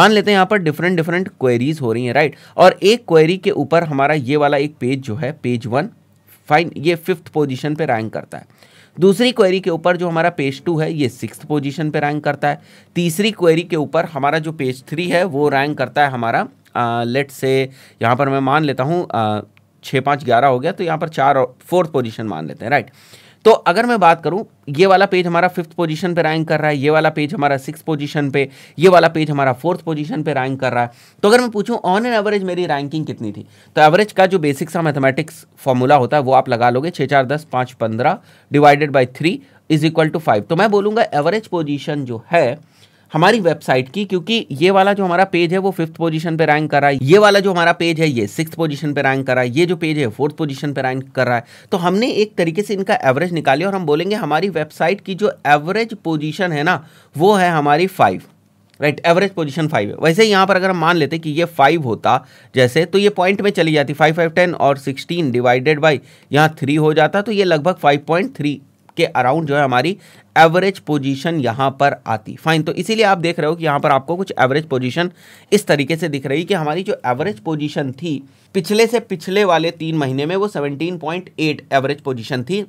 मान लेते हैं यहाँ पर डिफरेंट डिफरेंट क्वेरीज हो रही हैं राइट और एक क्वेरी के ऊपर हमारा ये वाला एक पेज जो है पेज वन फाइन ये फिफ्थ पोजिशन पर रैंक करता है दूसरी क्वेरी के ऊपर जो हमारा पेज टू है ये सिक्स पोजीशन पे रैंक करता है तीसरी क्वेरी के ऊपर हमारा जो पेज थ्री है वो रैंक करता है हमारा लेट से यहाँ पर मैं मान लेता हूँ छः पाँच ग्यारह हो गया तो यहाँ पर चार और फोर्थ पोजीशन मान लेते हैं राइट right? तो अगर मैं बात करूं ये वाला पेज हमारा फिफ्थ पोजीशन पे रैंक कर रहा है ये वाला पेज हमारा सिक्स पोजीशन पे ये वाला पेज हमारा फोर्थ पोजीशन पे रैंक कर रहा है तो अगर मैं पूछूं ऑन एन एवरेज मेरी रैंकिंग कितनी थी तो एवरेज का जो बेसिक सा मैथमेटिक्स फॉर्मूला होता है वो आप लगा लोगे छः चार दस पाँच पंद्रह divided by three is equal to five तो मैं बोलूँगा एवरेज पोजिशन जो है हमारी वेबसाइट की क्योंकि ये वाला जो हमारा पेज है वो फिफ्थ पोजीशन पे रैंक कर रहा है ये वाला जो हमारा पेज है ये सिक्स पोजीशन पे रैंक कर रहा है ये जो पेज है फोर्थ पोजीशन पे रैंक कर रहा है तो हमने एक तरीके से इनका एवरेज निकाली और हम बोलेंगे हमारी वेबसाइट की जो एवरेज पोजिशन है ना वो है हमारी five right average position five है वैसे यहाँ पर अगर हम मान लेते कि ये फाइव होता जैसे तो ये पॉइंट में चली जाती फाइव फाइव टेन और सिक्सटीन डिवाइडेड बाई यहाँ थ्री हो जाता तो ये लगभग फाइव पॉइंट थ्री के अराउंड जो है हमारी एवरेज पोजीशन यहाँ पर आती फाइन तो इसीलिए आप देख रहे हो कि यहाँ पर आपको कुछ एवरेज पोजीशन इस तरीके से दिख रही कि हमारी जो एवरेज पोजीशन थी पिछले से पिछले वाले तीन महीने में वो 17.8 एवरेज पोजीशन थी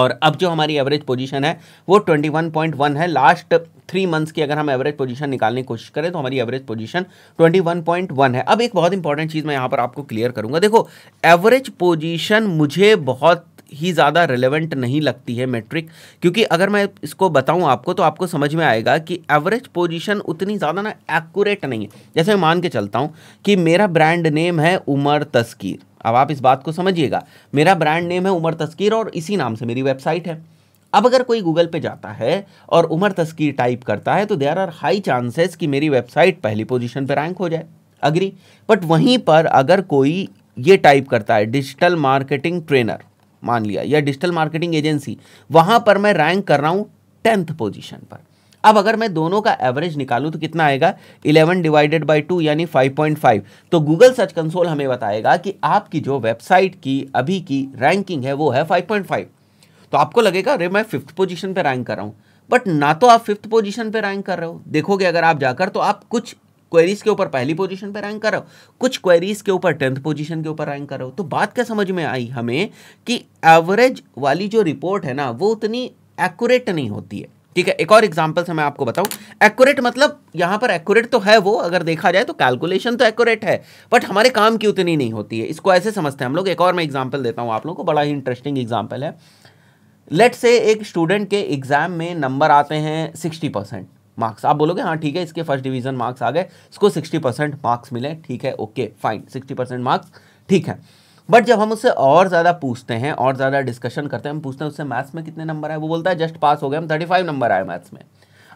और अब जो हमारी एवरेज पोजीशन है वो 21.1 है लास्ट थ्री मंथ्स की अगर हम एवरेज पोजीशन निकालने की कोशिश करें तो हमारी एवरेज पोजीशन 21.1 है अब एक बहुत इंपॉर्टेंट चीज़ मैं यहाँ पर आपको क्लियर करूँगा देखो एवरेज पोजीशन मुझे बहुत ही ज़्यादा रिलेवेंट नहीं लगती है मेट्रिक क्योंकि अगर मैं इसको बताऊं आपको तो आपको समझ में आएगा कि एवरेज पोजीशन उतनी ज़्यादा ना एक्यूरेट नहीं है जैसे मैं मान के चलता हूँ कि मेरा ब्रांड नेम है उमर तस्कीर अब आप इस बात को समझिएगा मेरा ब्रांड नेम है उमर तस्कीर और इसी नाम से मेरी वेबसाइट है अब अगर कोई गूगल पे जाता है और उमर तस्कीर टाइप करता है तो देर आर हाई चांसेस कि मेरी वेबसाइट पहली पोजीशन पर रैंक हो जाए अग्री बट वहीं पर अगर कोई ये टाइप करता है डिजिटल मार्केटिंग ट्रेनर मान लिया या डिजिटल मार्केटिंग एजेंसी वहां पर मैं रैंक कर रहा हूं टेंथ पोजीशन पर अब अगर मैं दोनों का एवरेज निकालूं तो कितना आएगा 11 डिवाइडेड बाय टू यानी 5.5 तो गूगल सर्च कंसोल हमें बताएगा कि आपकी जो वेबसाइट की अभी की रैंकिंग है वो है 5.5 तो आपको लगेगा अरे मैं फिफ्थ पोजीशन पे रैंक कर रहा हूँ बट ना तो आप फिफ्थ पोजीशन पे रैंक कर रहे हो देखोगे अगर आप जाकर तो आप कुछ क्वेरीज के ऊपर पहली पोजीशन पे रैंक करो कुछ क्वेरीज के ऊपर टेंथ पोजीशन के ऊपर रैंक करो तो बात क्या समझ में आई हमें कि एवरेज वाली जो रिपोर्ट है ना वो उतनी एक्यूरेट नहीं होती है ठीक है एक और एग्जाम्पल से मैं आपको बताऊं एक्यूरेट मतलब यहां पर एक्यूरेट तो है वो अगर देखा जाए तो कैलकुलेशन तो एक्यूरेट है बट हमारे काम की उतनी नहीं होती है इसको ऐसे समझते हैं हम लोग एक और मैं एग्जाम्पल देता हूँ आप लोगों को बड़ा ही इंटरेस्टिंग एग्जाम्पल है लेट से एक स्टूडेंट के एग्जाम में नंबर आते हैं सिक्सटी परसेंट मार्क्स आप बोलोगे हाँ ठीक है इसके फर्स्ट डिवीजन मार्क्स आ गए इसको सिक्सटी परसेंट मार्क्स मिले ठीक है okay fine sixty percent marks ठीक है बट जब हम उससे और ज़्यादा पूछते हैं और ज़्यादा डिस्कशन करते हैं हम पूछते हैं उससे मैथ्स में कितने नंबर आए वो बोलता है जस्ट पास हो गए हम थर्टी फाइव नंबर आए मैथ्स में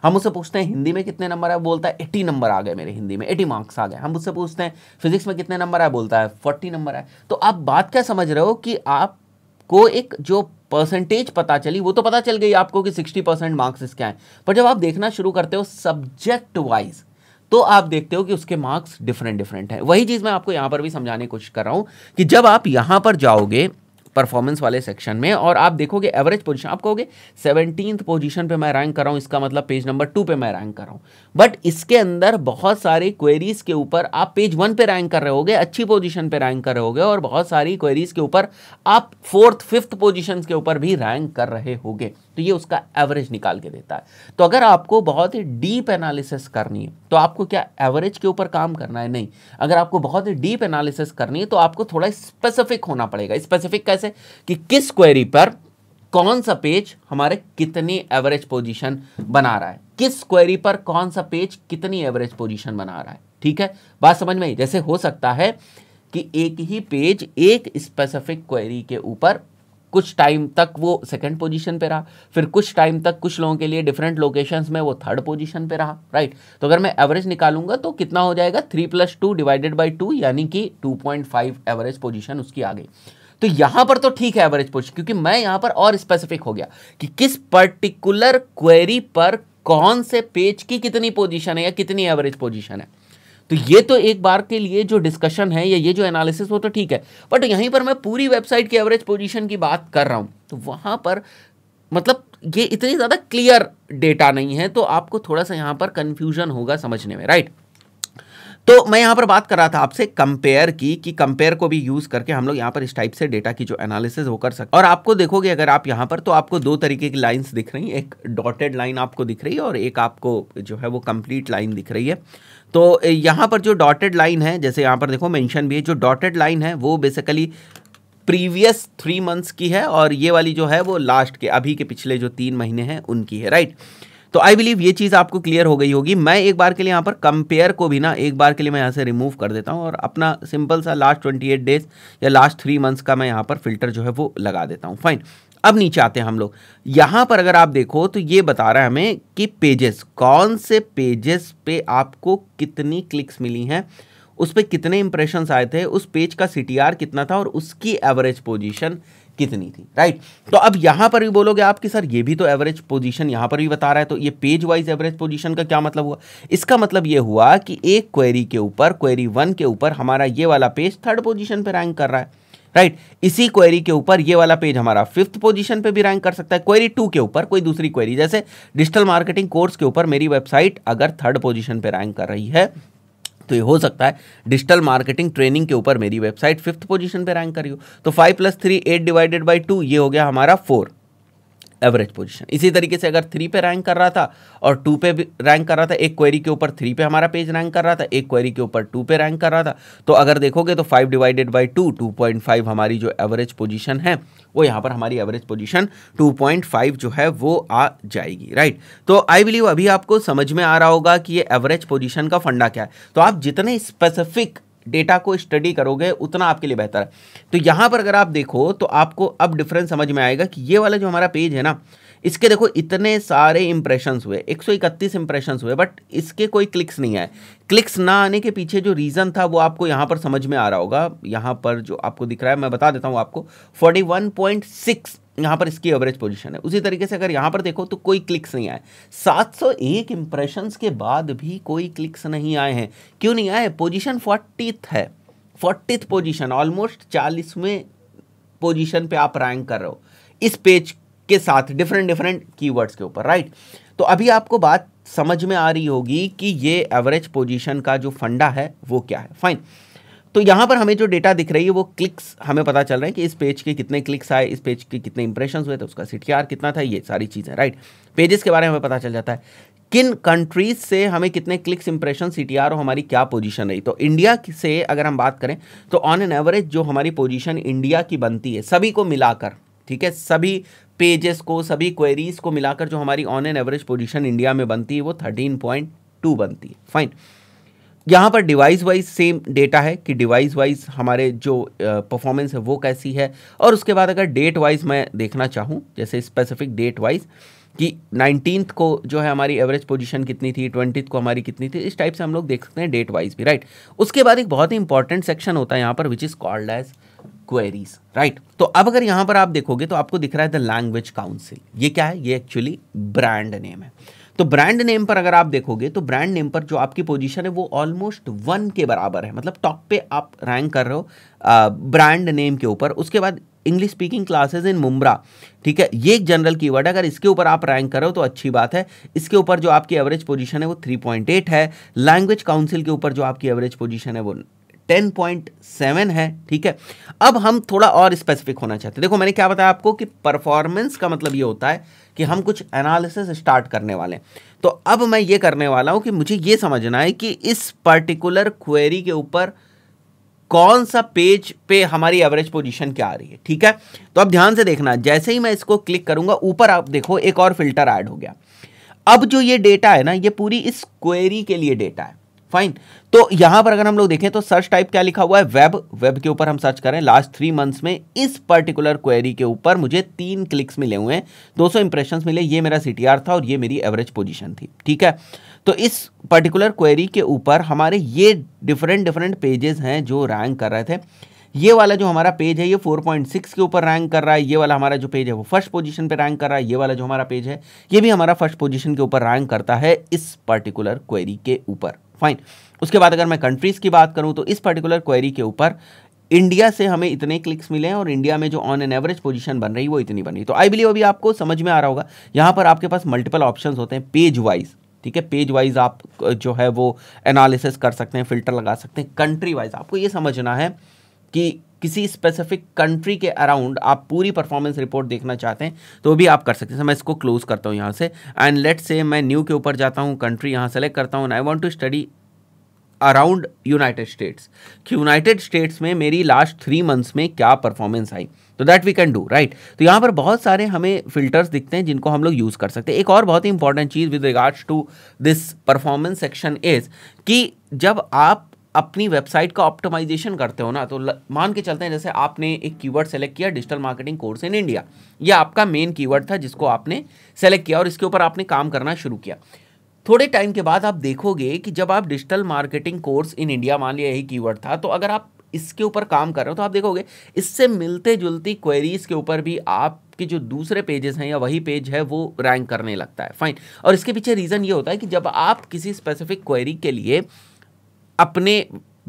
हम उससे पूछते हैं हिंदी में कितने नंबर आए बोलता है एट्टी नंबर आ गए मेरे हिंदी में एटी मार्क्स आ गए हम उससे पूछते हैं फिजिक्स में कितने नंबर आए बोलता है फोर्टी नंबर आए तो आप बात क्या समझ रहे हो कि आपको एक जो परसेंटेज पता चली वो तो पता चल गई आपको कि 60 परसेंट मार्क्स इसके आए पर जब आप देखना शुरू करते हो सब्जेक्ट वाइज तो आप देखते हो कि उसके मार्क्स डिफरेंट डिफरेंट हैं वही चीज़ मैं आपको यहाँ पर भी समझाने की कोशिश कर रहा हूँ कि जब आप यहाँ पर जाओगे परफॉर्मेंस वाले सेक्शन में और आप देखोगे एवरेज पोजीशन आप कहोगे सेवनटीन पोजीशन पे मैं रैंक कर रहा हूँ इसका मतलब पेज नंबर टू पे मैं रैंक कर रहा हूँ बट इसके अंदर बहुत सारी क्वेरीज के ऊपर आप पेज वन पे रैंक कर रहे होगे अच्छी पोजीशन पे रैंक कर रहे होगे और बहुत सारी क्वेरीज के ऊपर आप फोर्थ फिफ्थ पोजीशन के ऊपर भी रैंक कर रहे होगे तो ये उसका एवरेज निकाल के देता है तो अगर आपको बहुत ही डीप एनालिसिस करनी है तो आपको क्या एवरेज के ऊपर काम करना है नहीं अगर आपको बहुत ही डीप एनालिसिस करनी है तो आपको थोड़ा स्पेसिफिक होना पड़ेगा स्पेसिफिक कैसे कि किस क्वेरी पर कौन सा पेज हमारे कितनी एवरेज पोजीशन बना रहा है किस क्वेरी पर कौन सा पेज कितनी एवरेज पोजीशन बना रहा है ठीक है बात समझ में आई जैसे हो सकता है कि एक ही पेज एक स्पेसिफिक क्वेरी के ऊपर कुछ टाइम तक वो सेकंड पोजीशन पे रहा फिर कुछ टाइम तक कुछ लोगों के लिए डिफरेंट लोकेशंस में वो थर्ड पोजीशन पे रहा राइट तो अगर मैं एवरेज निकालूंगा तो कितना हो जाएगा three plus two divided by two यानी कि two point five average position उसकी आ गई तो यहां पर तो ठीक है एवरेज पोजिशन क्योंकि मैं यहां पर और स्पेसिफिक हो गया कि किस पर्टिकुलर क्वेरी पर कौन से पेज की कितनी पोजीशन है या कितनी एवरेज पोजीशन है तो ये तो एक बार के लिए जो डिस्कशन है या ये जो एनालिसिस वो तो ठीक है बट यहीं पर मैं पूरी वेबसाइट की एवरेज पोजीशन की बात कर रहा हूँ तो वहाँ पर मतलब ये इतनी ज़्यादा क्लियर डेटा नहीं है तो आपको थोड़ा सा यहाँ पर कन्फ्यूजन होगा समझने में राइट तो मैं यहाँ पर बात कर रहा था आपसे कंपेयर की कि कंपेयर को भी यूज करके हम लोग यहाँ पर इस टाइप से डेटा की जो एनालिसिस वो कर सकते और आपको देखोगे अगर आप यहाँ पर तो आपको दो तरीके की लाइन्स दिख रही हैं एक डॉटेड लाइन आपको दिख रही है और एक आपको जो है वो कंप्लीट लाइन दिख रही है तो यहाँ पर जो डॉटेड लाइन है जैसे यहाँ पर देखो मैंशन भी है जो डॉटेड लाइन है वो बेसिकली प्रीवियस थ्री मंथ्स की है और ये वाली जो है वो लास्ट के अभी के पिछले जो तीन महीने हैं उनकी है राइट right? तो आई बिलीव ये चीज़ आपको क्लियर हो गई होगी मैं एक बार के लिए यहाँ पर कंपेयर को भी ना एक बार के लिए मैं यहाँ से रिमूव कर देता हूँ और अपना सिंपल सा लास्ट ट्वेंटी एट डेज या लास्ट थ्री मंथ्स का मैं यहाँ पर फिल्टर जो है वो लगा देता हूँ फाइन अब नीचे आते हैं हम लोग यहाँ पर अगर आप देखो तो ये बता रहा है हमें कि पेजेस कौन से पेजेस पे आपको कितनी क्लिक्स मिली हैं उस पर कितने इंप्रेशंस आए थे उस पेज का सी कितना था और उसकी एवरेज पोजीशन कितनी थी राइट तो अब यहां पर भी बोलोगे आप कि सर ये भी तो एवरेज पोजीशन यहां पर भी बता रहा है तो ये पेज वाइज एवरेज पोजीशन का क्या मतलब हुआ इसका मतलब ये हुआ कि एक क्वेरी के ऊपर क्वेरी वन के ऊपर हमारा ये वाला पेज थर्ड पोजीशन पे रैंक कर रहा है राइट right. इसी क्वेरी के ऊपर ये वाला पेज हमारा फिफ्थ पोजीशन पे भी रैंक कर सकता है क्वेरी टू के ऊपर कोई दूसरी क्वेरी जैसे डिजिटल मार्केटिंग कोर्स के ऊपर मेरी वेबसाइट अगर थर्ड पोजीशन पे रैंक कर रही है तो ये हो सकता है डिजिटल मार्केटिंग ट्रेनिंग के ऊपर मेरी वेबसाइट फिफ्थ पोजीशन पे रैंक करी हो तो five plus three eight divided by two ये हो गया हमारा फोर एवरेज पोजीशन इसी तरीके से अगर थ्री पे रैंक कर रहा था और टू पे रैंक कर रहा था एक क्वेरी के ऊपर थ्री पे हमारा पेज रैंक कर रहा था एक क्वेरी के ऊपर टू पे रैंक कर रहा था तो अगर देखोगे तो five divided by two two point five हमारी जो एवरेज पोजीशन है वो यहाँ पर हमारी average position two point five जो है वो आ जाएगी राइट तो आई बिलीव अभी आपको समझ में आ रहा होगा कि ये एवरेज पोजिशन का फंडा क्या है तो आप जितने स्पेसिफिक डेटा को स्टडी करोगे उतना आपके लिए बेहतर है तो यहाँ पर अगर आप देखो तो आपको अब डिफरेंस समझ में आएगा कि ये वाला जो हमारा पेज है ना इसके देखो इतने सारे इंप्रेशंस हुए 131 इंप्रेशंस हुए बट इसके कोई क्लिक्स नहीं आए क्लिक्स ना आने के पीछे जो रीज़न था वो आपको यहाँ पर समझ में आ रहा होगा यहाँ पर जो आपको दिख रहा है मैं बता देता हूँ आपको 41.6 यहाँ पर इसकी एवरेज पोजीशन है उसी तरीके से अगर यहाँ पर देखो तो कोई क्लिक्स नहीं आए 701 इंप्रेशंस के बाद भी कोई क्लिक्स नहीं आए हैं क्यों नहीं आए पोजिशन फोर्टीथ है फोर्टीथ पोजिशन ऑलमोस्ट चालीसवें पोजिशन पर आप रैंक कर रहे हो इस पेज के साथ डिफरेंट डिफरेंट कीवर्ड्स के ऊपर राइट तो अभी आपको बात समझ में आ रही होगी कि ये एवरेज पोजीशन का जो फंडा है वो क्या है फाइन तो यहाँ पर हमें जो डेटा दिख रही है वो क्लिक्स हमें पता चल रहा है कि इस पेज के कितने क्लिक्स आए इस पेज के कितने इंप्रेशन हुए थे तो उसका सी कितना था ये सारी चीज़ें राइट पेजेस के बारे में हमें पता चल जाता है किन कंट्रीज से हमें कितने क्लिक्स इंप्रेशन सी और हमारी क्या पोजीशन रही तो इंडिया से अगर हम बात करें तो ऑन एन एवरेज जो हमारी पोजीशन इंडिया की बनती है सभी को मिलाकर ठीक है सभी पेजेस को सभी क्वेरीज को मिलाकर जो हमारी on an average position India में बनती है वो थर्टीन पॉइंट टू बनती है फाइन यहाँ पर डिवाइस वाइज सेम डेटा है कि डिवाइस वाइज हमारे जो परफॉर्मेंस है वो कैसी है और उसके बाद अगर डेट वाइज मैं देखना चाहूँ जैसे स्पेसिफिक डेट वाइज कि नाइनटीन्थ को जो है हमारी एवरेज पोजीशन कितनी थी ट्वेंटीथ को हमारी कितनी थी इस टाइप से हम लोग देख सकते हैं डेट वाइज भी राइट उसके बाद एक बहुत ही इंपॉर्टेंट सेक्शन होता है यहाँ पर which is called as queries right तो अब अगर यहाँ पर आप देखोगे तो आपको दिख रहा है द लैंग्वेज काउंसिल ये क्या है ये एक्चुअली ब्रांड नेम है तो ब्रांड नेम पर अगर आप देखोगे तो ब्रांड नेम पर जो आपकी पोजीशन है वो ऑलमोस्ट वन के बराबर है मतलब टॉप पे आप रैंक कर रहे हो ब्रांड नेम के ऊपर उसके बाद English speaking classes in Mumbra ठीक है ये एक जनरल कीवर्ड है अगर इसके ऊपर आप रैंक करो तो अच्छी बात है इसके ऊपर जो आपकी एवरेज पोजीशन है वो 3.8 है लैंग्वेज काउंसिल के ऊपर जो आपकी एवरेज पोजीशन है वो टेन पॉइंट सेवन है ठीक है अब हम थोड़ा और स्पेसिफिक होना चाहते हैं देखो मैंने क्या बताया आपको कि परफॉर्मेंस का मतलब ये होता है कि हम कुछ एनालिसिस स्टार्ट करने वाले हैं तो अब मैं ये करने वाला हूँ कि मुझे ये समझना है कि इस पर्टिकुलर क्वेरी के ऊपर कौन सा पेज पे हमारी एवरेज पोजीशन क्या आ रही है ठीक है तो अब ध्यान से देखना जैसे ही मैं इसको क्लिक करूंगा ऊपर आप देखो एक और फिल्टर ऐड हो गया अब जो ये डेटा है ना ये पूरी इस क्वेरी के लिए डेटा है फाइन तो यहां पर अगर हम लोग देखें तो सर्च टाइप क्या लिखा हुआ है वेब वेब के ऊपर हम सर्च करें लास्ट थ्री मंथ्स में इस पर्टिकुलर क्वेरी के ऊपर मुझे तीन क्लिक्स मिले हुए हैं 200 इंप्रेशन मिले ये मेरा सी था और ये मेरी एवरेज पोजीशन थी ठीक है तो इस पर्टिकुलर क्वेरी के ऊपर हमारे ये डिफरेंट डिफरेंट पेजेस हैं जो रैंक कर रहे थे ये वाला जो हमारा पेज है ये 4.6 के ऊपर रैंक कर रहा है ये वाला हमारा जो पेज है वो फर्स्ट पोजीशन पे रैंक कर रहा है ये वाला जो हमारा पेज है ये भी हमारा फर्स्ट पोजीशन के ऊपर रैंक करता है इस पर्टिकुलर क्वेरी के ऊपर फाइन उसके बाद अगर मैं कंट्रीज़ की बात करूँ तो इस पर्टिकुलर क्वेरी के ऊपर इंडिया से हमें इतने क्लिक्स मिले हैं और इंडिया में जो ऑन एन एवरेज पोजीशन बन रही वो इतनी बन रही तो आई बिलीव अभी आपको समझ में आ रहा होगा यहाँ पर आपके पास मल्टीपल ऑप्शन होते हैं पेज वाइज ठीक है पेज वाइज आप जो है वो एनालिसिस कर सकते हैं फिल्टर लगा सकते हैं कंट्री वाइज आपको ये समझना है कि किसी स्पेसिफिक कंट्री के अराउंड आप पूरी परफॉर्मेंस रिपोर्ट देखना चाहते हैं तो भी आप कर सकते हैं मैं इसको क्लोज करता हूँ यहाँ से एंड लेट से मैं न्यू के ऊपर जाता हूँ कंट्री यहाँ सेलेक्ट करता हूँ I want to study around United States कि यूनाइटेड स्टेट्स में मेरी लास्ट थ्री मंथ्स में क्या परफॉर्मेंस आई तो that we can do right तो यहाँ पर बहुत सारे हमें फिल्टर्स दिखते हैं जिनको हम लोग यूज़ कर सकते हैं एक और बहुत ही इंपॉर्टेंट चीज़ with regards to this performance section is कि जब आप अपनी वेबसाइट का ऑप्टिमाइजेशन करते हो ना तो मान के चलते हैं जैसे आपने एक कीवर्ड सेलेक्ट किया digital marketing course in India ये आपका मेन कीवर्ड था जिसको आपने सेलेक्ट किया और इसके ऊपर आपने काम करना शुरू किया थोड़े टाइम के बाद आप देखोगे कि जब आप digital marketing course in India मान लिया यही कीवर्ड था तो अगर आप इसके ऊपर काम कर रहे हो तो आप देखोगे इससे मिलते जुलती क्वेरीज के ऊपर भी आपके जो दूसरे पेजेस हैं या वही पेज है वो रैंक करने लगता है फाइन और इसके पीछे रीज़न ये होता है कि जब आप किसी स्पेसिफिक क्वेरी के लिए अपने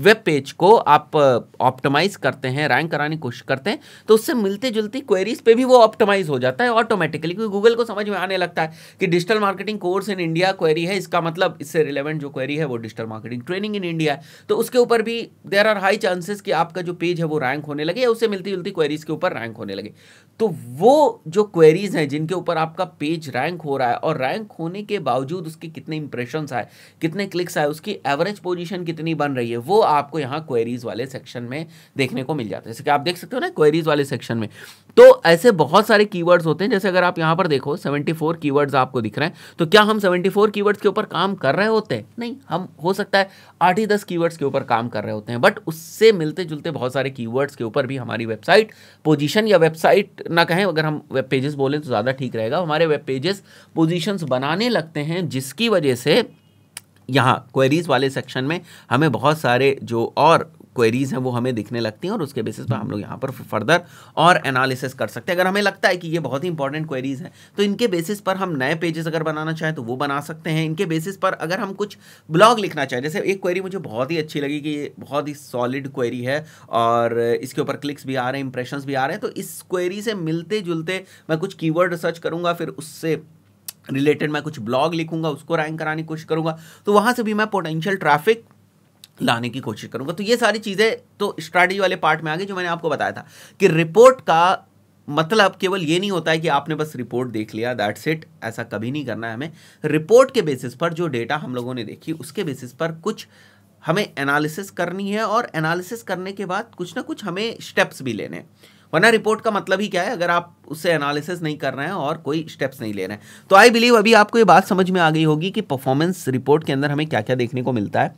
वेब पेज को आप ऑप्टिमाइज करते हैं रैंक कराने की कोशिश करते हैं तो उससे मिलते जुलती क्वेरीज पे भी वो ऑप्टिमाइज हो जाता है ऑटोमेटिकली क्योंकि गूगल को समझ में आने लगता है कि digital marketing course in India query है इसका मतलब इससे रिलेवेंट जो क्वेरी है वो digital marketing training in India है तो उसके ऊपर भी देर आर हाई चांसेस कि आपका जो पेज है वो रैंक होने लगे या उससे मिलती जुलती क्वेरीज के ऊपर रैंक होने लगे तो वो जो क्वेरीज हैं जिनके ऊपर आपका पेज रैंक हो रहा है और रैंक होने के बावजूद उसके कितने इंप्रेशंस आए कितने क्लिक्स आए उसकी एवरेज पोजीशन कितनी बन रही है वो आपको यहाँ क्वेरीज वाले सेक्शन में देखने को मिल जाता है जैसे कि आप देख सकते हो ना क्वेरीज वाले सेक्शन में तो ऐसे बहुत सारे कीवर्ड्स होते हैं जैसे अगर आप यहाँ पर देखो सेवेंटी फोर आपको दिख रहे हैं तो क्या हम सेवेंटी फोर के ऊपर काम कर रहे होते हैं नहीं हम हो सकता है आठ ही दस कीवर्ड्स के ऊपर काम कर रहे होते हैं बट उससे मिलते जुलते बहुत सारे कीवर्ड्स के ऊपर भी हमारी वेबसाइट पोजिशन या वेबसाइट ना कहें अगर हम वेब पेजेस बोलें तो ज़्यादा ठीक रहेगा हमारे वेब पेजेस पोजीशंस बनाने लगते हैं जिसकी वजह से यहाँ क्वेरीज वाले सेक्शन में हमें बहुत सारे जो और क्वेरीज हैं वो हमें दिखने लगती हैं और उसके बेसिस पर हम लोग यहाँ पर फर्दर और एनालिसिस कर सकते हैं अगर हमें लगता है कि ये बहुत ही इंपॉर्टेंट क्वेरीज हैं तो इनके बेसिस पर हम नए पेजेस अगर बनाना चाहें तो वो बना सकते हैं इनके बेसिस पर अगर हम कुछ ब्लॉग लिखना चाहें जैसे एक क्वेरी मुझे बहुत ही अच्छी लगी कि बहुत ही सॉलिड क्वेरी है और इसके ऊपर क्लिक्स भी आ रहे हैं इंप्रेशन भी आ रहे हैं तो इस क्वेरी से मिलते जुलते मैं कुछ कीवर्ड रिसर्च करूँगा फिर उससे रिलेटेड मैं कुछ ब्लॉग लिखूंगा उसको रैंक कराने की कोशिश करूंगा तो वहाँ से भी मैं पोटेंशियल ट्रैफिक लाने की कोशिश करूँगा तो ये सारी चीज़ें तो स्ट्रैटेजी वाले पार्ट में आ गई जो मैंने आपको बताया था कि रिपोर्ट का मतलब केवल ये नहीं होता है कि आपने बस रिपोर्ट देख लिया दैट्स इट ऐसा कभी नहीं करना है हमें रिपोर्ट के बेसिस पर जो डेटा हम लोगों ने देखी उसके बेसिस पर कुछ हमें एनालिसिस करनी है और एनालिसिस करने के बाद कुछ ना कुछ हमें स्टेप्स भी लेने हैं वरना रिपोर्ट का मतलब ही क्या है अगर आप उससे एनालिसिस नहीं कर रहे हैं और कोई स्टेप्स नहीं ले रहे हैं तो आई बिलीव अभी आपको ये बात समझ में आ गई होगी कि परफॉर्मेंस रिपोर्ट के अंदर हमें क्या क्या देखने को मिलता है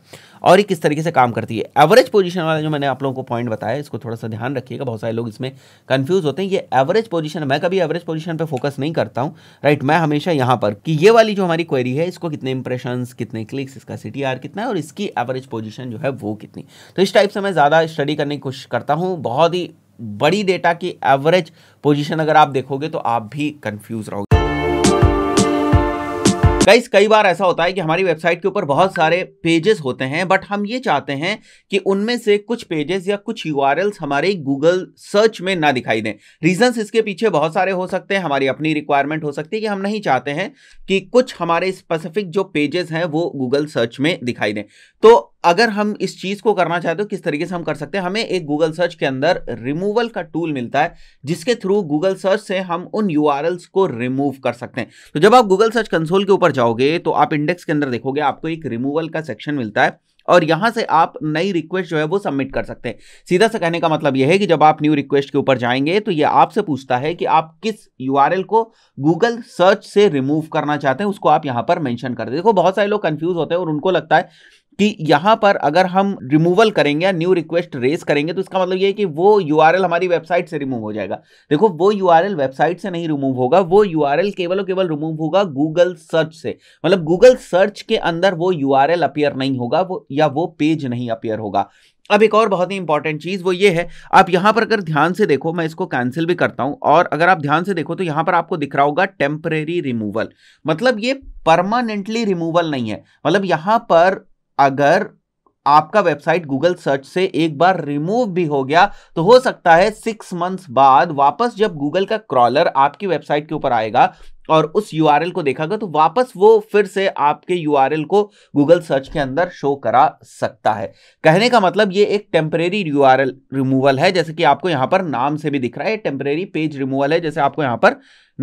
और ये किस तरीके से काम करती है एवरेज पोजीशन वाला जो मैंने आप लोगों को पॉइंट बताया इसको थोड़ा सा ध्यान रखिएगा बहुत सारे लोग इसमें कन्फ्यूज होते हैं ये एवरेज पोजिशन मैं कभी एवरेज पोजिशन पर फोकस नहीं करता हूँ राइट मैं हमेशा यहाँ पर कि ये वाली जो हमारी क्वेरी है इसको कितने इंप्रेशन कितने क्लिक्स इसका सी कितना है और इसकी एवरेज पोजिशन जो है वो कितनी तो इस टाइप से मैं ज़्यादा स्टडी करने की कोशिश करता हूँ बहुत ही बड़ी डेटा की एवरेज पोजीशन अगर आप देखोगे तो आप भी कंफ्यूज रहोगे गाइस कई बार ऐसा होता है कि हमारी वेबसाइट के ऊपर बहुत सारे पेजेस होते हैं बट हम ये चाहते हैं कि उनमें से कुछ पेजेस या कुछ यू हमारे गूगल सर्च में ना दिखाई दें रीजंस इसके पीछे बहुत सारे हो सकते हैं हमारी अपनी रिक्वायरमेंट हो सकती है कि हम नहीं चाहते हैं कि कुछ हमारे स्पेसिफिक जो पेजेस हैं वो गूगल सर्च में दिखाई दें तो अगर हम इस चीज़ को करना चाहते हो किस तरीके से हम कर सकते हैं हमें एक गूगल सर्च के अंदर रिमूवल का टूल मिलता है जिसके थ्रू गूगल सर्च से हम उन यू को रिमूव कर सकते हैं तो जब आप गूगल सर्च कंसोल के ऊपर जाओगे तो आप इंडेक्स के अंदर देखोगे आपको एक रिमूवल का सेक्शन मिलता है और यहां से आप नई रिक्वेस्ट जो है वो सबमिट कर सकते हैं सीधा सा कहने का मतलब यह है कि जब आप न्यू रिक्वेस्ट के ऊपर जाएंगे तो ये आपसे पूछता है कि आप किस यूआरएल को गूगल सर्च से रिमूव करना चाहते हैं उसको आप यहां पर मैंशन कर देखो बहुत सारे लोग कंफ्यूज होते हैं और उनको लगता है कि यहाँ पर अगर हम रिमूवल करेंगे या न्यू रिक्वेस्ट रेस करेंगे तो इसका मतलब ये है कि वो यू हमारी वेबसाइट से रिमूव हो जाएगा देखो वो यू वेबसाइट से नहीं रिमूव होगा वो यू केवल और केवल रिमूव होगा गूगल सर्च से मतलब गूगल सर्च के अंदर वो यू अपियर नहीं होगा वो या वो पेज नहीं अपियर होगा अब एक और बहुत ही इंपॉर्टेंट चीज़ वो ये है आप यहाँ पर अगर ध्यान से देखो मैं इसको कैंसिल भी करता हूँ और अगर आप ध्यान से देखो तो यहाँ पर आपको दिख रहा होगा टेम्परेरी रिमूवल मतलब ये परमानेंटली रिमूवल नहीं है मतलब यहाँ पर अगर आपका वेबसाइट गूगल सर्च से एक बार रिमूव भी हो गया तो हो सकता है सिक्स मंथ्स बाद वापस जब गूगल का क्रॉलर आपकी वेबसाइट के ऊपर आएगा और उस यू को देखागा तो वापस वो फिर से आपके यू को गूगल सर्च के अंदर शो करा सकता है कहने का मतलब ये एक टेम्परेरी यू रिमूवल है जैसे कि आपको यहां पर नाम से भी दिख रहा है टेम्परेरी पेज रिमूवल है जैसे आपको यहां पर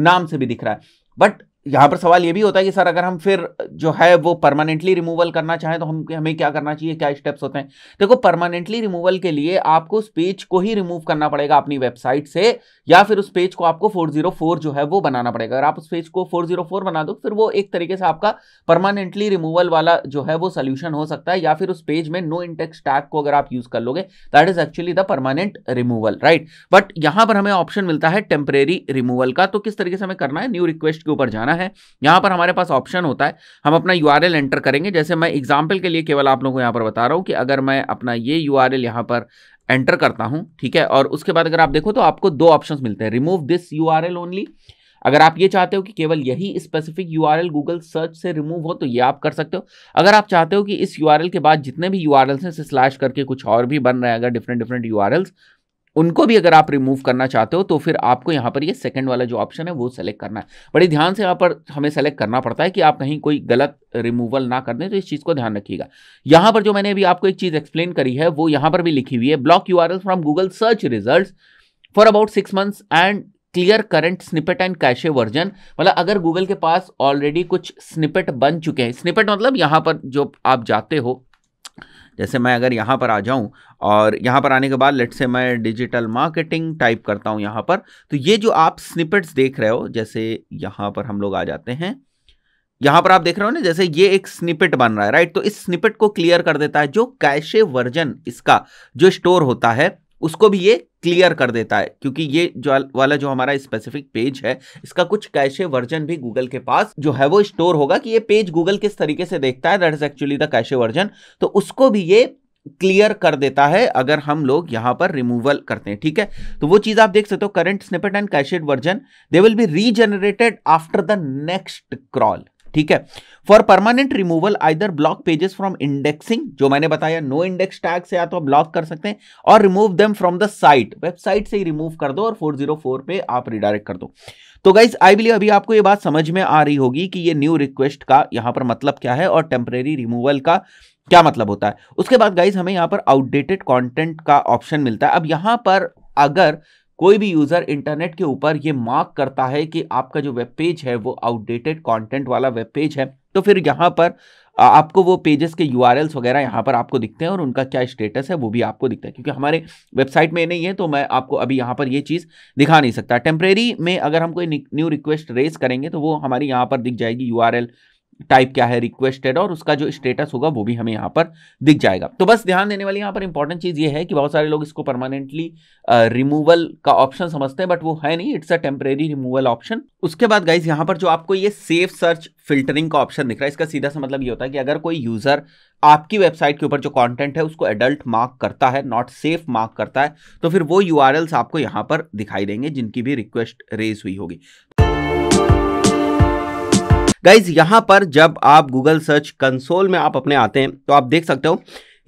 नाम से भी दिख रहा है बट यहाँ पर सवाल ये भी होता है कि सर अगर हम फिर जो है वो परमानेंटली रिमूवल करना चाहें तो हम हमें क्या करना चाहिए क्या स्टेप्स होते हैं देखो परमानेंटली रिमूवल के लिए आपको उस पेज को ही रिमूव करना पड़ेगा अपनी वेबसाइट से या फिर उस पेज को आपको 404 जो है वो बनाना पड़ेगा अगर आप उस पेज को 404 बना दो तो फिर वो एक तरीके से आपका परमानेंटली रिमूवल वाला जो है वो सोल्यूशन हो सकता है या फिर उस पेज में नो इंटेक्स टैग को अगर आप यूज कर लोगे that is actually the permanent removal right but यहाँ पर हमें ऑप्शन मिलता है टेम्परेरी रिमूवल का तो किस तरीके से हमें करना है न्यू रिक्वेस्ट के ऊपर जाना करना है यहाँ पर हमारे पास ऑप्शन होता है हम अपना यू एंटर करेंगे जैसे मैं एग्जाम्पल के लिए केवल आप लोगों को यहाँ पर बता रहा हूँ कि अगर मैं अपना ये यू आर पर एंटर करता हूँ ठीक है और उसके बाद अगर आप देखो तो आपको दो ऑप्शन मिलते हैं रिमूव दिस यू ओनली अगर आप ये चाहते हो कि केवल यही specific U R Google search से रिमूव हो तो ये आप कर सकते हो अगर आप चाहते हो कि इस यू के बाद जितने भी यू हैं इसे स्लैश करके कुछ और भी बन रहे हैं अगर डिफरेंट डिफरेंट यू उनको भी अगर आप रिमूव करना चाहते हो तो फिर आपको यहाँ पर ये यह सेकंड वाला जो ऑप्शन है वो सेलेक्ट करना है बड़े ध्यान से यहाँ पर हमें सेलेक्ट करना पड़ता है कि आप कहीं कोई गलत रिमूवल ना कर दें तो इस चीज़ को ध्यान रखिएगा यहाँ पर जो मैंने अभी आपको एक चीज़ एक्सप्लेन करी है वो यहाँ पर भी लिखी हुई है block you from Google search result for about six months and clear current snippet and cache version मतलब अगर गूगल के पास ऑलरेडी कुछ स्निपेट बन चुके हैं स्निपेट मतलब यहाँ पर जो आप जाते हो जैसे मैं अगर यहाँ पर आ जाऊँ और यहाँ पर आने के बाद लेट से मैं डिजिटल मार्केटिंग टाइप करता हूँ यहाँ पर तो ये जो आप स्निपेट्स देख रहे हो जैसे यहाँ पर हम लोग आ जाते हैं यहाँ पर आप देख रहे हो ना जैसे ये एक स्निपेट बन रहा है राइट तो इस स्निपेट को क्लियर कर देता है जो कैशे वर्जन इसका जो स्टोर होता है उसको भी ये क्लियर कर देता है क्योंकि ये जो वाला जो हमारा स्पेसिफिक पेज है इसका कुछ कैशे वर्जन भी गूगल के पास जो है वो स्टोर होगा कि ये पेज गूगल किस तरीके से देखता है that is actually the cache version तो उसको भी ये क्लियर कर देता है अगर हम लोग यहां पर रिमूवल करते हैं ठीक है तो वो चीज आप देख सकते हो current snippet and cached version they will be regenerated after the next crawl ठीक है for permanent removal either block pages from indexing जो मैंने बताया नो इंडेक्स टैग से या तो आप ब्लॉक कर सकते हैं और remove them from the site website से ही रिमूव कर दो और 404 पे आप रिडायरेक्ट कर दो तो गाइज आई बिलीव अभी आपको ये बात समझ में आ रही होगी कि ये न्यू रिक्वेस्ट का यहाँ पर मतलब क्या है और टेम्परेरी रिमूवल का क्या मतलब होता है उसके बाद गाइज हमें यहाँ पर आउटडेटेड कॉन्टेंट का ऑप्शन मिलता है अब यहाँ पर अगर कोई भी यूज़र इंटरनेट के ऊपर ये मार्क करता है कि आपका जो वेब पेज है वो आउटडेटेड कंटेंट वाला वेब पेज है तो फिर यहाँ पर आपको वो पेजेस के यू वगैरह यहाँ पर आपको दिखते हैं और उनका क्या स्टेटस है वो भी आपको दिखता है क्योंकि हमारे वेबसाइट में नहीं है तो मैं आपको अभी यहाँ पर ये चीज़ दिखा नहीं सकता टेम्प्रेरी में अगर हम कोई न्यू रिक्वेस्ट रेस करेंगे तो वो हमारी यहाँ पर दिख जाएगी यू टाइप क्या है रिक्वेस्टेड और उसका जो स्टेटस होगा वो भी हमें यहाँ पर दिख जाएगा तो बस ध्यान देने वाली यहाँ पर इंपॉर्टेंट चीज़ ये है कि बहुत सारे लोग इसको परमानेंटली रिमूवल का ऑप्शन समझते हैं बट वो है नहीं it's a temporary removal option उसके बाद गाइज यहाँ पर जो आपको ये सेफ सर्च फिल्टरिंग का ऑप्शन दिख रहा है इसका सीधा सा मतलब ये होता है कि अगर कोई यूज़र आपकी वेबसाइट के ऊपर जो कंटेंट है उसको एडल्ट मार्क करता है नॉट सेफ मार्क करता है तो फिर वो यू आपको यहाँ पर दिखाई देंगे जिनकी भी रिक्वेस्ट रेज हुई होगी गाइज यहां पर जब आप गूगल सर्च कंसोल में आप अपने आते हैं तो आप देख सकते हो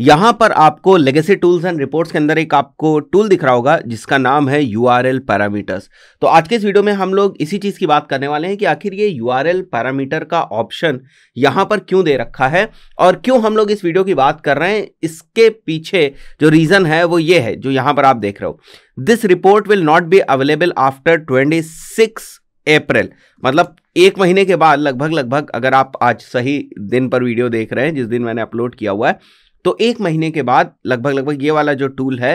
यहां पर आपको लेगेसी टूल्स एंड रिपोर्ट्स के अंदर एक आपको टूल दिख रहा होगा जिसका नाम है यू पैरामीटर्स तो आज के इस वीडियो में हम लोग इसी चीज़ की बात करने वाले हैं कि आखिर ये यू पैरामीटर का ऑप्शन यहां पर क्यों दे रखा है और क्यों हम लोग इस वीडियो की बात कर रहे हैं इसके पीछे जो रीज़न है वो ये है जो यहां पर आप देख रहे हो this report will not be available after twenty April मतलब एक महीने के बाद लगभग लगभग अगर आप आज सही दिन पर वीडियो देख रहे हैं जिस दिन मैंने अपलोड किया हुआ है तो एक महीने के बाद लगभग लगभग ये वाला जो टूल है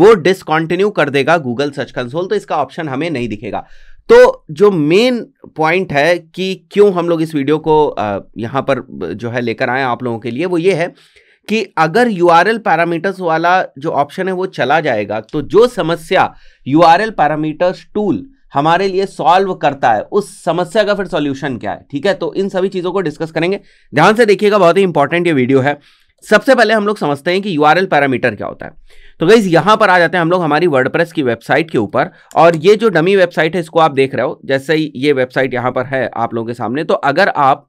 वो डिसकॉन्टिन्यू कर देगा गूगल सर्च कंसोल तो इसका ऑप्शन हमें नहीं दिखेगा तो जो मेन पॉइंट है कि क्यों हम लोग इस वीडियो को यहाँ पर जो है लेकर आए आप लोगों के लिए वो ये है कि अगर यू पैरामीटर्स वाला जो ऑप्शन है वो चला जाएगा तो जो समस्या यू पैरामीटर्स टूल हमारे लिए सॉल्व करता है उस समस्या का फिर सॉल्यूशन क्या है ठीक है तो इन सभी चीज़ों को डिस्कस करेंगे ध्यान से देखिएगा बहुत ही इंपॉर्टेंट ये वीडियो है सबसे पहले हम लोग समझते हैं कि यू पैरामीटर क्या होता है तो गई यहां पर आ जाते हैं हम लोग हमारी वर्ड की वेबसाइट के ऊपर और ये जो डमी वेबसाइट है इसको आप देख रहे हो जैसे ही ये वेबसाइट यहां पर है आप लोगों के सामने तो अगर आप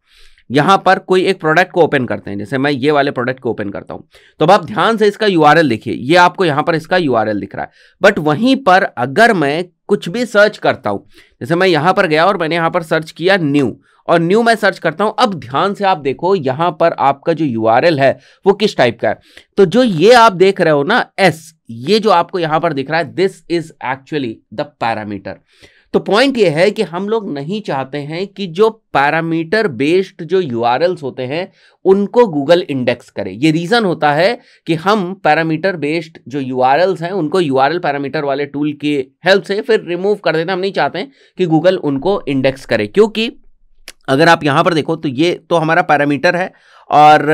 यहां पर कोई एक प्रोडक्ट को ओपन करते हैं जैसे मैं ये वाले प्रोडक्ट को ओपन करता हूँ तो अब आप ध्यान से इसका यू देखिए ये आपको यहां पर इसका यू दिख रहा है बट वहीं पर अगर मैं कुछ भी सर्च करता हूँ जैसे मैं यहाँ पर गया और मैंने यहाँ पर सर्च किया न्यू और न्यू मैं सर्च करता हूँ अब ध्यान से आप देखो यहाँ पर आपका जो यू है वो किस टाइप का है तो जो ये आप देख रहे हो ना एस ये जो आपको यहाँ पर दिख रहा है this is actually the parameter तो पॉइंट ये है कि हम लोग नहीं चाहते हैं कि जो पैरामीटर बेस्ड जो यू होते हैं उनको गूगल इंडेक्स करे ये रीज़न होता है कि हम पैरामीटर बेस्ड जो यू हैं उनको यू पैरामीटर वाले टूल की हेल्प से फिर रिमूव कर देते हैं हम नहीं चाहते कि गूगल उनको इंडेक्स करे क्योंकि अगर आप यहाँ पर देखो तो ये तो हमारा पैरामीटर है और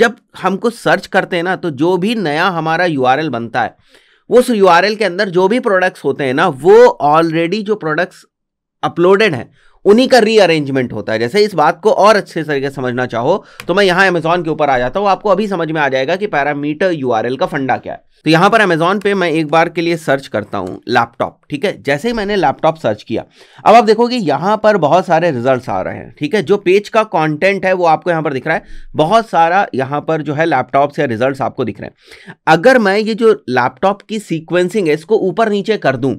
जब हमको सर्च करते हैं ना तो जो भी नया हमारा यू बनता है उस यू के अंदर जो भी प्रोडक्ट्स होते हैं ना वो ऑलरेडी जो प्रोडक्ट्स अपलोडेड हैं उन्हीं का रीअरेंजमेंट होता है जैसे इस बात को और अच्छे तरीके से समझना चाहो तो मैं यहाँ अमेजोन के ऊपर आ जाता हूँ आपको अभी समझ में आ जाएगा कि पैरामीटर यू का फंडा क्या है तो यहां पर अमेजोन पे मैं एक बार के लिए सर्च करता हूं लैपटॉप ठीक है जैसे ही मैंने लैपटॉप सर्च किया अब आप देखोगे यहां पर बहुत सारे रिजल्ट्स आ रहे हैं ठीक है जो पेज का कंटेंट है वो आपको यहां पर दिख रहा है बहुत सारा यहां पर जो है लैपटॉप से रिजल्ट आपको दिख रहे हैं अगर मैं ये जो लैपटॉप की सीक्वेंसिंग है इसको ऊपर नीचे कर दूं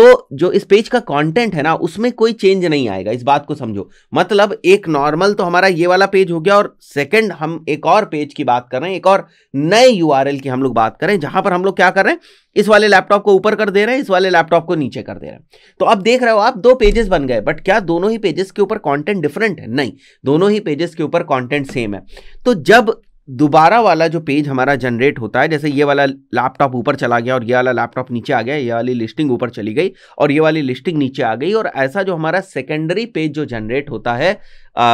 तो जो इस पेज का कॉन्टेंट है ना उसमें कोई चेंज नहीं आएगा इस बात को समझो मतलब एक नॉर्मल तो हमारा ये वाला पेज हो गया और सेकेंड हम एक और पेज की बात कर रहे हैं एक और नए यू की हम लोग बात करें जहां यहां पर हम लोग क्या कर रहे हैं इस वाले लैपटॉप को ऊपर कर दे रहे हैं इस वाले लैपटॉप को नीचे कर दे रहे हैं तो अब देख रहे हो आप दो पेजेस बन गए बट क्या दोनों ही पेजेस के ऊपर कॉन्टेंट डिफरेंट है नहीं दोनों ही पेजेस के ऊपर कॉन्टेंट सेम है तो जब दोबारा वाला जो पेज हमारा जनरेट होता है जैसे ये वाला लैपटॉप ऊपर चला गया और ये वाला लैपटॉप नीचे आ गया ये वाली लिस्टिंग ऊपर चली गई और ये वाली लिस्टिंग नीचे आ गई और ऐसा जो हमारा सेकेंडरी पेज जो जनरेट होता है आ,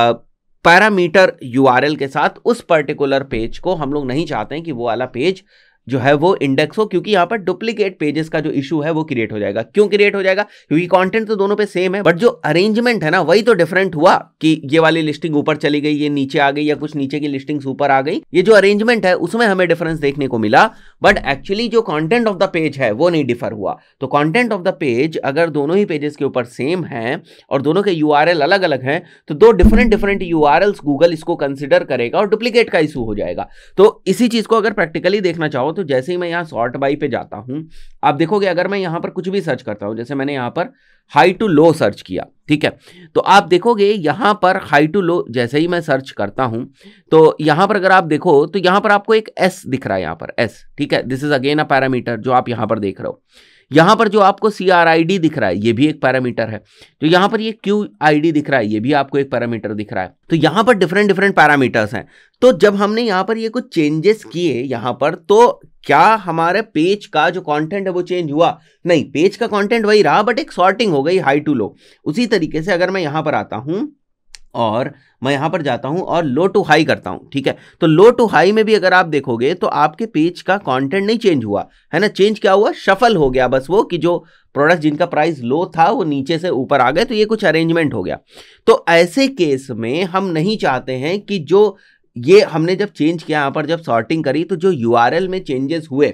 पैरामीटर यूआरएल के साथ उस पर्टिकुलर पेज को हम लोग नहीं चाहते हैं कि वो वाला पेज जो है वो इंडेक्स हो क्योंकि यहाँ पर डुप्लीकेट पेजेस का जो इशू है वो क्रिएट हो जाएगा क्यों क्रिएट हो जाएगा क्योंकि कंटेंट तो दोनों पे सेम है बट जो अरेंजमेंट है ना वही तो डिफरेंट हुआ कि ये वाली लिस्टिंग ऊपर चली गई ये नीचे आ गई या कुछ नीचे की लिस्टिंग्स ऊपर आ गई ये जो अरेंजमेंट है उसमें हमें डिफरेंस देखने को मिला बट एक्चुअली जो कॉन्टेंट ऑफ द पेज है वो नहीं डिफर हुआ तो कॉन्टेंट ऑफ द पेज अगर दोनों ही पेजेस के ऊपर सेम है और दोनों के यू अलग अलग हैं तो दो डिफरेंट डिफरेंट यू गूगल इसको कंसिडर करेगा और डुप्लीकेट का इशू हो जाएगा तो इसी चीज को अगर प्रैक्टिकली देखना चाहो बताऊँ तो जैसे ही मैं यहाँ सॉर्ट बाई पे जाता हूँ आप देखोगे अगर मैं यहाँ पर कुछ भी सर्च करता हूँ जैसे मैंने यहाँ पर हाई टू लो सर्च किया ठीक है तो आप देखोगे यहाँ पर हाई टू लो जैसे ही मैं सर्च करता हूँ तो यहाँ पर अगर आप देखो तो यहाँ पर आपको एक एस दिख रहा है यहाँ पर एस ठीक है this is again a parameter जो आप यहाँ पर देख रहे हो यहां पर जो आपको सी दिख रहा है ये भी एक पैरामीटर है तो यहां पर ये क्यू दिख रहा है ये भी आपको एक पैरामीटर दिख रहा है तो यहां पर डिफरेंट डिफरेंट पैरामीटर्स हैं तो जब हमने यहाँ पर ये कुछ चेंजेस किए यहां पर तो क्या हमारे पेज का जो कंटेंट है वो चेंज हुआ नहीं पेज का कंटेंट वही रहा बट एक सॉर्टिंग हो गई हाई टू लो उसी तरीके से अगर मैं यहां पर आता हूँ और मैं यहाँ पर जाता हूँ और लो टू हाई करता हूँ ठीक है तो लो टू हाई में भी अगर आप देखोगे तो आपके पेज का कंटेंट नहीं चेंज हुआ है ना चेंज क्या हुआ शफल हो गया बस वो कि जो प्रोडक्ट जिनका प्राइस लो था वो नीचे से ऊपर आ गए तो ये कुछ अरेंजमेंट हो गया तो ऐसे केस में हम नहीं चाहते हैं कि जो ये हमने जब चेंज किया यहाँ पर जब सॉर्टिंग करी तो जो यू में चेंजेस हुए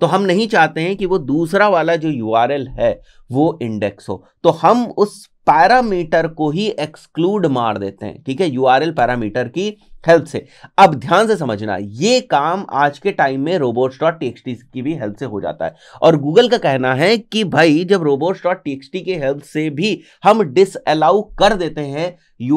तो हम नहीं चाहते हैं कि वो दूसरा वाला जो यू है वो इंडेक्स हो तो हम उस पैरामीटर को ही एक्सक्लूड मार देते हैं ठीक है यूआरएल पैरामीटर की हेल्प से अब ध्यान से समझना ये काम आज के टाइम में रोबोट्स डॉट टी की भी हेल्प से हो जाता है और गूगल का कहना है कि भाई जब रोबोट्स डॉट टी के हेल्प से भी हम डिसअलाउ कर देते हैं यू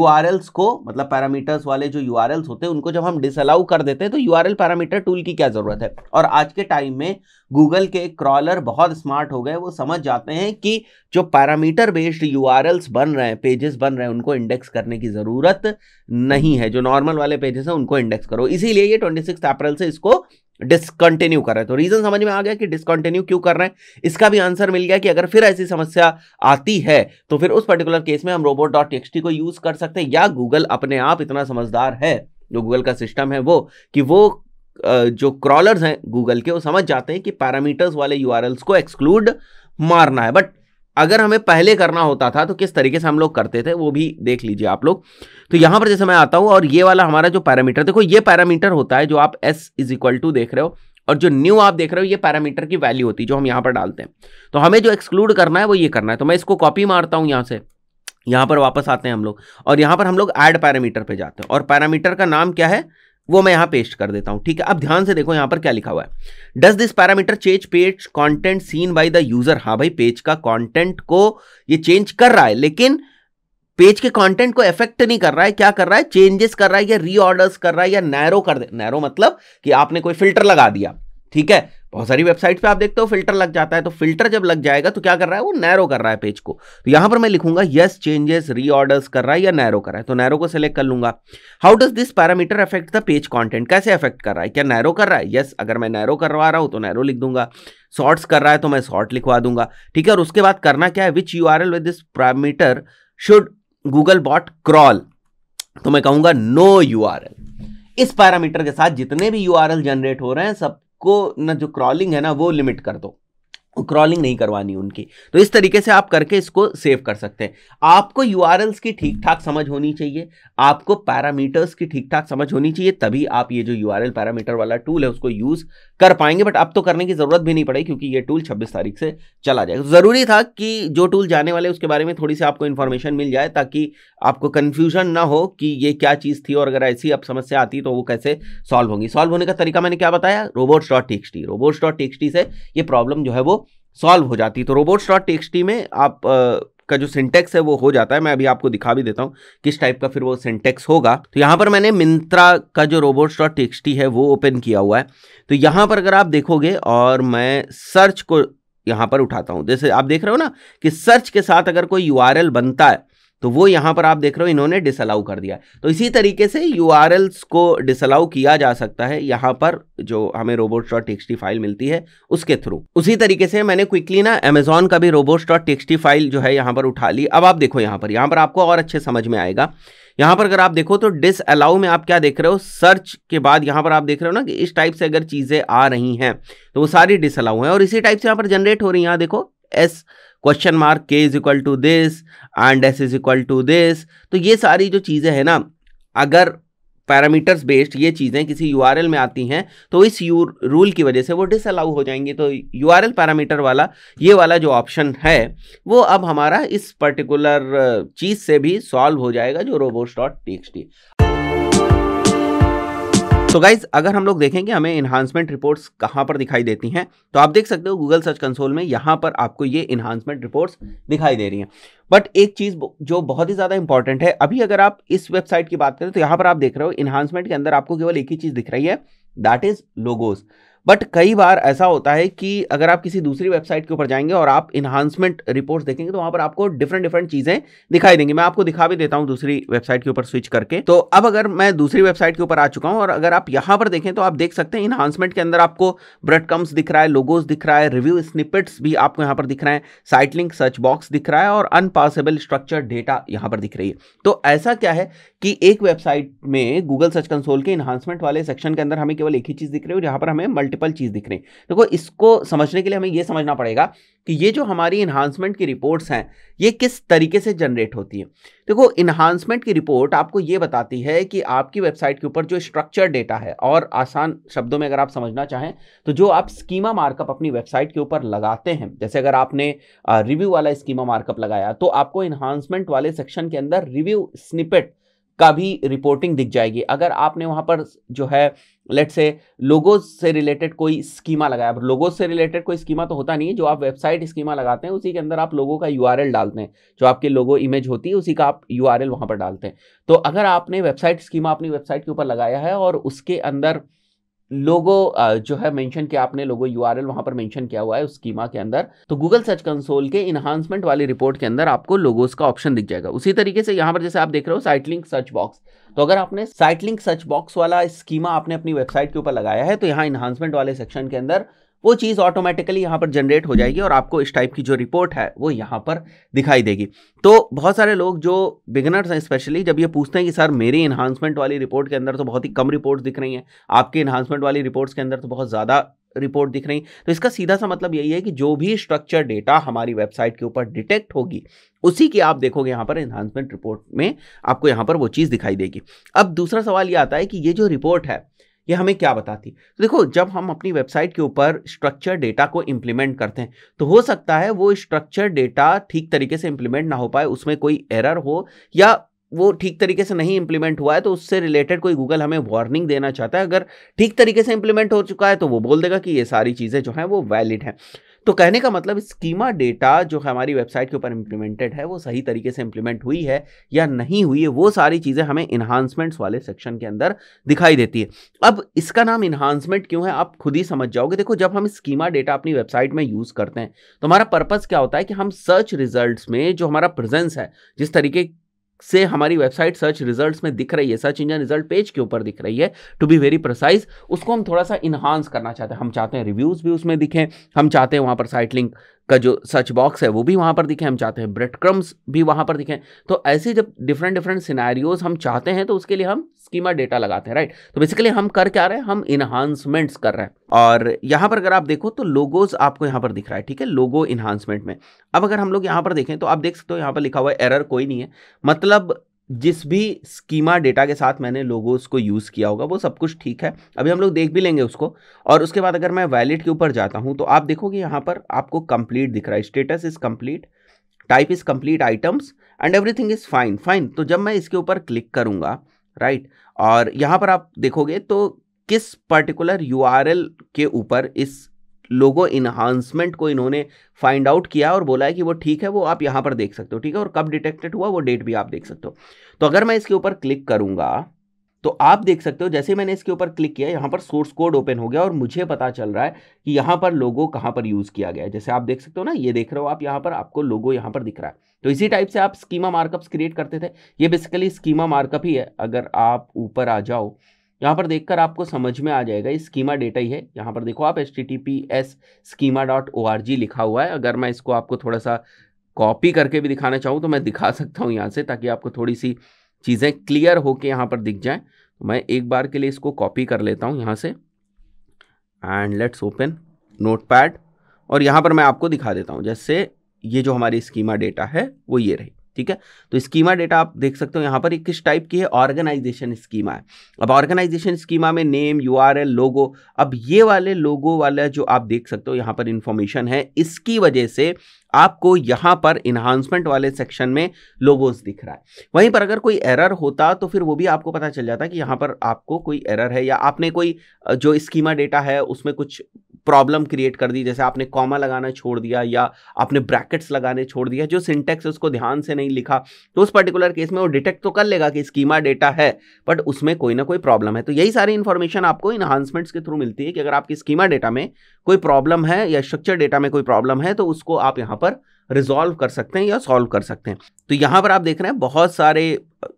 को मतलब पैरामीटर्स वाले जो यू होते हैं उनको जब हम डिसअलाउ कर देते हैं तो यू पैरामीटर टूल की क्या ज़रूरत है और आज के टाइम में गूगल के क्रॉलर बहुत स्मार्ट हो गए वो समझ जाते हैं कि जो पैरामीटर बेस्ड यू बन रहे हैं पेजेस बन रहे हैं उनको इंडेक्स करने की ज़रूरत नहीं है जो नॉर्मल वाले पेजेस हैं उनको इंडेक्स करो इसीलिए ये ट्वेंटी अप्रैल से इसको डिसकंटिन्यू कर रहे हैं तो रीजन समझ में आ गया कि डिसकंटिन्यू क्यों कर रहे हैं इसका भी आंसर मिल गया कि अगर फिर ऐसी समस्या आती है तो फिर उस पर्टिकुलर केस में हम रोबोट डॉट टेक्सटी को यूज कर सकते हैं या गूगल अपने आप इतना समझदार है जो गूगल का सिस्टम है वो कि वो जो क्रॉलर्स हैं गूगल के वो समझ जाते हैं कि पैरामीटर्स वाले यू को एक्सक्लूड मारना है बट अगर हमें पहले करना होता था तो किस तरीके से हम लोग करते थे वो भी देख लीजिए आप लोग तो यहां पर जैसे मैं आता हूं और ये वाला हमारा जो पैरामीटर देखो ये पैरामीटर होता है जो आप एस इज इक्वल टू देख रहे हो और जो न्यू आप देख रहे हो ये पैरामीटर की वैल्यू होती है जो हम यहां पर डालते हैं तो हमें जो एक्सक्लूड करना है वो ये करना है तो मैं इसको कॉपी मारता हूं यहां से यहां पर वापस आते हैं हम लोग और यहां पर हम लोग एड पैरामीटर पर जाते हैं और पैरामीटर का नाम क्या है वो मैं यहां पेस्ट कर देता हूं ठीक है अब ध्यान से देखो यहां पर क्या लिखा हुआ है does this parameter change page content seen by the user हाँ भाई पेज का कॉन्टेंट को ये चेंज कर रहा है लेकिन पेज के कंटेंट को इफेक्ट नहीं कर रहा है क्या कर रहा है चेंजेस कर रहा है या रीऑर्डर्स कर रहा है या नैरो कर दे नैरो मतलब कि आपने कोई फिल्टर लगा दिया ठीक है बहुत सारी वेबसाइट पे आप देखते हो फिल्टर लग जाता है तो फिल्टर जब लग जाएगा तो क्या कर रहा है वो नैरो कर रहा है पेज को तो यहां पर मैं लिखूंगा यस चेंजेस रीऑर्डर्स कर रहा है या नैरो कर रहा है तो नैरो को सिलेक्ट कर लूंगा how does this parameter affect the page content कैसे अफेक्ट कर रहा है क्या नैरो कर रहा है यस yes, अगर मैं नैरो करवा रहा हूं तो नैरो लिख दूंगा शॉर्ट्स कर रहा है तो मैं शॉर्ट लिखवा दूंगा ठीक है और उसके बाद करना क्या है which U R L with this parameter should Google bot crawl तो मैं कहूंगा नो यू आर एल इस पैरामीटर के साथ जितने भी यू आर एल जनरेट हो रहे हैं सब को ना जो क्रॉलिंग है ना वो लिमिट कर दो क्रॉलिंग नहीं करवानी उनकी तो इस तरीके से आप करके इसको सेव कर सकते हैं आपको यू की ठीक ठाक समझ होनी चाहिए आपको पैरामीटर्स की ठीक ठाक समझ होनी चाहिए तभी आप ये जो यू पैरामीटर वाला टूल है उसको यूज़ कर पाएंगे बट अब तो करने की ज़रूरत भी नहीं पड़ेगी क्योंकि ये टूल छब्बीस तारीख से चला जाएगा तो ज़रूरी था कि जो टूल जाने वाले उसके बारे में थोड़ी सी आपको इन्फॉर्मेशन मिल जाए ताकि आपको कन्फ्यूजन ना हो कि ये क्या चीज़ थी और अगर ऐसी अब समस्या आती तो वो कैसे सॉल्व होंगी सॉल्व होने का तरीका मैंने क्या बताया robots dot robots dot T से ये प्रॉब्लम जो है वो सॉल्व हो जाती तो रोबोट्स डॉट टेक्सटी में आप का जो सिंटेक्स है वो हो जाता है मैं अभी आपको दिखा भी देता हूँ किस टाइप का फिर वो सिंटेक्स होगा तो यहाँ पर मैंने मिंत्रा का जो रोबोट्स डॉट टेक्सटी है वो ओपन किया हुआ है तो यहाँ पर अगर आप देखोगे और मैं सर्च को यहाँ पर उठाता हूँ जैसे आप देख रहे हो ना कि सर्च के साथ अगर कोई यू बनता है तो वो यहां पर आप देख रहे हो इन्होंने डिसअलाउ कर दिया तो इसी तरीके से यू को डिसअलाउ किया जा सकता है यहां पर जो हमें रोबोट डॉट टेक्सटी फाइल मिलती है उसके थ्रू उसी तरीके से मैंने क्विकली ना अमेजोन का भी रोबोट डॉट टेक्सटी फाइल जो है यहां पर उठा ली अब आप देखो यहाँ पर यहां पर आपको और अच्छे समझ में आएगा यहां पर अगर आप देखो तो डिस अलाउ में आप क्या देख रहे हो सर्च के बाद यहां पर आप देख रहे हो ना कि इस टाइप से अगर चीज़ें आ रही हैं तो वो सारी डिस अलाउ और इसी टाइप से यहाँ पर जनरेट हो रही है यहां देखो S question mark K is equal to this and S is equal to this तो ये सारी जो चीज़ें हैं ना अगर पैरामीटर्स बेस्ड ये चीज़ें किसी यू में आती हैं तो इस यू रूल की वजह से वो डिसअलाउ हो जाएंगी तो यू पैरामीटर वाला ये वाला जो ऑप्शन है वो अब हमारा इस पर्टिकुलर चीज़ से भी सॉल्व हो जाएगा जो robots dot T so so guys अगर हम लोग देखेंगे हमें इन्हांसमेंट रिपोर्ट्स कहाँ पर दिखाई देती हैं तो आप देख सकते हो गूगल सर्च कंसोल में यहाँ पर आपको ये इन्हांसमेंट रिपोर्ट्स दिखाई दे रही हैं बट एक चीज़ जो बहुत ही ज़्यादा इंपॉर्टेंट है अभी अगर आप इस वेबसाइट की बात करें तो यहाँ पर आप देख रहे हो इन्हांसमेंट के अंदर आपको केवल एक ही चीज़ दिख रही है दैट इज़ लोगोज़ बट कई बार ऐसा होता है कि अगर आप किसी दूसरी वेबसाइट के ऊपर जाएंगे और आप इन्हांसमेंट रिपोर्ट्स देखेंगे तो वहां पर आपको डिफरेंट डिफरेंट चीजें दिखाई देंगी मैं आपको दिखा भी देता हूं दूसरी वेबसाइट के ऊपर स्विच करके तो अब अगर मैं दूसरी वेबसाइट के ऊपर आ चुका हूं और अगर आप यहां पर देखें तो आप देख सकते हैं इन्हांसमेंट के अंदर आपको ब्रेड कम्स दिख रहा है लोगोज दिख रहा है रिव्यू स्निपेट्स भी आपको यहां पर दिख रहे हैं साइट लिंक सर्च बॉक्स दिख रहा है और अनपासेबल स्ट्रक्चर डेटा यहां पर दिख रही है तो ऐसा क्या है कि एक वेबसाइट में गूगल सर्च कंसोल के इन्हांसमेंट वाले सेक्शन के अंदर हमें केवल एक ही चीज दिख रही है जहां पर हमें मल्टीपल चीज़ दिख रही है देखो इसको समझने के लिए हमें यह समझना पड़ेगा कि ये जो हमारी इन्हांसमेंट की रिपोर्ट्स हैं ये किस तरीके से जनरेट होती है देखो इन्हांसमेंट की रिपोर्ट आपको ये बताती है कि आपकी वेबसाइट के ऊपर जो स्ट्रक्चर डेटा है और आसान शब्दों में अगर आप समझना चाहें तो जो आप स्कीमा मार्कअप अपनी वेबसाइट के ऊपर लगाते हैं जैसे अगर आपने रिव्यू वाला स्कीमा मार्कअप लगाया तो आपको इन्हांसमेंट वाले सेक्शन के अंदर रिव्यू स्निपेट का भी रिपोर्टिंग दिख जाएगी अगर आपने वहाँ पर जो है लेट से लोगों से रिलेटेड कोई स्कीमा लगाया लोगों से रिलेटेड कोई स्कीमा तो होता नहीं है जो आप वेबसाइट स्कीमा लगाते हैं उसी के अंदर आप लोगों का यू डालते हैं जो आपके लोगो इमेज होती है उसी का आप यू आर वहाँ पर डालते हैं तो अगर आपने वेबसाइट स्कीमा अपनी वेबसाइट के ऊपर लगाया है और उसके अंदर लोगो जो है मेंशन किया आपने लोगो यूआरएल वहां पर मेंशन किया हुआ है उस स्कीमा के अंदर तो गूगल सर्च कंसोल के इन्हांसमेंट वाली रिपोर्ट के अंदर आपको लोगोस का ऑप्शन दिख जाएगा उसी तरीके से यहां पर जैसे आप देख रहे हो साइट लिंक सर्च बॉक्स तो अगर आपने साइट लिंक सर्च बॉक्स वाला स्कीमा आपने अपनी वेबसाइट के ऊपर लगाया है तो यहाँ इन्हांसमेंट वाले सेक्शन के अंदर वो चीज़ ऑटोमेटिकली यहाँ पर जनरेट हो जाएगी और आपको इस टाइप की जो रिपोर्ट है वो यहाँ पर दिखाई देगी तो बहुत सारे लोग जो बिगनर्स हैं स्पेशली जब ये पूछते हैं कि सर मेरी इन्हांसमेंट वाली रिपोर्ट के अंदर तो बहुत ही कम रिपोर्ट्स दिख रही हैं आपकी इन्हांसमेंट वाली रिपोर्ट्स के अंदर तो बहुत ज़्यादा रिपोर्ट दिख रही तो इसका सीधा सा मतलब यही है कि जो भी स्ट्रक्चर डेटा हमारी वेबसाइट के ऊपर डिटेक्ट होगी उसी की आप देखोगे यहाँ पर इन्हांसमेंट रिपोर्ट में आपको यहाँ पर वो चीज़ दिखाई देगी अब दूसरा सवाल ये आता है कि ये जो रिपोर्ट है ये हमें क्या बताती तो देखो जब हम अपनी वेबसाइट के ऊपर स्ट्रक्चर डेटा को इम्प्लीमेंट करते हैं तो हो सकता है वो स्ट्रक्चर डेटा ठीक तरीके से इम्प्लीमेंट ना हो पाए उसमें कोई एरर हो या वो ठीक तरीके से नहीं इम्प्लीमेंट हुआ है तो उससे रिलेटेड कोई गूगल हमें वार्निंग देना चाहता है अगर ठीक तरीके से इम्प्लीमेंट हो चुका है तो वो बोल देगा कि ये सारी चीज़ें जो हैं वो वैलिड हैं तो कहने का मतलब स्कीमा डेटा जो हमारी वेबसाइट के ऊपर इम्प्लीमेंटेड है वो सही तरीके से इम्प्लीमेंट हुई है या नहीं हुई है वो सारी चीज़ें हमें इन्हांसमेंट्स वाले सेक्शन के अंदर दिखाई देती है अब इसका नाम इन्हांसमेंट क्यों है आप खुद ही समझ जाओगे देखो जब हम स्कीमा डेटा अपनी वेबसाइट में यूज़ करते हैं तो हमारा पर्पज़ क्या होता है कि हम सर्च रिजल्ट में जो हमारा प्रेजेंस है जिस तरीके से हमारी वेबसाइट सर्च रिजल्ट्स में दिख रही है सर्च इंजन रिजल्ट पेज के ऊपर दिख रही है टू बी वेरी प्रोसाइज उसको हम थोड़ा सा इन्हांस करना चाहते हैं हम चाहते हैं रिव्यूज़ भी उसमें दिखें हम चाहते हैं वहाँ पर साइट लिंक का जो सर्च बॉक्स है वो भी वहाँ पर दिखे हम चाहते हैं ब्रेड क्रम्स भी वहाँ पर दिखें तो ऐसे जब डिफरेंट डिफरेंट सिनेरियोज हम चाहते हैं तो उसके लिए हम स्कीमा डेटा लगाते हैं राइट तो बेसिकली हम कर क्या रहे हैं हम इन्हांसमेंट्स कर रहे हैं और यहाँ पर अगर आप देखो तो लोगोज आपको यहाँ पर दिख रहा है ठीक है लोगो इन्हांसमेंट में अब अगर हम लोग यहाँ पर देखें तो आप देख सकते हो यहाँ पर लिखा हुआ है एरर कोई नहीं है मतलब जिस भी स्कीमा डेटा के साथ मैंने लोगों को यूज़ किया होगा वो सब कुछ ठीक है अभी हम लोग देख भी लेंगे उसको और उसके बाद अगर मैं वैलिड के ऊपर जाता हूँ तो आप देखोगे यहाँ पर आपको कंप्लीट दिख रहा है status is complete type is complete items and everything is fine fine तो जब मैं इसके ऊपर क्लिक करूँगा राइट और यहाँ पर आप देखोगे तो किस पर्टिकुलर यू के ऊपर इस लोगो इन्हांसमेंट को इन्होंने फाइंड आउट किया और बोला है कि वो ठीक है वो आप यहाँ पर देख सकते हो ठीक है और कब डिटेक्टेड हुआ वो डेट भी आप देख सकते हो तो अगर मैं इसके ऊपर क्लिक करूँगा तो आप देख सकते हो जैसे मैंने इसके ऊपर क्लिक किया यहाँ पर सोर्स कोड ओपन हो गया और मुझे पता चल रहा है कि यहाँ पर लोगो कहाँ पर यूज़ किया गया है जैसे आप देख सकते हो ना ये देख रहे हो आप यहाँ पर आपको लोगो यहाँ पर दिख रहा है तो इसी टाइप से आप स्कीमा मार्कअप्स क्रिएट करते थे ये बेसिकली स्कीमा मार्कअप ही है अगर आप ऊपर आ जाओ यहाँ पर देखकर आपको समझ में आ जाएगा ये स्कीमा डेटा ही है यहाँ पर देखो आप H T T P S schema dot O R G लिखा हुआ है अगर मैं इसको आपको थोड़ा सा कॉपी करके भी दिखाना चाहूँ तो मैं दिखा सकता हूँ यहाँ से ताकि आपको थोड़ी सी चीज़ें क्लियर के यहाँ पर दिख जाएँ तो मैं एक बार के लिए इसको कॉपी कर लेता हूँ यहाँ से एंड लेट्स ओपन पैड और यहाँ पर मैं आपको दिखा देता हूँ जैसे ये जो हमारी स्कीमा डेटा है वो ये रही ठीक है तो स्कीमा डेटा आप देख सकते हो यहाँ पर एक किस टाइप की है ऑर्गेनाइजेशन स्कीमा है अब ऑर्गेनाइजेशन स्कीमा में नेम यू लोगो अब ये वाले लोगो वाला जो आप देख सकते हो यहाँ पर इंफॉर्मेशन है इसकी वजह से आपको यहाँ पर इन्हांसमेंट वाले सेक्शन में लोगोस दिख रहा है वहीं पर अगर कोई एरर होता तो फिर वो भी आपको पता चल जाता कि यहाँ पर आपको कोई एरर है या आपने कोई जो स्कीमा डेटा है उसमें कुछ प्रॉब्लम क्रिएट कर दी जैसे आपने कॉमा लगाना छोड़ दिया या आपने ब्रैकेट्स लगाने छोड़ दिया जो सिंटेक्स उसको ध्यान से नहीं लिखा तो उस पर्टिकुलर केस में वो डिटेक्ट तो कर लेगा कि स्कीमा डेटा है बट उसमें कोई ना कोई प्रॉब्लम है तो यही सारी इन्फॉर्मेशन आपको इन्हांसमेंट्स के थ्रू मिलती है कि अगर आपकी स्कीमा डेटा में कोई प्रॉब्लम है या स्ट्रक्चर डेटा में कोई प्रॉब्लम है तो उसको आप यहाँ पर रिजॉल्व कर सकते हैं या सॉल्व कर सकते हैं तो यहाँ पर आप देख रहे हैं बहुत सारे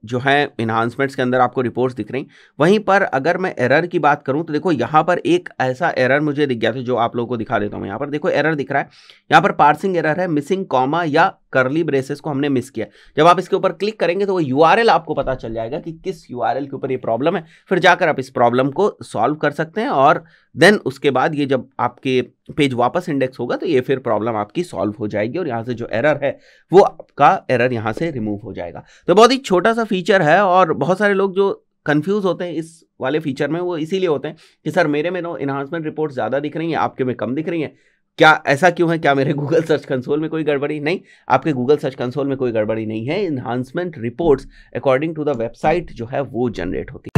जो है इन्हांसमेंट्स के अंदर आपको रिपोर्ट्स दिख रही वहीं पर अगर मैं एरर की बात करूँ तो देखो यहाँ पर एक ऐसा एरर मुझे दिख गया था जो आप लोगों को दिखा देता हूँ यहाँ पर देखो एरर दिख रहा है यहाँ पर पार्सिंग एरर है मिसिंग कॉमा या करली ब्रेसेस को हमने मिस किया जब आप इसके ऊपर क्लिक करेंगे तो वो यू आपको पता चल जाएगा कि किस यू के ऊपर ये प्रॉब्लम है फिर जाकर आप इस प्रॉब्लम को सॉल्व कर सकते हैं और देन उसके बाद ये जब आपके पेज वापस इंडेक्स होगा तो ये फिर प्रॉब्लम आपकी सॉल्व हो जाएगी और यहाँ से जो एरर है वो आपका एरर यहाँ से रिमूव हो जाएगा तो बहुत ही छोटा सा फीचर है और बहुत सारे लोग जो कन्फ्यूज़ होते हैं इस वाले फीचर में वो इसीलिए होते हैं कि सर मेरे में नो इन्हांसमेंट रिपोर्ट ज़्यादा दिख रही हैं आपके में कम दिख रही हैं क्या ऐसा क्यों है क्या मेरे गूगल सर्च कंसोल में कोई गड़बड़ी नहीं आपके गूगल सर्च कंसोल में कोई गड़बड़ी नहीं है enhancement reports according to the website जो है वो जनरेट होती है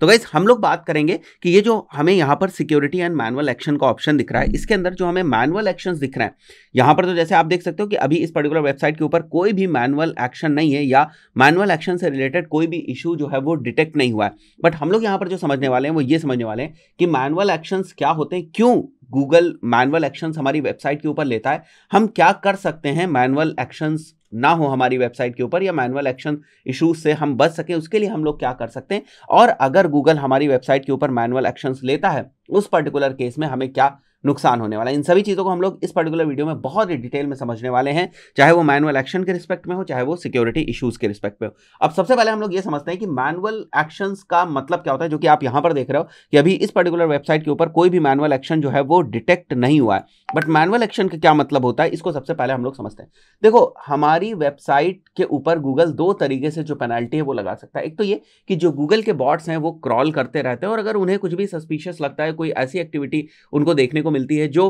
तो गाइज हम लोग बात करेंगे कि ये जो हमें यहाँ पर सिक्योरिटी एंड मैनुअल एक्शन का ऑप्शन दिख रहा है इसके अंदर जो हमें मैनुअल एक्शन दिख रहे हैं यहाँ पर तो जैसे आप देख सकते हो कि अभी इस पर्टिकुलर वेबसाइट के ऊपर कोई भी मैनुअल एक्शन नहीं है या मैनुअल एक्शन से रिलेटेड कोई भी इशू जो है वो डिटेक्ट नहीं हुआ है बट हम लोग यहाँ पर जो समझने वाले हैं वो ये समझने वाले हैं कि मैनुअल एक्शन क्या होते हैं क्यों गूगल मैनुअल एक्शंस हमारी वेबसाइट के ऊपर लेता है हम क्या कर सकते हैं मैनुअल एक्शंस ना हो हमारी वेबसाइट के ऊपर या मैनुअल एक्शन इश्यूज से हम बच सकें उसके लिए हम लोग क्या कर सकते हैं और अगर गूगल हमारी वेबसाइट के ऊपर मैनुअल एक्शंस लेता है उस पर्टिकुलर केस में हमें क्या नुकसान होने वाला है इन सभी चीज़ों को हम लोग इस पर्टिकुलर वीडियो में बहुत ही डिटेल में समझने वाले हैं चाहे वो मैनुअल एक्शन के रिस्पेक्ट में हो चाहे वो सिक्योरिटी इशूज़ के रिस्पेक्ट में हो अब सबसे पहले हम लोग ये समझते हैं कि मैनुअल एक्शन का मतलब क्या होता है जो कि आप यहाँ पर देख रहे हो कि अभी इस पर्टिकुलर वेबसाइट के ऊपर कोई भी मैनुअल एक्शन जो है वो डिटेक्ट नहीं हुआ है बट मैनुअल एक्शन का क्या मतलब होता है इसको सबसे पहले हम लोग समझते हैं देखो हमारी वेबसाइट के ऊपर गूगल दो तरीके से जो पेनल्टी है वो लगा सकता है एक तो ये कि जो गूगल के बॉट्स हैं वो क्रॉल करते रहते हैं और अगर उन्हें कुछ भी सस्पिशियस लगता है कोई ऐसी एक्टिविटी उनको देखने को को मिलती है जो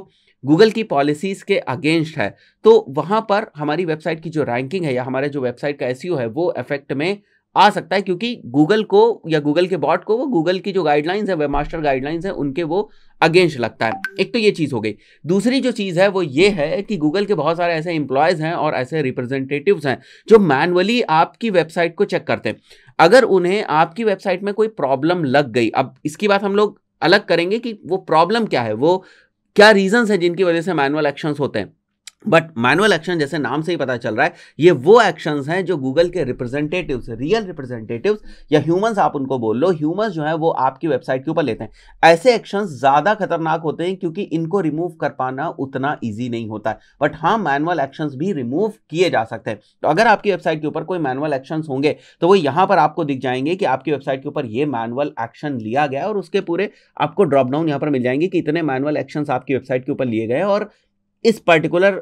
गूगल की पॉलिसीज़ के अगेंस्ट है तो वहाँ पर हमारी वेबसाइट की जो रैंकिंग है या हमारे जो वेबसाइट का एस e है वो इफेक्ट में आ सकता है क्योंकि गूगल को या गूगल के बॉट को वो गूगल की जो गाइडलाइंस है वेब मास्टर गाइडलाइंस है उनके वो अगेंस्ट लगता है एक तो ये चीज़ हो गई दूसरी जो चीज़ है वो ये है कि गूगल के बहुत सारे ऐसे एम्प्लॉयज़ हैं और ऐसे रिप्रेजेंटेटिव्स हैं जो मैनुअली आपकी वेबसाइट को चेक करते हैं अगर उन्हें आपकी वेबसाइट में कोई प्रॉब्लम लग गई अब इसकी बात हम लोग अलग करेंगे कि वो प्रॉब्लम क्या है वो क्या रीजंस हैं जिनकी वजह से मैनुअल एक्शंस होते हैं बट मैनुअल एक्शन जैसे नाम से ही पता चल रहा है ये वो एक्शंस हैं जो गूगल के रिप्रेजेंटेटिव्स रियल रिप्रेजेंटेटिव्स या ह्यूमंस आप उनको बोल लो ह्यूमंस जो है वो आपकी वेबसाइट के ऊपर लेते हैं ऐसे एक्शंस ज़्यादा खतरनाक होते हैं क्योंकि इनको रिमूव कर पाना उतना ईजी नहीं होता है बट हाँ मैनुअल एक्शन भी रिमूव किए जा सकते हैं तो अगर आपकी वेबसाइट के ऊपर कोई मैनुअल एक्शन होंगे तो वो यहाँ पर आपको दिख जाएंगे कि आपकी वेबसाइट के ऊपर ये मैनुअल एक्शन लिया गया और उसके पूरे आपको ड्रॉप डाउन यहाँ पर मिल जाएंगे कि इतने मैनुअल एक्शन आपकी वेबसाइट के ऊपर लिए गए और इस पर्टिकुलर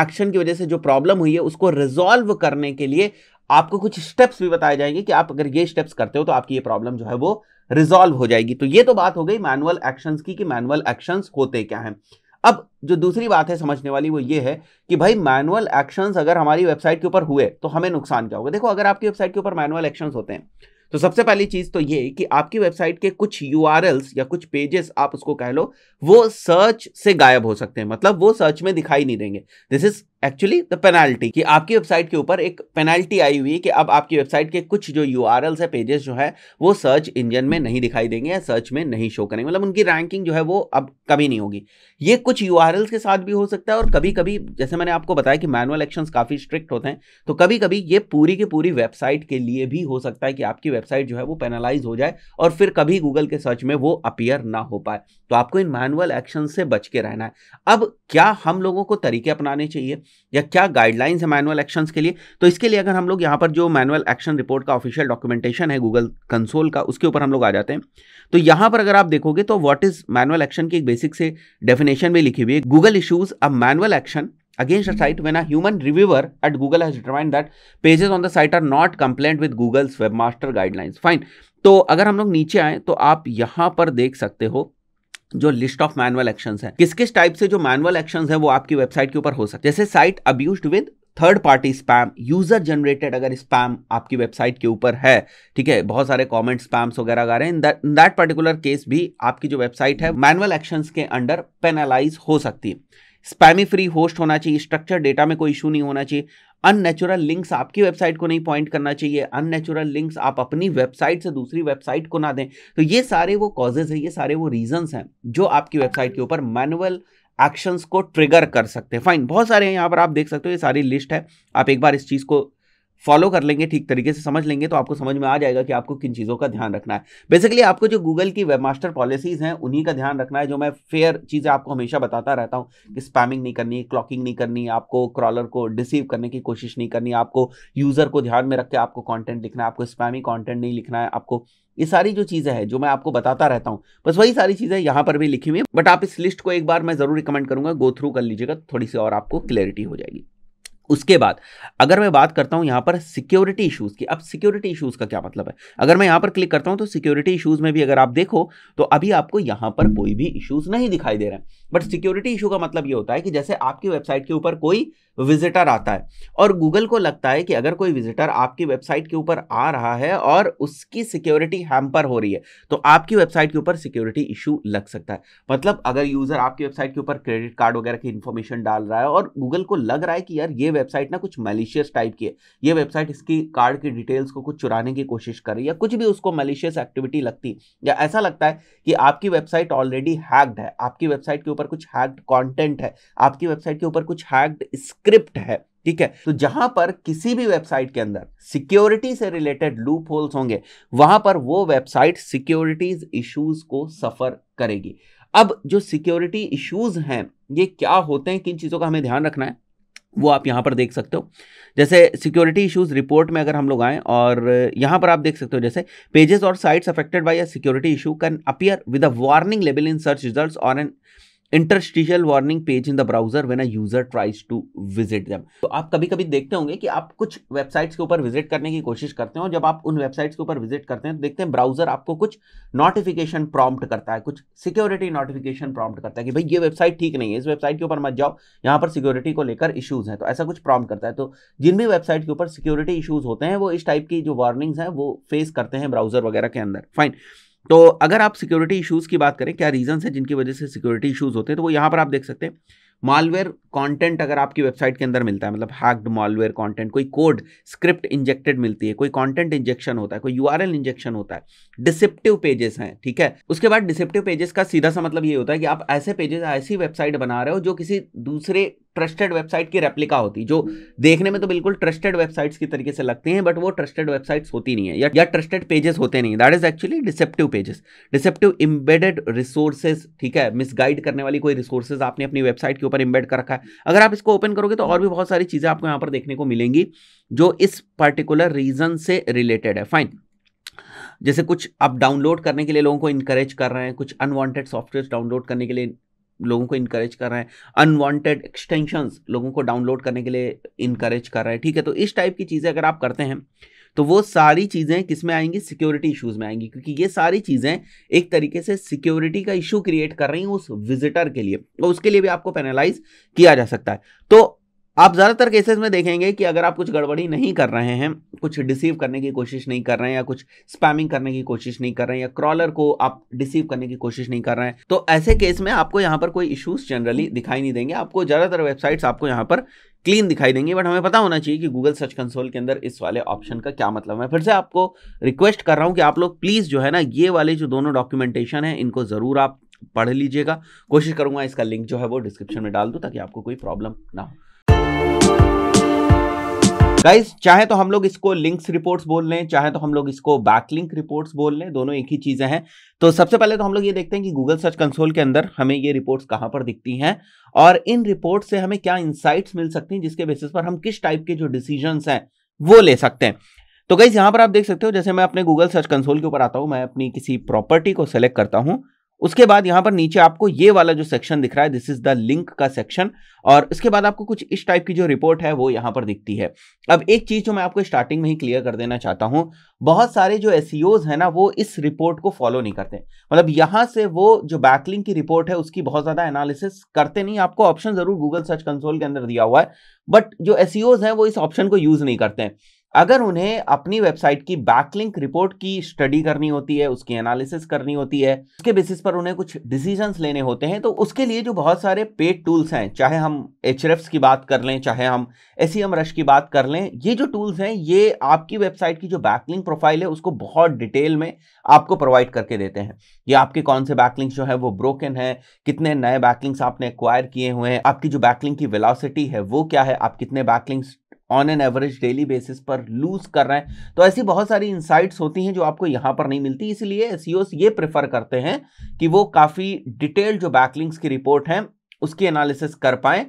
एक्शन की वजह से जो प्रॉब्लम हुई है उसको रिजॉल्व करने के लिए आपको कुछ स्टेप्स भी बताए जाएंगे कि आप अगर ये स्टेप्स करते हो तो आपकी ये प्रॉब्लम जो है वो रिजॉल्व हो जाएगी तो ये तो बात हो गई मैनुअल एक्शंस की कि मैनुअल एक्शंस होते क्या हैं अब जो दूसरी बात है समझने वाली वो ये है कि भाई मैनुअल एक्शंस अगर हमारी वेबसाइट के ऊपर हुए तो हमें नुकसान क्या होगा देखो अगर आपकी वेबसाइट के ऊपर मैनुअल एक्शंस होते हैं तो सबसे पहली चीज तो ये कि आपकी वेबसाइट के कुछ यू या कुछ पेजेस आप उसको कह लो वो सर्च से गायब हो सकते हैं मतलब वो सर्च में दिखाई नहीं देंगे this is actually the penalty कि आपकी वेबसाइट के ऊपर एक पेनाल्टी आई हुई कि अब आपकी वेबसाइट के कुछ जो यू आर है पेजेस जो है वो सर्च इंजन में नहीं दिखाई देंगे या सर्च में नहीं शो करेंगे मतलब उनकी रैंकिंग जो है वो अब कभी नहीं होगी ये कुछ यू के साथ भी हो सकता है और कभी कभी जैसे मैंने आपको बताया कि मैनुअल एक्शंस काफ़ी स्ट्रिक्ट होते हैं तो कभी कभी ये पूरी की पूरी वेबसाइट के लिए भी हो सकता है कि आपकी वेबसाइट जो है वो पेनालाइज हो जाए और फिर कभी गूगल के सर्च में वो अपियर ना हो पाए तो आपको इन मैनुअल एक्शन से बच के रहना है अब क्या हम लोगों को तरीके अपनाने चाहिए या क्या गाइडलाइंस है मैनुअल एक्शंस के लिए तो इसके लिए अगर हम लोग यहाँ पर जो मैनुअल एक्शन रिपोर्ट का ऑफिशियल डॉक्यूमेंटेशन है गूगल कंसोल का उसके ऊपर हम लोग आ जाते हैं तो यहाँ पर अगर आप देखोगे तो वॉट इज मैनुअल एक्शन की एक बेसिक से डेफिनेशन डेफिनेशन में लिखी हुई है Google issues a manual action against a site when a human reviewer at Google has determined that pages on the site are not compliant with Google's webmaster guidelines fine तो अगर हम लोग नीचे आए तो आप यहां पर देख सकते हो जो लिस्ट ऑफ मैनुअल एक्शन है किस किस टाइप से जो मैनुअल एक्शन है वो आपकी वेबसाइट के ऊपर हो सकते हैं जैसे site abuse with third party spam user generated अगर स्पैम आपकी वेबसाइट के ऊपर है ठीक है बहुत सारे कॉमेंट स्पैम्स वगैरह आ रहे हैं इन दैट पर्टिकुलर केस भी आपकी जो वेबसाइट है मैनुअल एक्शंस के अंडर पेनालाइज हो सकती है स्पैमी फ्री होस्ट होना चाहिए स्ट्रक्चर डेटा में कोई इशू नहीं होना चाहिए अननेचुरल लिंक्स आपकी वेबसाइट को नहीं पॉइंट करना चाहिए अननेचुरल लिंक्स आप अपनी वेबसाइट से दूसरी वेबसाइट को ना दें तो ये सारे वो कॉजेज है ये सारे वो रीजंस हैं जो आपकी वेबसाइट के ऊपर मैनुअल एक्शंस को ट्रिगर कर सकते हैं फाइन बहुत सारे हैं यहाँ पर आप देख सकते हो ये सारी लिस्ट है आप एक बार इस चीज़ को फॉलो कर लेंगे ठीक तरीके से समझ लेंगे तो आपको समझ में आ जाएगा कि आपको किन चीज़ों का ध्यान रखना है बेसिकली आपको जो गूगल की वेब मास्टर पॉलिसीज़ हैं उन्हीं का ध्यान रखना है जो मैं फेयर चीज़ें आपको हमेशा बताता रहता हूँ कि स्पैमिंग नहीं करनी क्लॉकिंग नहीं करनी आपको क्रॉलर को डिसीव करने की कोशिश नहीं करनी आपको यूज़र को ध्यान में रख के आपको कॉन्टेंट लिखना है आपको स्पैमिंग कॉन्टेंट नहीं लिखना है आपको ये सारी जो चीज़ें हैं जो मैं आपको बताता रहता हूँ बस वही सारी चीज़ें यहाँ पर भी लिखी हुई बट आप इस लिस्ट को एक बार मैं ज़रूर रिकमेंड करूँगा गो थ्रू कर लीजिएगा थोड़ी सी और आपको क्लैरिटी हो जाएगी उसके बाद अगर मैं बात करता हूँ यहाँ पर सिक्योरिटी इश्यूज़ की अब सिक्योरिटी इश्यूज़ का क्या मतलब है अगर मैं यहाँ पर क्लिक करता हूँ तो सिक्योरिटी इश्यूज़ में भी अगर आप देखो तो अभी आपको यहाँ पर कोई भी इश्यूज़ नहीं दिखाई दे रहे हैं बट सिक्योरिटी इशू का मतलब ये होता है कि जैसे आपकी वेबसाइट के ऊपर कोई विजिटर आता है और गूगल को लगता है कि अगर कोई विजिटर आपकी वेबसाइट के ऊपर आ रहा है और उसकी सिक्योरिटी हैम्पर हो रही है तो आपकी वेबसाइट के ऊपर सिक्योरिटी इशू लग सकता है मतलब अगर यूज़र आपकी वेबसाइट के ऊपर क्रेडिट कार्ड वगैरह की इन्फॉर्मेशन डाल रहा है और गूगल को लग रहा है कि यार ये वेबसाइट ना कुछ मलिशियस टाइप की है ये वेबसाइट इसकी कार्ड की डिटेल्स को कुछ चुराने की कोशिश कर रही है या कुछ भी उसको मलिशियस एक्टिविटी लगती या ऐसा लगता है कि आपकी वेबसाइट ऑलरेडी हैक्ड है आपकी वेबसाइट के ऊपर कुछ हैक्ड कंटेंट है आपकी वेबसाइट के ऊपर कुछ हैक्ड स्क्रिप्ट है ठीक है तो जहां पर किसी भी वेबसाइट के अंदर सिक्योरिटी से रिलेटेड लूप होल्स होंगे वहां पर वो वेबसाइट सिक्योरिटीज इश्यूज को सफर करेगी अब जो सिक्योरिटी इश्यूज हैं ये क्या होते हैं किन चीज़ों का हमें ध्यान रखना है वो आप यहां पर देख सकते हो जैसे सिक्योरिटी इश्यूज रिपोर्ट में अगर हम लोग आए और यहां पर आप देख सकते हो जैसे पेजेस और sites affected by a security issue can appear with a warning label in search results और an interstitial warning page in the browser when a user tries to visit them तो आप कभी कभी देखते होंगे कि आप कुछ वेबसाइट्स के ऊपर विजिट करने की कोशिश करते और जब आप उन वेबसाइट्स के ऊपर विजिट करते हैं तो देखते हैं ब्राउजर आपको कुछ नोटिफिकेशन प्रॉम्प्ट करता है कुछ सिक्योरिटी नोटिफिकेशन प्रॉम्प्ट करता है कि भाई ये वेबसाइट ठीक नहीं है इस वेबसाइट के ऊपर मत जाओ यहाँ पर सिक्योरिटी को लेकर इशूज हैं तो ऐसा कुछ प्रॉम्प्ट करता है तो जिन भी वेबसाइट के ऊपर सिक्योरिटी इशूज होते हैं वो इस टाइप की जो वार्निंग्स हैं वो फेस करते हैं ब्राउजर वगैरह के अंदर फाइन तो अगर आप सिक्योरिटी इश्यूज़ की बात करें क्या रीजन है जिनकी वजह से सिक्योरिटी इश्यूज़ होते हैं तो वो यहाँ पर आप देख सकते हैं मालवेयर कंटेंट अगर आपकी वेबसाइट के अंदर मिलता है मतलब हैक्ड मालवेयर कंटेंट कोई कोड स्क्रिप्ट इंजेक्टेड मिलती है कोई कंटेंट इंजेक्शन होता है कोई यूआरएल इंजेक्शन होता है डिसिप्टिव पेजेस हैं ठीक है उसके बाद डिसिप्टिव पेजेस का सीधा सा मतलब ये होता है कि आप ऐसे पेजेस ऐसी वेबसाइट बना रहे हो जो किसी दूसरे ट्रस्टेड वेबसाइट की रेप्लिका होती जो देखने में तो बिल्कुल ट्रस्टेड वेबसाइट्स की तरीके से लगती हैं बट वो ट्रस्टेड वेबसाइट्स होती नहीं है या, या ट्रस्टेड पेजेस होते नहीं that is actually deceptive pages deceptive embedded resources ठीक है मिसगाइड करने वाली कोई रिसोर्सेज आपने अपनी वेबसाइट के ऊपर इम्बेड कर रखा है अगर आप इसको ओपन करोगे तो और भी बहुत सारी चीज़ें आपको यहाँ पर देखने को मिलेंगी जो इस पर्टिकुलर रीजन से रिलेटेड है फाइन जैसे कुछ आप डाउनलोड करने के लिए लोगों को इनकरेज कर रहे हैं कुछ अनवांटेड सॉफ्टवेयर डाउनलोड करने के लिए लोगों को इनक्रेज कर रहे हैं अनवांटेड एक्सटेंशंस लोगों को डाउनलोड करने के लिए इनक्रेज कर रहे हैं ठीक है तो इस टाइप की चीज़ें अगर आप करते हैं तो वो सारी चीज़ें किस में आएंगी सिक्योरिटी इश्यूज में आएंगी क्योंकि ये सारी चीज़ें एक तरीके से सिक्योरिटी का इशू क्रिएट कर रही हैं उस विजिटर के लिए और उसके लिए भी आपको पेनालाइज किया जा सकता है तो आप ज़्यादातर केसेस में देखेंगे कि अगर आप कुछ गड़बड़ी नहीं कर रहे हैं कुछ डिसीव करने की कोशिश नहीं कर रहे हैं या कुछ स्पैमिंग करने की कोशिश नहीं कर रहे हैं या क्रॉलर को आप डिसीव करने की कोशिश नहीं कर रहे हैं तो ऐसे केस में आपको यहाँ पर कोई इश्यूज जनरली दिखाई नहीं देंगे आपको ज़्यादातर वेबसाइट्स आपको यहाँ पर क्लीन दिखाई देंगे बट हमें पता होना चाहिए कि गूगल सर्च कंसोल के अंदर इस वाले ऑप्शन का क्या मतलब है फिर से आपको रिक्वेस्ट कर रहा हूँ कि आप लोग प्लीज़ जो है ना ये वाले जो दोनों डॉक्यूमेंटेशन है इनको ज़रूर आप पढ़ लीजिएगा कोशिश करूँगा इसका लिंक जो है वो डिस्क्रिप्शन में डाल दूँ ताकि आपको कोई प्रॉब्लम ना हो गाइज चाहे तो हम लोग इसको लिंक्स रिपोर्ट्स बोल लें चाहे तो हम लोग इसको बैकलिंक रिपोर्ट्स बोल लें दोनों एक ही चीज़ें हैं तो सबसे पहले तो हम लोग ये देखते हैं कि गूगल सर्च कंसोल के अंदर हमें ये रिपोर्ट्स कहाँ पर दिखती हैं और इन रिपोर्ट से हमें क्या इंसाइट्स मिल सकती हैं जिसके बेसिस पर हम किस टाइप के जो डिसीजन हैं वो ले सकते हैं तो गाइज यहाँ पर आप देख सकते हो जैसे मैं अपने गूगल सर्च कंसोल के ऊपर आता हूँ मैं अपनी किसी प्रॉपर्टी को सेलेक्ट करता हूँ उसके बाद यहां पर नीचे आपको ये वाला जो सेक्शन दिख रहा है दिस इज द लिंक का सेक्शन और इसके बाद आपको कुछ इस टाइप की जो रिपोर्ट है वो यहां पर दिखती है अब एक चीज़ जो मैं आपको स्टार्टिंग में ही क्लियर कर देना चाहता हूं बहुत सारे जो एस e हैं ना वो इस रिपोर्ट को फॉलो नहीं करते मतलब यहां से वो जो बैकलिंग की रिपोर्ट है उसकी बहुत ज़्यादा एनालिसिस करते नहीं आपको ऑप्शन ज़रूर गूगल सर्च कंसोल के अंदर दिया हुआ है बट जो एस e हैं वो इस ऑप्शन को यूज़ नहीं करते हैं अगर उन्हें अपनी वेबसाइट की बैकलिंक रिपोर्ट की स्टडी करनी होती है उसकी एनालिसिस करनी होती है उसके बेसिस पर उन्हें कुछ डिसीजन लेने होते हैं तो उसके लिए जो बहुत सारे पेड टूल्स हैं चाहे हम एच की बात कर लें चाहे हम एस रश e की बात कर लें ये जो टूल्स हैं ये आपकी वेबसाइट की जो बैकलिंक प्रोफाइल है उसको बहुत डिटेल में आपको प्रोवाइड करके देते हैं ये आपके कौन से बैकलिंग्स जो है वो ब्रोकन है कितने नए बैकलिंक्स आपने एक्वायर किए हुए हैं आपकी जो बैकलिंक की वेलासिटी है वो क्या है आप कितने backlinks on an average daily basis पर लूज कर रहे हैं तो ऐसी बहुत सारी इंसाइट्स होती हैं जो आपको यहाँ पर नहीं मिलती इसलिए एस e ये प्रेफर करते हैं कि वो काफ़ी डिटेल जो बैकलिंग्स की रिपोर्ट है उसकी एनालिसिस कर पाएं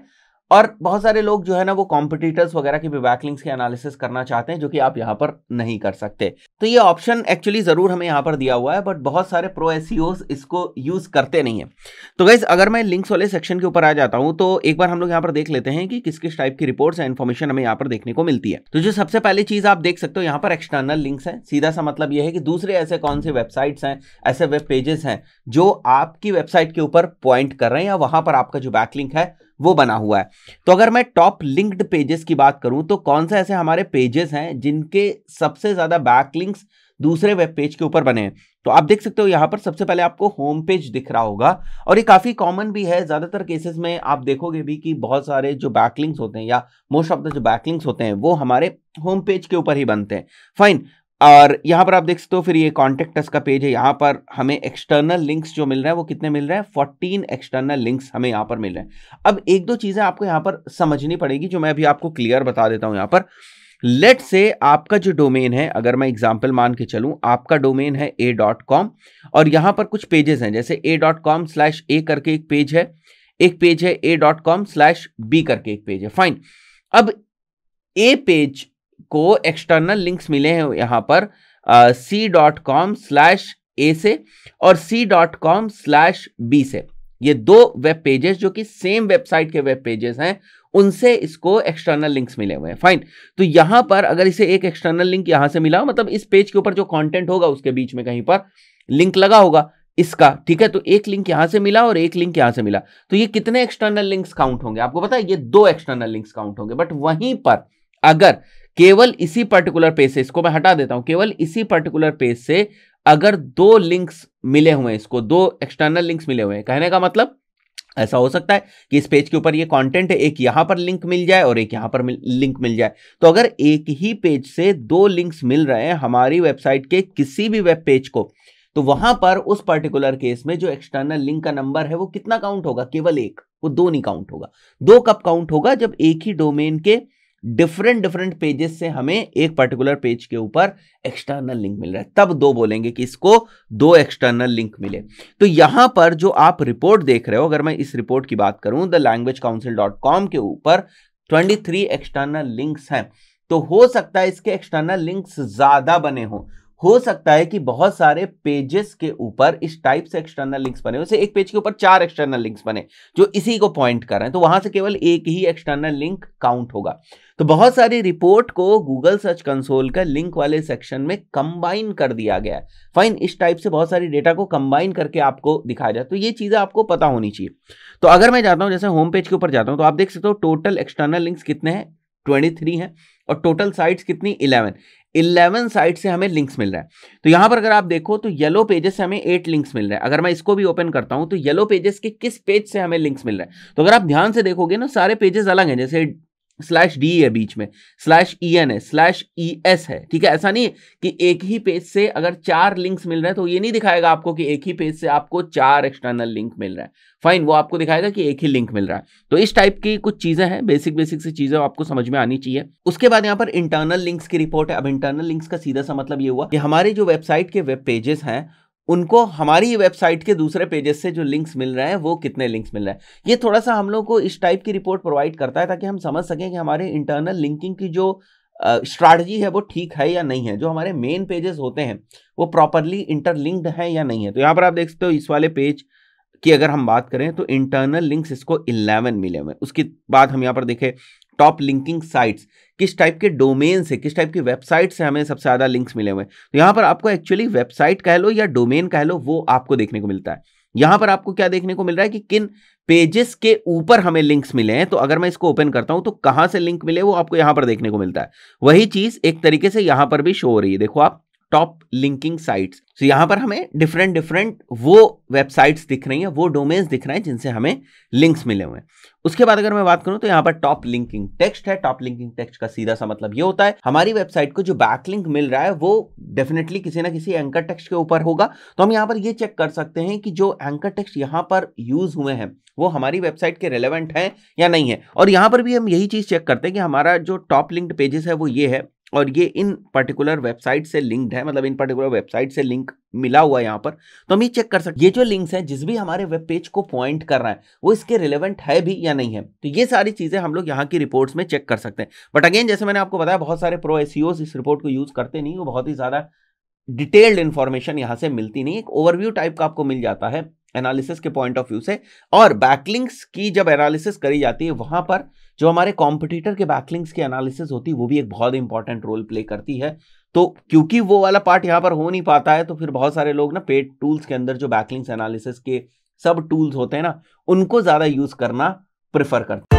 और बहुत सारे लोग जो है ना वो कॉम्पिटिटर्स वगैरह के भी बैकलिंग्स के एनालिसिस करना चाहते हैं जो कि आप यहाँ पर नहीं कर सकते तो ये ऑप्शन एक्चुअली ज़रूर हमें यहाँ पर दिया हुआ है बट बहुत सारे प्रो एस इसको यूज़ करते नहीं है तो गाइज अगर मैं लिंक्स वाले सेक्शन के ऊपर आ जाता हूँ तो एक बार हम लोग यहाँ पर देख लेते हैं कि किस किस टाइप की रिपोर्ट्स या इन्फॉर्मेशन हमें यहाँ पर देखने को मिलती है तो जो सबसे पहली चीज़ आप देख सकते हो यहाँ पर एक्सटर्नल लिंक्स हैं सीधा सा मतलब ये है कि दूसरे ऐसे कौन से वेबसाइट्स हैं ऐसे वेब पेजेस हैं जो आपकी वेबसाइट के ऊपर पॉइंट कर रहे हैं या वहाँ पर आपका जो बैकलिंक है वो बना हुआ है तो अगर मैं टॉप लिंक्ड पेजेस की बात करूं तो कौन से ऐसे हमारे पेजेस हैं जिनके सबसे ज़्यादा लिंक्स दूसरे वेब पेज के ऊपर बने हैं तो आप देख सकते हो यहाँ पर सबसे पहले आपको होम पेज दिख रहा होगा और ये काफ़ी कॉमन भी है ज़्यादातर केसेस में आप देखोगे भी कि बहुत सारे जो बैकलिंग्स होते हैं या मोस्ट ऑफ द जो बैकलिंग्स होते हैं वो हमारे होम पेज के ऊपर ही बनते हैं फाइन और यहाँ पर आप देख सकते हो फिर ये कॉन्टेक्ट का पेज है यहाँ पर हमें एक्सटर्नल लिंक्स जो मिल रहा है वो कितने मिल रहे हैं फोर्टीन एक्सटर्नल लिंक्स हमें यहाँ पर मिल रहे हैं अब एक दो चीज़ें आपको यहाँ पर समझनी पड़ेगी जो मैं अभी आपको क्लियर बता देता हूँ यहाँ पर लेट से आपका जो डोमेन है अगर मैं एग्जाम्पल मान के चलूँ आपका डोमेन है ए डॉट कॉम और यहाँ पर कुछ पेजेस हैं जैसे A dot com slash A करके एक पेज है एक पेज है A dot com slash B करके एक पेज है फाइन अब ए पेज को एक्सटर्नल लिंक्स मिले हैं यहाँ पर C dot com slash A से और C dot com slash B से ये दो वेब पेजेस जो कि सेम वेबसाइट के वेब पेजेस हैं उनसे इसको एक्सटर्नल लिंक्स मिले हुए हैं फाइन तो यहां पर अगर इसे एक एक्सटर्नल लिंक यहां से मिला मतलब इस पेज के ऊपर जो कंटेंट होगा उसके बीच में कहीं पर लिंक लगा होगा इसका ठीक है तो एक लिंक यहां से मिला और एक लिंक यहां से मिला तो ये कितने एक्सटर्नल लिंक्स काउंट होंगे आपको पता है ये दो एक्सटर्नल लिंक्स काउंट होंगे बट वहीं पर अगर केवल इसी पर्टिकुलर पेज से इसको मैं हटा देता हूं केवल इसी पर्टिकुलर पेज से अगर दो लिंक्स मिले हुए हैं इसको दो एक्सटर्नल लिंक्स मिले हुए हैं कहने का मतलब ऐसा हो सकता है कि इस पेज के ऊपर ये कंटेंट है एक यहां पर लिंक मिल जाए और एक यहां पर मिल, लिंक मिल जाए तो अगर एक ही पेज से दो लिंक्स मिल रहे हैं हमारी वेबसाइट के किसी भी वेब पेज को तो वहां पर उस पर्टिकुलर केस में जो एक्सटर्नल लिंक का नंबर है वो कितना काउंट होगा केवल एक वो दो नहीं काउंट होगा दो कब काउंट होगा जब एक ही डोमेन के डिफरेंट डिफरेंट पेजेस से हमें एक पर्टिकुलर पेज के ऊपर एक्सटर्नल लिंक मिल रहा है तब दो बोलेंगे कि इसको दो एक्सटर्नल लिंक मिले तो यहां पर जो आप रिपोर्ट देख रहे हो अगर मैं इस रिपोर्ट की बात करूं the Language Council dot com के ऊपर ट्वेंटी थ्री एक्सटर्नल लिंक्स हैं तो हो सकता है इसके एक्सटर्नल लिंक्स ज्यादा बने हों हो सकता है कि बहुत सारे पेजेस के ऊपर इस टाइप से एक्सटर्नल लिंक्स बने वैसे एक पेज के ऊपर चार एक्सटर्नल लिंक्स बने जो इसी को पॉइंट कर रहे हैं तो वहां से केवल एक ही एक्सटर्नल लिंक काउंट होगा तो बहुत सारी रिपोर्ट को गूगल सर्च कंसोल का लिंक वाले सेक्शन में कंबाइन कर दिया गया है फाइन इस टाइप से बहुत सारी डेटा को कंबाइन करके आपको दिखाया जाए तो ये चीज़ें आपको पता होनी चाहिए तो अगर मैं जाता हूँ जैसे होम पेज के ऊपर जाता हूँ तो आप देख सकते हो टोटल एक्सटर्नल लिंक्स कितने हैं 23 है और टोटल साइट्स कितनी 11 इलेवन साइट से हमें लिंक्स मिल रहा है तो यहां पर अगर आप देखो तो येलो पेजेस से हमें एट लिंक्स मिल रहा है अगर मैं इसको भी ओपन करता हूं तो येलो पेजेस के किस पेज से हमें लिंक्स मिल रहा है तो अगर आप ध्यान से देखोगे ना सारे पेजेस अलग हैं जैसे स्लैश डी है बीच में स्लैश ई एन है स्लैश ई एस है ठीक है ऐसा नहीं कि एक ही पेज से अगर चार लिंक्स मिल रहे हैं तो ये नहीं दिखाएगा आपको कि एक ही पेज से आपको चार एक्सटर्नल लिंक मिल रहा है फाइन वो आपको दिखाएगा कि एक ही लिंक मिल रहा है तो इस टाइप की कुछ चीज़ें हैं बेसिक बेसिक सी चीज़ें आपको समझ में आनी चाहिए उसके बाद यहाँ पर इंटरनल लिंक्स की रिपोर्ट है अब इंटरनल लिंक्स का सीधा सा मतलब ये हुआ कि हमारे जो वेबसाइट के वेब पेजेस हैं उनको हमारी वेबसाइट के दूसरे पेजेस से जो लिंक्स मिल रहे हैं वो कितने लिंक्स मिल रहे हैं ये थोड़ा सा हम लोग को इस टाइप की रिपोर्ट प्रोवाइड करता है ताकि हम समझ सकें कि हमारे इंटरनल लिंकिंग की जो स्ट्रैटी है वो ठीक है या नहीं है जो हमारे मेन पेजेस होते हैं वो प्रॉपरली इंटरलिंक्ड है या नहीं है तो यहाँ पर आप देख सकते हो इस वाले पेज की अगर हम बात करें तो इंटरनल लिंक्स इसको इलेवन मिले हुए उसके बाद हम यहाँ पर देखें टॉप लिंकिंग साइट्स किस टाइप के डोमेन से किस टाइप की वेबसाइट से हमें सबसे ज़्यादा लिंक्स मिले हुए हैं तो यहाँ पर आपको एक्चुअली वेबसाइट कह लो या डोमेन कह लो वो आपको देखने को मिलता है यहाँ पर आपको क्या देखने को मिल रहा है कि किन पेजेस के ऊपर हमें लिंक्स मिले हैं तो अगर मैं इसको ओपन करता हूँ तो कहाँ से लिंक मिले वो आपको यहाँ पर देखने को मिलता है वही चीज़ एक तरीके से यहाँ पर भी शो हो रही है देखो आप टॉप लिंकिंग साइट्स तो यहाँ पर हमें डिफरेंट डिफरेंट वो वेबसाइट्स दिख रही हैं वो डोमेन्स दिख रहे हैं जिनसे हमें लिंक्स मिले हुए हैं उसके बाद अगर मैं बात करूं तो यहाँ पर टॉप लिंकिंग टेक्स्ट है टॉप लिंकिंग टेक्स्ट का सीधा सा मतलब ये होता है हमारी वेबसाइट को जो बैकलिंक मिल रहा है वो डेफिनेटली किसी ना किसी एंकर टेक्स्ट के ऊपर होगा तो हम यहाँ पर ये चेक कर सकते हैं कि जो एंकर टेक्स्ट यहाँ पर यूज हुए हैं वो हमारी वेबसाइट के रेलेवेंट हैं या नहीं है और यहाँ पर भी हम यही चीज़ चेक करते हैं कि हमारा जो टॉप लिंक्ड पेजेस है वो ये है और ये इन पर्टिकुलर वेबसाइट से लिंक्ड है मतलब इन पर्टिकुलर वेबसाइट से लिंक मिला हुआ है यहाँ पर तो हम ये चेक कर सकते ये जो लिंक्स हैं जिस भी हमारे वेब पेज को पॉइंट कर रहा है वो इसके रिलेवेंट है भी या नहीं है तो ये सारी चीज़ें हम लोग यहाँ की रिपोर्ट्स में चेक कर सकते हैं बट अगेन जैसे मैंने आपको बताया बहुत सारे प्रो एस इस रिपोर्ट को यूज़ करते नहीं वो बहुत ही ज़्यादा डिटेल्ड इन्फॉर्मेशन यहाँ से मिलती नहीं एक ओवरव्यू टाइप का आपको मिल जाता है एनालिसिस के पॉइंट ऑफ व्यू से और बैकलिंक्स की जब एनालिसिस करी जाती है वहां पर जो हमारे कॉम्पिटिटर के बैकलिंक्स की एनालिसिस होती है वो भी एक बहुत इंपॉर्टेंट रोल प्ले करती है तो क्योंकि वो वाला पार्ट यहाँ पर हो नहीं पाता है तो फिर बहुत सारे लोग ना पेड टूल्स के अंदर जो बैकलिंग्स एनालिसिस के सब टूल्स होते हैं ना उनको ज़्यादा यूज़ करना प्रेफर करते हैं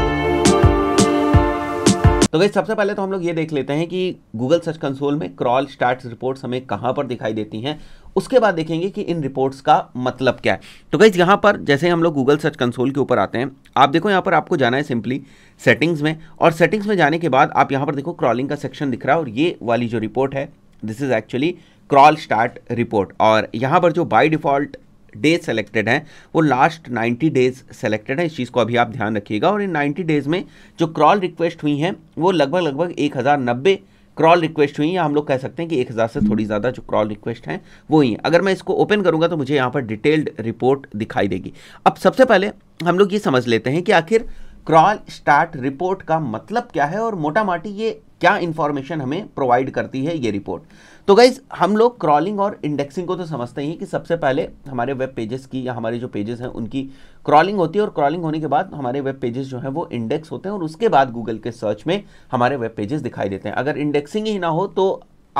तो वैसे सबसे पहले तो हम लोग ये देख लेते हैं कि गूगल सर्च कंसोल में क्रॉल स्टार्ट रिपोर्ट्स हमें कहाँ पर दिखाई देती हैं उसके बाद देखेंगे कि इन रिपोर्ट्स का मतलब क्या है तो गई यहाँ पर जैसे हम लोग गूगल सर्च कंसोल के ऊपर आते हैं आप देखो यहाँ पर आपको जाना है सिंपली सेटिंग्स में और सेटिंग्स में जाने के बाद आप यहाँ पर देखो क्रॉलिंग का सेक्शन दिख रहा है और ये वाली जो रिपोर्ट है this is actually crawl stats report और यहाँ पर जो बाई डिफ़ॉल्ट डे सेलेक्टेड हैं वो लास्ट 90 डेज सेलेक्टेड है इस चीज़ को अभी आप ध्यान रखिएगा और इन 90 डेज़ में जो क्रॉल रिक्वेस्ट हुई हैं वो लगभग लगभग एक हज़ार नब्बे क्रॉल रिक्वेस्ट हुई या हम लोग कह सकते हैं कि एक हज़ार से थोड़ी ज़्यादा जो क्रॉल रिक्वेस्ट हैं वो हुई हैं अगर मैं इसको ओपन करूँगा तो मुझे यहाँ पर डिटेल्ड रिपोर्ट दिखाई देगी अब सबसे पहले हम लोग ये समझ लेते हैं कि आखिर क्रॉल स्टार्ट रिपोर्ट का मतलब क्या है और मोटा माटी ये क्या इन्फॉर्मेशन हमें प्रोवाइड करती है ये रिपोर्ट तो गाइज हम लोग क्रॉलिंग और इंडेक्सिंग को तो समझते ही कि सबसे पहले हमारे वेब पेजेस की या हमारे जो पेजेस हैं उनकी क्रॉलिंग होती है और क्रॉलिंग होने के बाद हमारे वेब पेजेस जो हैं वो इंडेक्स होते हैं और उसके बाद गूगल के सर्च में हमारे वेब पेजेस दिखाई देते हैं अगर इंडेक्सिंग ही ना हो तो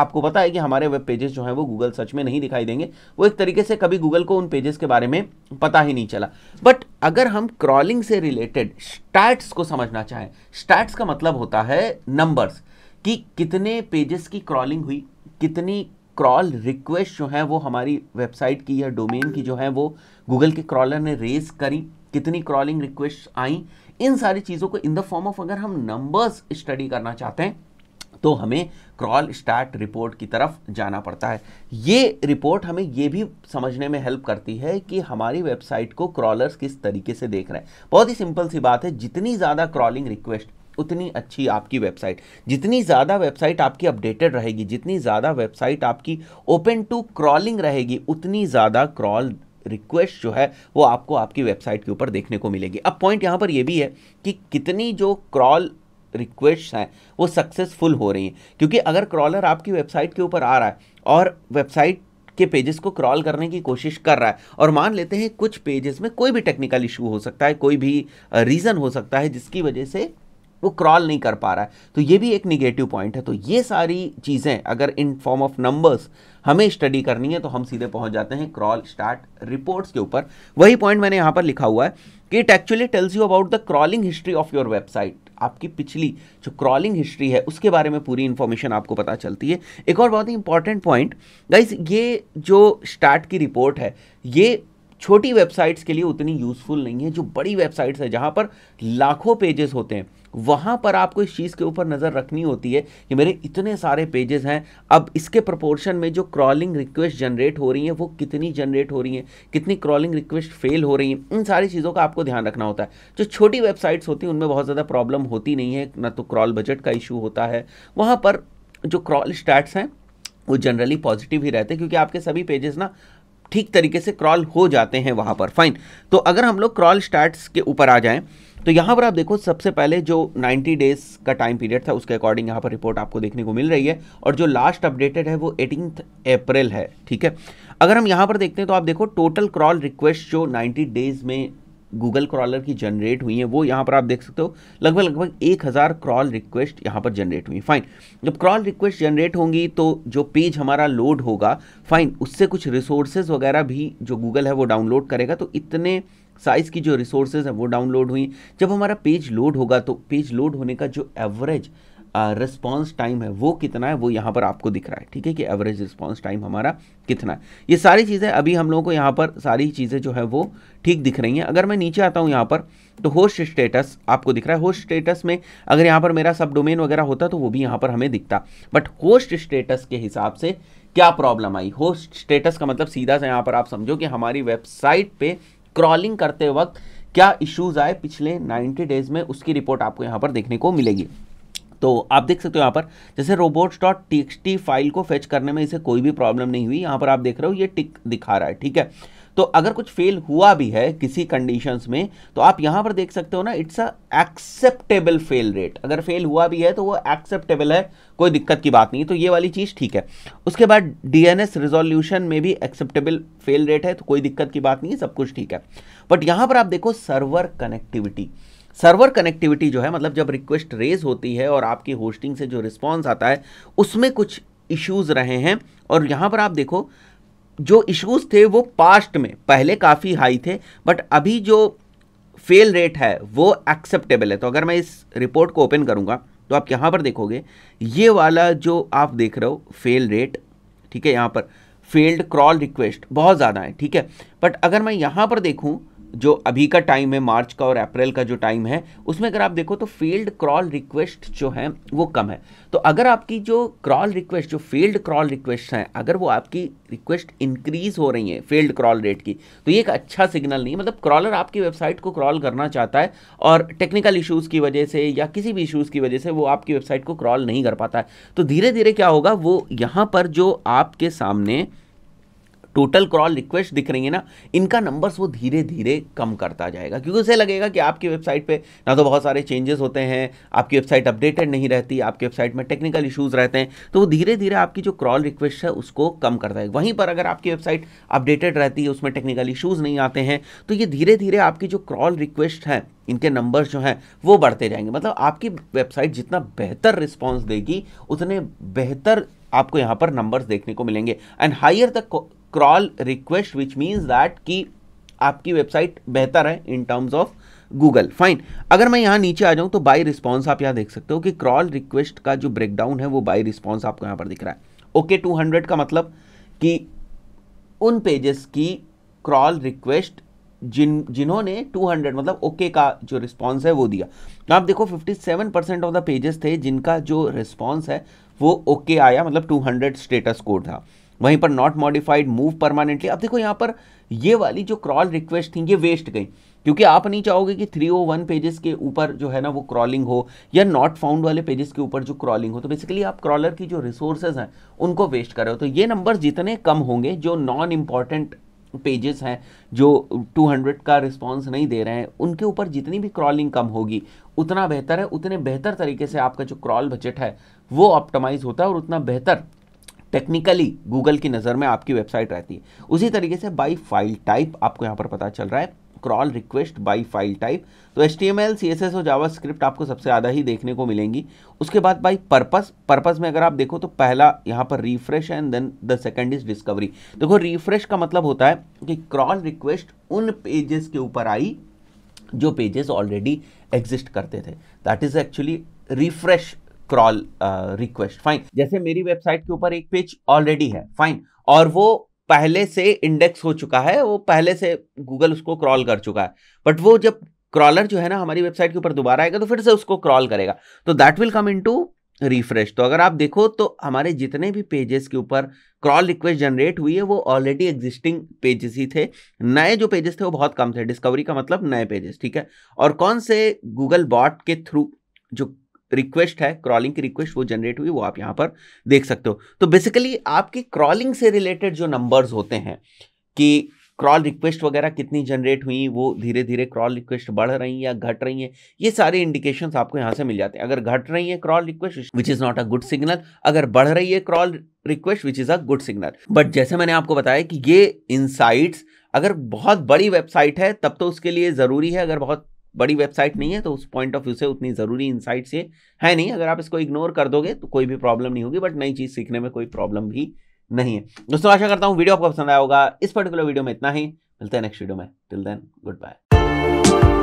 आपको पता है कि हमारे वेब पेजेस जो है वो गूगल सर्च में नहीं दिखाई देंगे वो एक तरीके से कभी गूगल को उन पेजेस के बारे में पता ही नहीं चला बट अगर हम क्रॉलिंग से रिलेटेड स्टैट्स को समझना चाहें स्टैट्स का मतलब होता है नंबर्स कि कितने पेजेस की क्रॉलिंग हुई कितनी क्रॉल रिक्वेस्ट जो है वो हमारी वेबसाइट की या डोमेन की जो है वो गूगल के क्रॉलर ने रेज करी कितनी क्रॉलिंग रिक्वेस्ट आई इन सारी चीज़ों को इन द फॉर्म ऑफ अगर हम नंबर्स स्टडी करना चाहते हैं तो हमें क्रॉल स्टार्ट रिपोर्ट की तरफ जाना पड़ता है ये रिपोर्ट हमें ये भी समझने में हेल्प करती है कि हमारी वेबसाइट को क्रॉलर्स किस तरीके से देख रहे हैं बहुत ही सिंपल सी बात है जितनी ज़्यादा क्रॉलिंग रिक्वेस्ट उतनी अच्छी आपकी वेबसाइट जितनी ज़्यादा वेबसाइट आपकी अपडेटेड रहेगी जितनी ज़्यादा वेबसाइट आपकी ओपन टू क्रॉलिंग रहेगी उतनी ज़्यादा क्रॉल रिक्वेस्ट जो है वो आपको आपकी वेबसाइट के ऊपर देखने को मिलेगी अब पॉइंट यहाँ पर ये भी है कि कितनी जो क्रॉल रिक्वेस्ट हैं वो सक्सेसफुल हो रही हैं क्योंकि अगर क्रॉलर आपकी वेबसाइट के ऊपर आ रहा है और वेबसाइट के पेजेस को क्रॉल करने की कोशिश कर रहा है और मान लेते हैं कुछ पेजेस में कोई भी टेक्निकल इशू हो सकता है कोई भी रीज़न हो सकता है जिसकी वजह से वो क्रॉल नहीं कर पा रहा है तो ये भी एक निगेटिव पॉइंट है तो ये सारी चीज़ें अगर इन फॉर्म ऑफ नंबर्स हमें स्टडी करनी है तो हम सीधे पहुंच जाते हैं क्रॉल स्टार्ट रिपोर्ट्स के ऊपर वही पॉइंट मैंने यहाँ पर लिखा हुआ है कि it actually tells you about the crawling history of your website आपकी पिछली जो क्रॉलिंग हिस्ट्री है उसके बारे में पूरी इन्फॉर्मेशन आपको पता चलती है एक और बहुत ही इंपॉर्टेंट पॉइंट गाइज ये जो स्टार्ट की रिपोर्ट है ये छोटी वेबसाइट्स के लिए उतनी यूज़फुल नहीं है जो बड़ी वेबसाइट्स है जहाँ पर लाखों पेजेस होते हैं वहाँ पर आपको इस चीज़ के ऊपर नज़र रखनी होती है कि मेरे इतने सारे पेजेस हैं अब इसके प्रपोर्शन में जो क्रॉलिंग रिक्वेस्ट जनरेट हो रही हैं वो कितनी जनरेट हो रही हैं कितनी क्रॉलिंग रिक्वेस्ट फेल हो रही हैं इन सारी चीज़ों का आपको ध्यान रखना होता है जो छोटी वेबसाइट्स होती हैं उनमें बहुत ज़्यादा प्रॉब्लम होती नहीं है ना तो क्रॉल बजट का इशू होता है वहाँ पर जो क्रॉल स्टैट्स हैं वो जनरली पॉजिटिव ही रहते हैं क्योंकि आपके सभी पेजेस ना ठीक तरीके से क्रॉल हो जाते हैं वहाँ पर फाइन तो अगर हम लोग क्रॉल स्टार्ट्स के ऊपर आ जाएं तो यहाँ पर आप देखो सबसे पहले जो 90 डेज का टाइम पीरियड था उसके अकॉर्डिंग यहाँ पर रिपोर्ट आपको देखने को मिल रही है और जो लास्ट अपडेटेड है वो एटीन अप्रैल है ठीक है अगर हम यहाँ पर देखते हैं तो आप देखो टोटल क्रॉल रिक्वेस्ट जो 90 डेज में गूगल क्रॉलर की जनरेट हुई हैं वो यहाँ पर आप देख सकते हो लगभग लगभग एक हज़ार क्रॉल रिक्वेस्ट यहाँ पर जनरेट हुई फाइन जब क्रॉल रिक्वेस्ट जनरेट होंगी तो जो पेज हमारा लोड होगा फाइन उससे कुछ रिसोर्सेज वगैरह भी जो गूगल है वो डाउनलोड करेगा तो इतने साइज़ की जो रिसोर्सेज हैं वो डाउनलोड हुई जब हमारा पेज लोड होगा तो पेज लोड होने का जो एवरेज रिस्पॉन्स टाइम है वो कितना है वो यहाँ पर आपको दिख रहा है ठीक है कि एवरेज रिस्पॉन्स टाइम हमारा कितना है ये सारी चीज़ें अभी हम लोगों को यहाँ पर सारी चीज़ें जो है वो ठीक दिख रही हैं अगर मैं नीचे आता हूँ यहाँ पर तो होस्ट स्टेटस आपको दिख रहा है होस्ट स्टेटस में अगर यहाँ पर मेरा सब डोमेन वगैरह होता तो वो भी यहाँ पर हमें दिखता बट होस्ट स्टेटस के हिसाब से क्या प्रॉब्लम आई होस्ट स्टेटस का मतलब सीधा से यहाँ पर आप समझो कि हमारी वेबसाइट पर स्क्रॉलिंग करते वक्त क्या इश्यूज आए पिछले 90 डेज में उसकी रिपोर्ट आपको यहाँ पर देखने को मिलेगी तो आप देख सकते हो यहाँ पर जैसे रोबोट्स डॉट टी फाइल को फेच करने में इसे कोई भी प्रॉब्लम नहीं हुई यहाँ पर आप देख रहे हो ये टिक दिखा रहा है ठीक है तो अगर कुछ फेल हुआ भी है किसी कंडीशंस में तो आप यहां पर देख सकते हो ना it's a acceptable fail rate अगर फेल हुआ भी है तो वो एक्सेप्टेबल है कोई दिक्कत की बात नहीं तो ये वाली चीज़ ठीक है उसके बाद डीएनएस रिजोल्यूशन में भी एक्सेप्टेबल फेल रेट है तो कोई दिक्कत की बात नहीं है सब कुछ ठीक है बट यहां पर आप देखो सर्वर कनेक्टिविटी सर्वर कनेक्टिविटी जो है मतलब जब रिक्वेस्ट रेज होती है और आपकी होस्टिंग से जो रिस्पॉन्स आता है उसमें कुछ इश्यूज़ रहे हैं और यहां पर आप देखो जो इश्यूज़ थे वो पास्ट में पहले काफ़ी हाई थे बट अभी जो फेल रेट है वो एक्सेप्टेबल है तो अगर मैं इस रिपोर्ट को ओपन करूँगा तो आप यहाँ पर देखोगे ये वाला जो आप देख रहे हो फेल रेट ठीक है यहाँ पर फेल्ड क्रॉल रिक्वेस्ट बहुत ज़्यादा है ठीक है बट अगर मैं यहाँ पर देखूँ जो अभी का टाइम है मार्च का और अप्रैल का जो टाइम है उसमें अगर आप देखो तो फील्ड क्रॉल रिक्वेस्ट जो है वो कम है तो अगर आपकी जो क्रॉल रिक्वेस्ट जो फील्ड क्रॉल रिक्वेस्ट हैं अगर वो आपकी रिक्वेस्ट इंक्रीज हो रही है फील्ड क्रॉल रेट की तो ये एक अच्छा सिग्नल नहीं है मतलब क्रॉलर आपकी वेबसाइट को क्रॉल करना चाहता है और टेक्निकल इशूज़ की वजह से या किसी भी इशूज़ की वजह से वो आपकी वेबसाइट को क्रॉल नहीं कर पाता है तो धीरे धीरे क्या होगा वो यहाँ पर जो आपके सामने टोटल क्रॉल रिक्वेस्ट दिख रही है ना इनका नंबर्स वो धीरे धीरे कम करता जाएगा क्योंकि उसे लगेगा कि आपकी वेबसाइट पे ना तो बहुत सारे चेंजेस होते हैं आपकी वेबसाइट अपडेटेड नहीं रहती आपकी वेबसाइट में टेक्निकल इशूज़ रहते हैं तो वो धीरे धीरे आपकी जो क्रॉल रिक्वेस्ट है उसको कम करता है वहीं पर अगर आपकी वेबसाइट अपडेटेड रहती है उसमें टेक्निकल इशूज़ नहीं आते हैं तो ये धीरे धीरे आपकी जो क्रॉल रिक्वेस्ट है इनके नंबर्स जो हैं वो बढ़ते जाएंगे मतलब आपकी वेबसाइट जितना बेहतर रिस्पॉन्स देगी उतने बेहतर आपको यहाँ पर नंबर्स देखने को मिलेंगे and higher the crawl request which means that कि आपकी वेबसाइट बेहतर है in terms of Google fine अगर मैं यहाँ नीचे आ जाऊँ तो बाई रिस्पॉन्स आप यहाँ देख सकते हो कि क्रॉल रिक्वेस्ट का जो ब्रेकडाउन है वो बाई रिस्पॉन्स आपको यहाँ पर दिख रहा है ओके टू हंड्रेड का मतलब कि उन पेजेस की क्रॉल रिक्वेस्ट जिन जिन्होंने 200 मतलब ओके okay का जो रिस्पांस है वो दिया तो आप देखो 57 परसेंट ऑफ द पेजेस थे जिनका जो रिस्पांस है वो ओके okay आया मतलब 200 स्टेटस कोड था वहीं पर नॉट मॉडिफाइड मूव परमानेंटली अब देखो यहाँ पर ये वाली जो क्रॉल रिक्वेस्ट थी ये वेस्ट गई क्योंकि आप नहीं चाहोगे कि 301 पेजेस के ऊपर जो है ना वो क्रॉलिंग हो या नॉट फाउंड वाले पेजेस के ऊपर जो क्रॉलिंग हो तो बेसिकली आप क्रॉलर की जो रिसोर्सेज हैं उनको वेस्ट कर रहे हो तो ये नंबर जितने कम होंगे जो नॉन इम्पॉर्टेंट पेजेस हैं जो 200 का रिस्पांस नहीं दे रहे हैं उनके ऊपर जितनी भी क्रॉलिंग कम होगी उतना बेहतर है उतने बेहतर तरीके से आपका जो क्रॉल बजट है वो ऑप्टमाइज होता है और उतना बेहतर टेक्निकली गूगल की नज़र में आपकी वेबसाइट रहती है उसी तरीके से बाई फाइल टाइप आपको यहाँ पर पता चल रहा है crawl request by file type तो H T M L C S S और जावा स्क्रिप्ट आपको सबसे ज़्यादा ही देखने को मिलेंगी उसके बाद बाई पर्पज पर्पज में अगर आप देखो तो पहला यहाँ पर refresh and then the second is discovery देखो रिफ्रेश का मतलब होता है कि क्रॉल रिक्वेस्ट उन पेजेस के ऊपर आई जो पेजेस ऑलरेडी एग्जिस्ट करते थे that is actually refresh crawl request fine जैसे मेरी वेबसाइट के ऊपर एक पेज ऑलरेडी है फाइन और वो पहले से इंडेक्स हो चुका है वो पहले से गूगल उसको क्रॉल कर चुका है बट वो जब क्रॉलर जो है ना हमारी वेबसाइट के ऊपर दोबारा आएगा तो फिर से उसको क्रॉल करेगा तो that will come into refresh तो अगर आप देखो तो हमारे जितने भी पेजेस के ऊपर क्रॉल रिक्वेस्ट जनरेट हुई है वो ऑलरेडी एग्जिस्टिंग पेजेस ही थे नए जो पेजेस थे वो बहुत कम थे डिस्कवरी का मतलब नए पेजेस ठीक है और कौन से गूगल बॉट के थ्रू जो रिक्वेस्ट है क्रॉलिंग की रिक्वेस्ट वो जनरेट हुई वो आप यहाँ पर देख सकते हो तो बेसिकली आपकी क्रॉलिंग से रिलेटेड जो नंबर्स होते हैं कि क्रॉल रिक्वेस्ट वगैरह कितनी जनरेट हुई वो धीरे धीरे क्रॉल रिक्वेस्ट बढ़ रही हैं या घट रही हैं ये सारे इंडिकेशंस आपको यहाँ से मिल जाते हैं अगर घट रही है crawl request which is not a good signal अगर बढ़ रही है crawl request which is a good signal but जैसे मैंने आपको बताया कि ये इनसाइट्स अगर बहुत बड़ी वेबसाइट है तब तो उसके लिए ज़रूरी है अगर बहुत बड़ी वेबसाइट नहीं है तो उस पॉइंट ऑफ व्यू से उतनी ज़रूरी इंसाइट्स ये है नहीं अगर आप इसको इग्नोर कर दोगे तो कोई भी प्रॉब्लम नहीं होगी बट नई चीज़ सीखने में कोई प्रॉब्लम भी नहीं है दोस्तों आशा करता हूँ वीडियो आपको पसंद आया होगा इस पर्टिकुलर वीडियो में इतना ही मिलते हैं नेक्स्ट वीडियो में टिल देन गुड बाय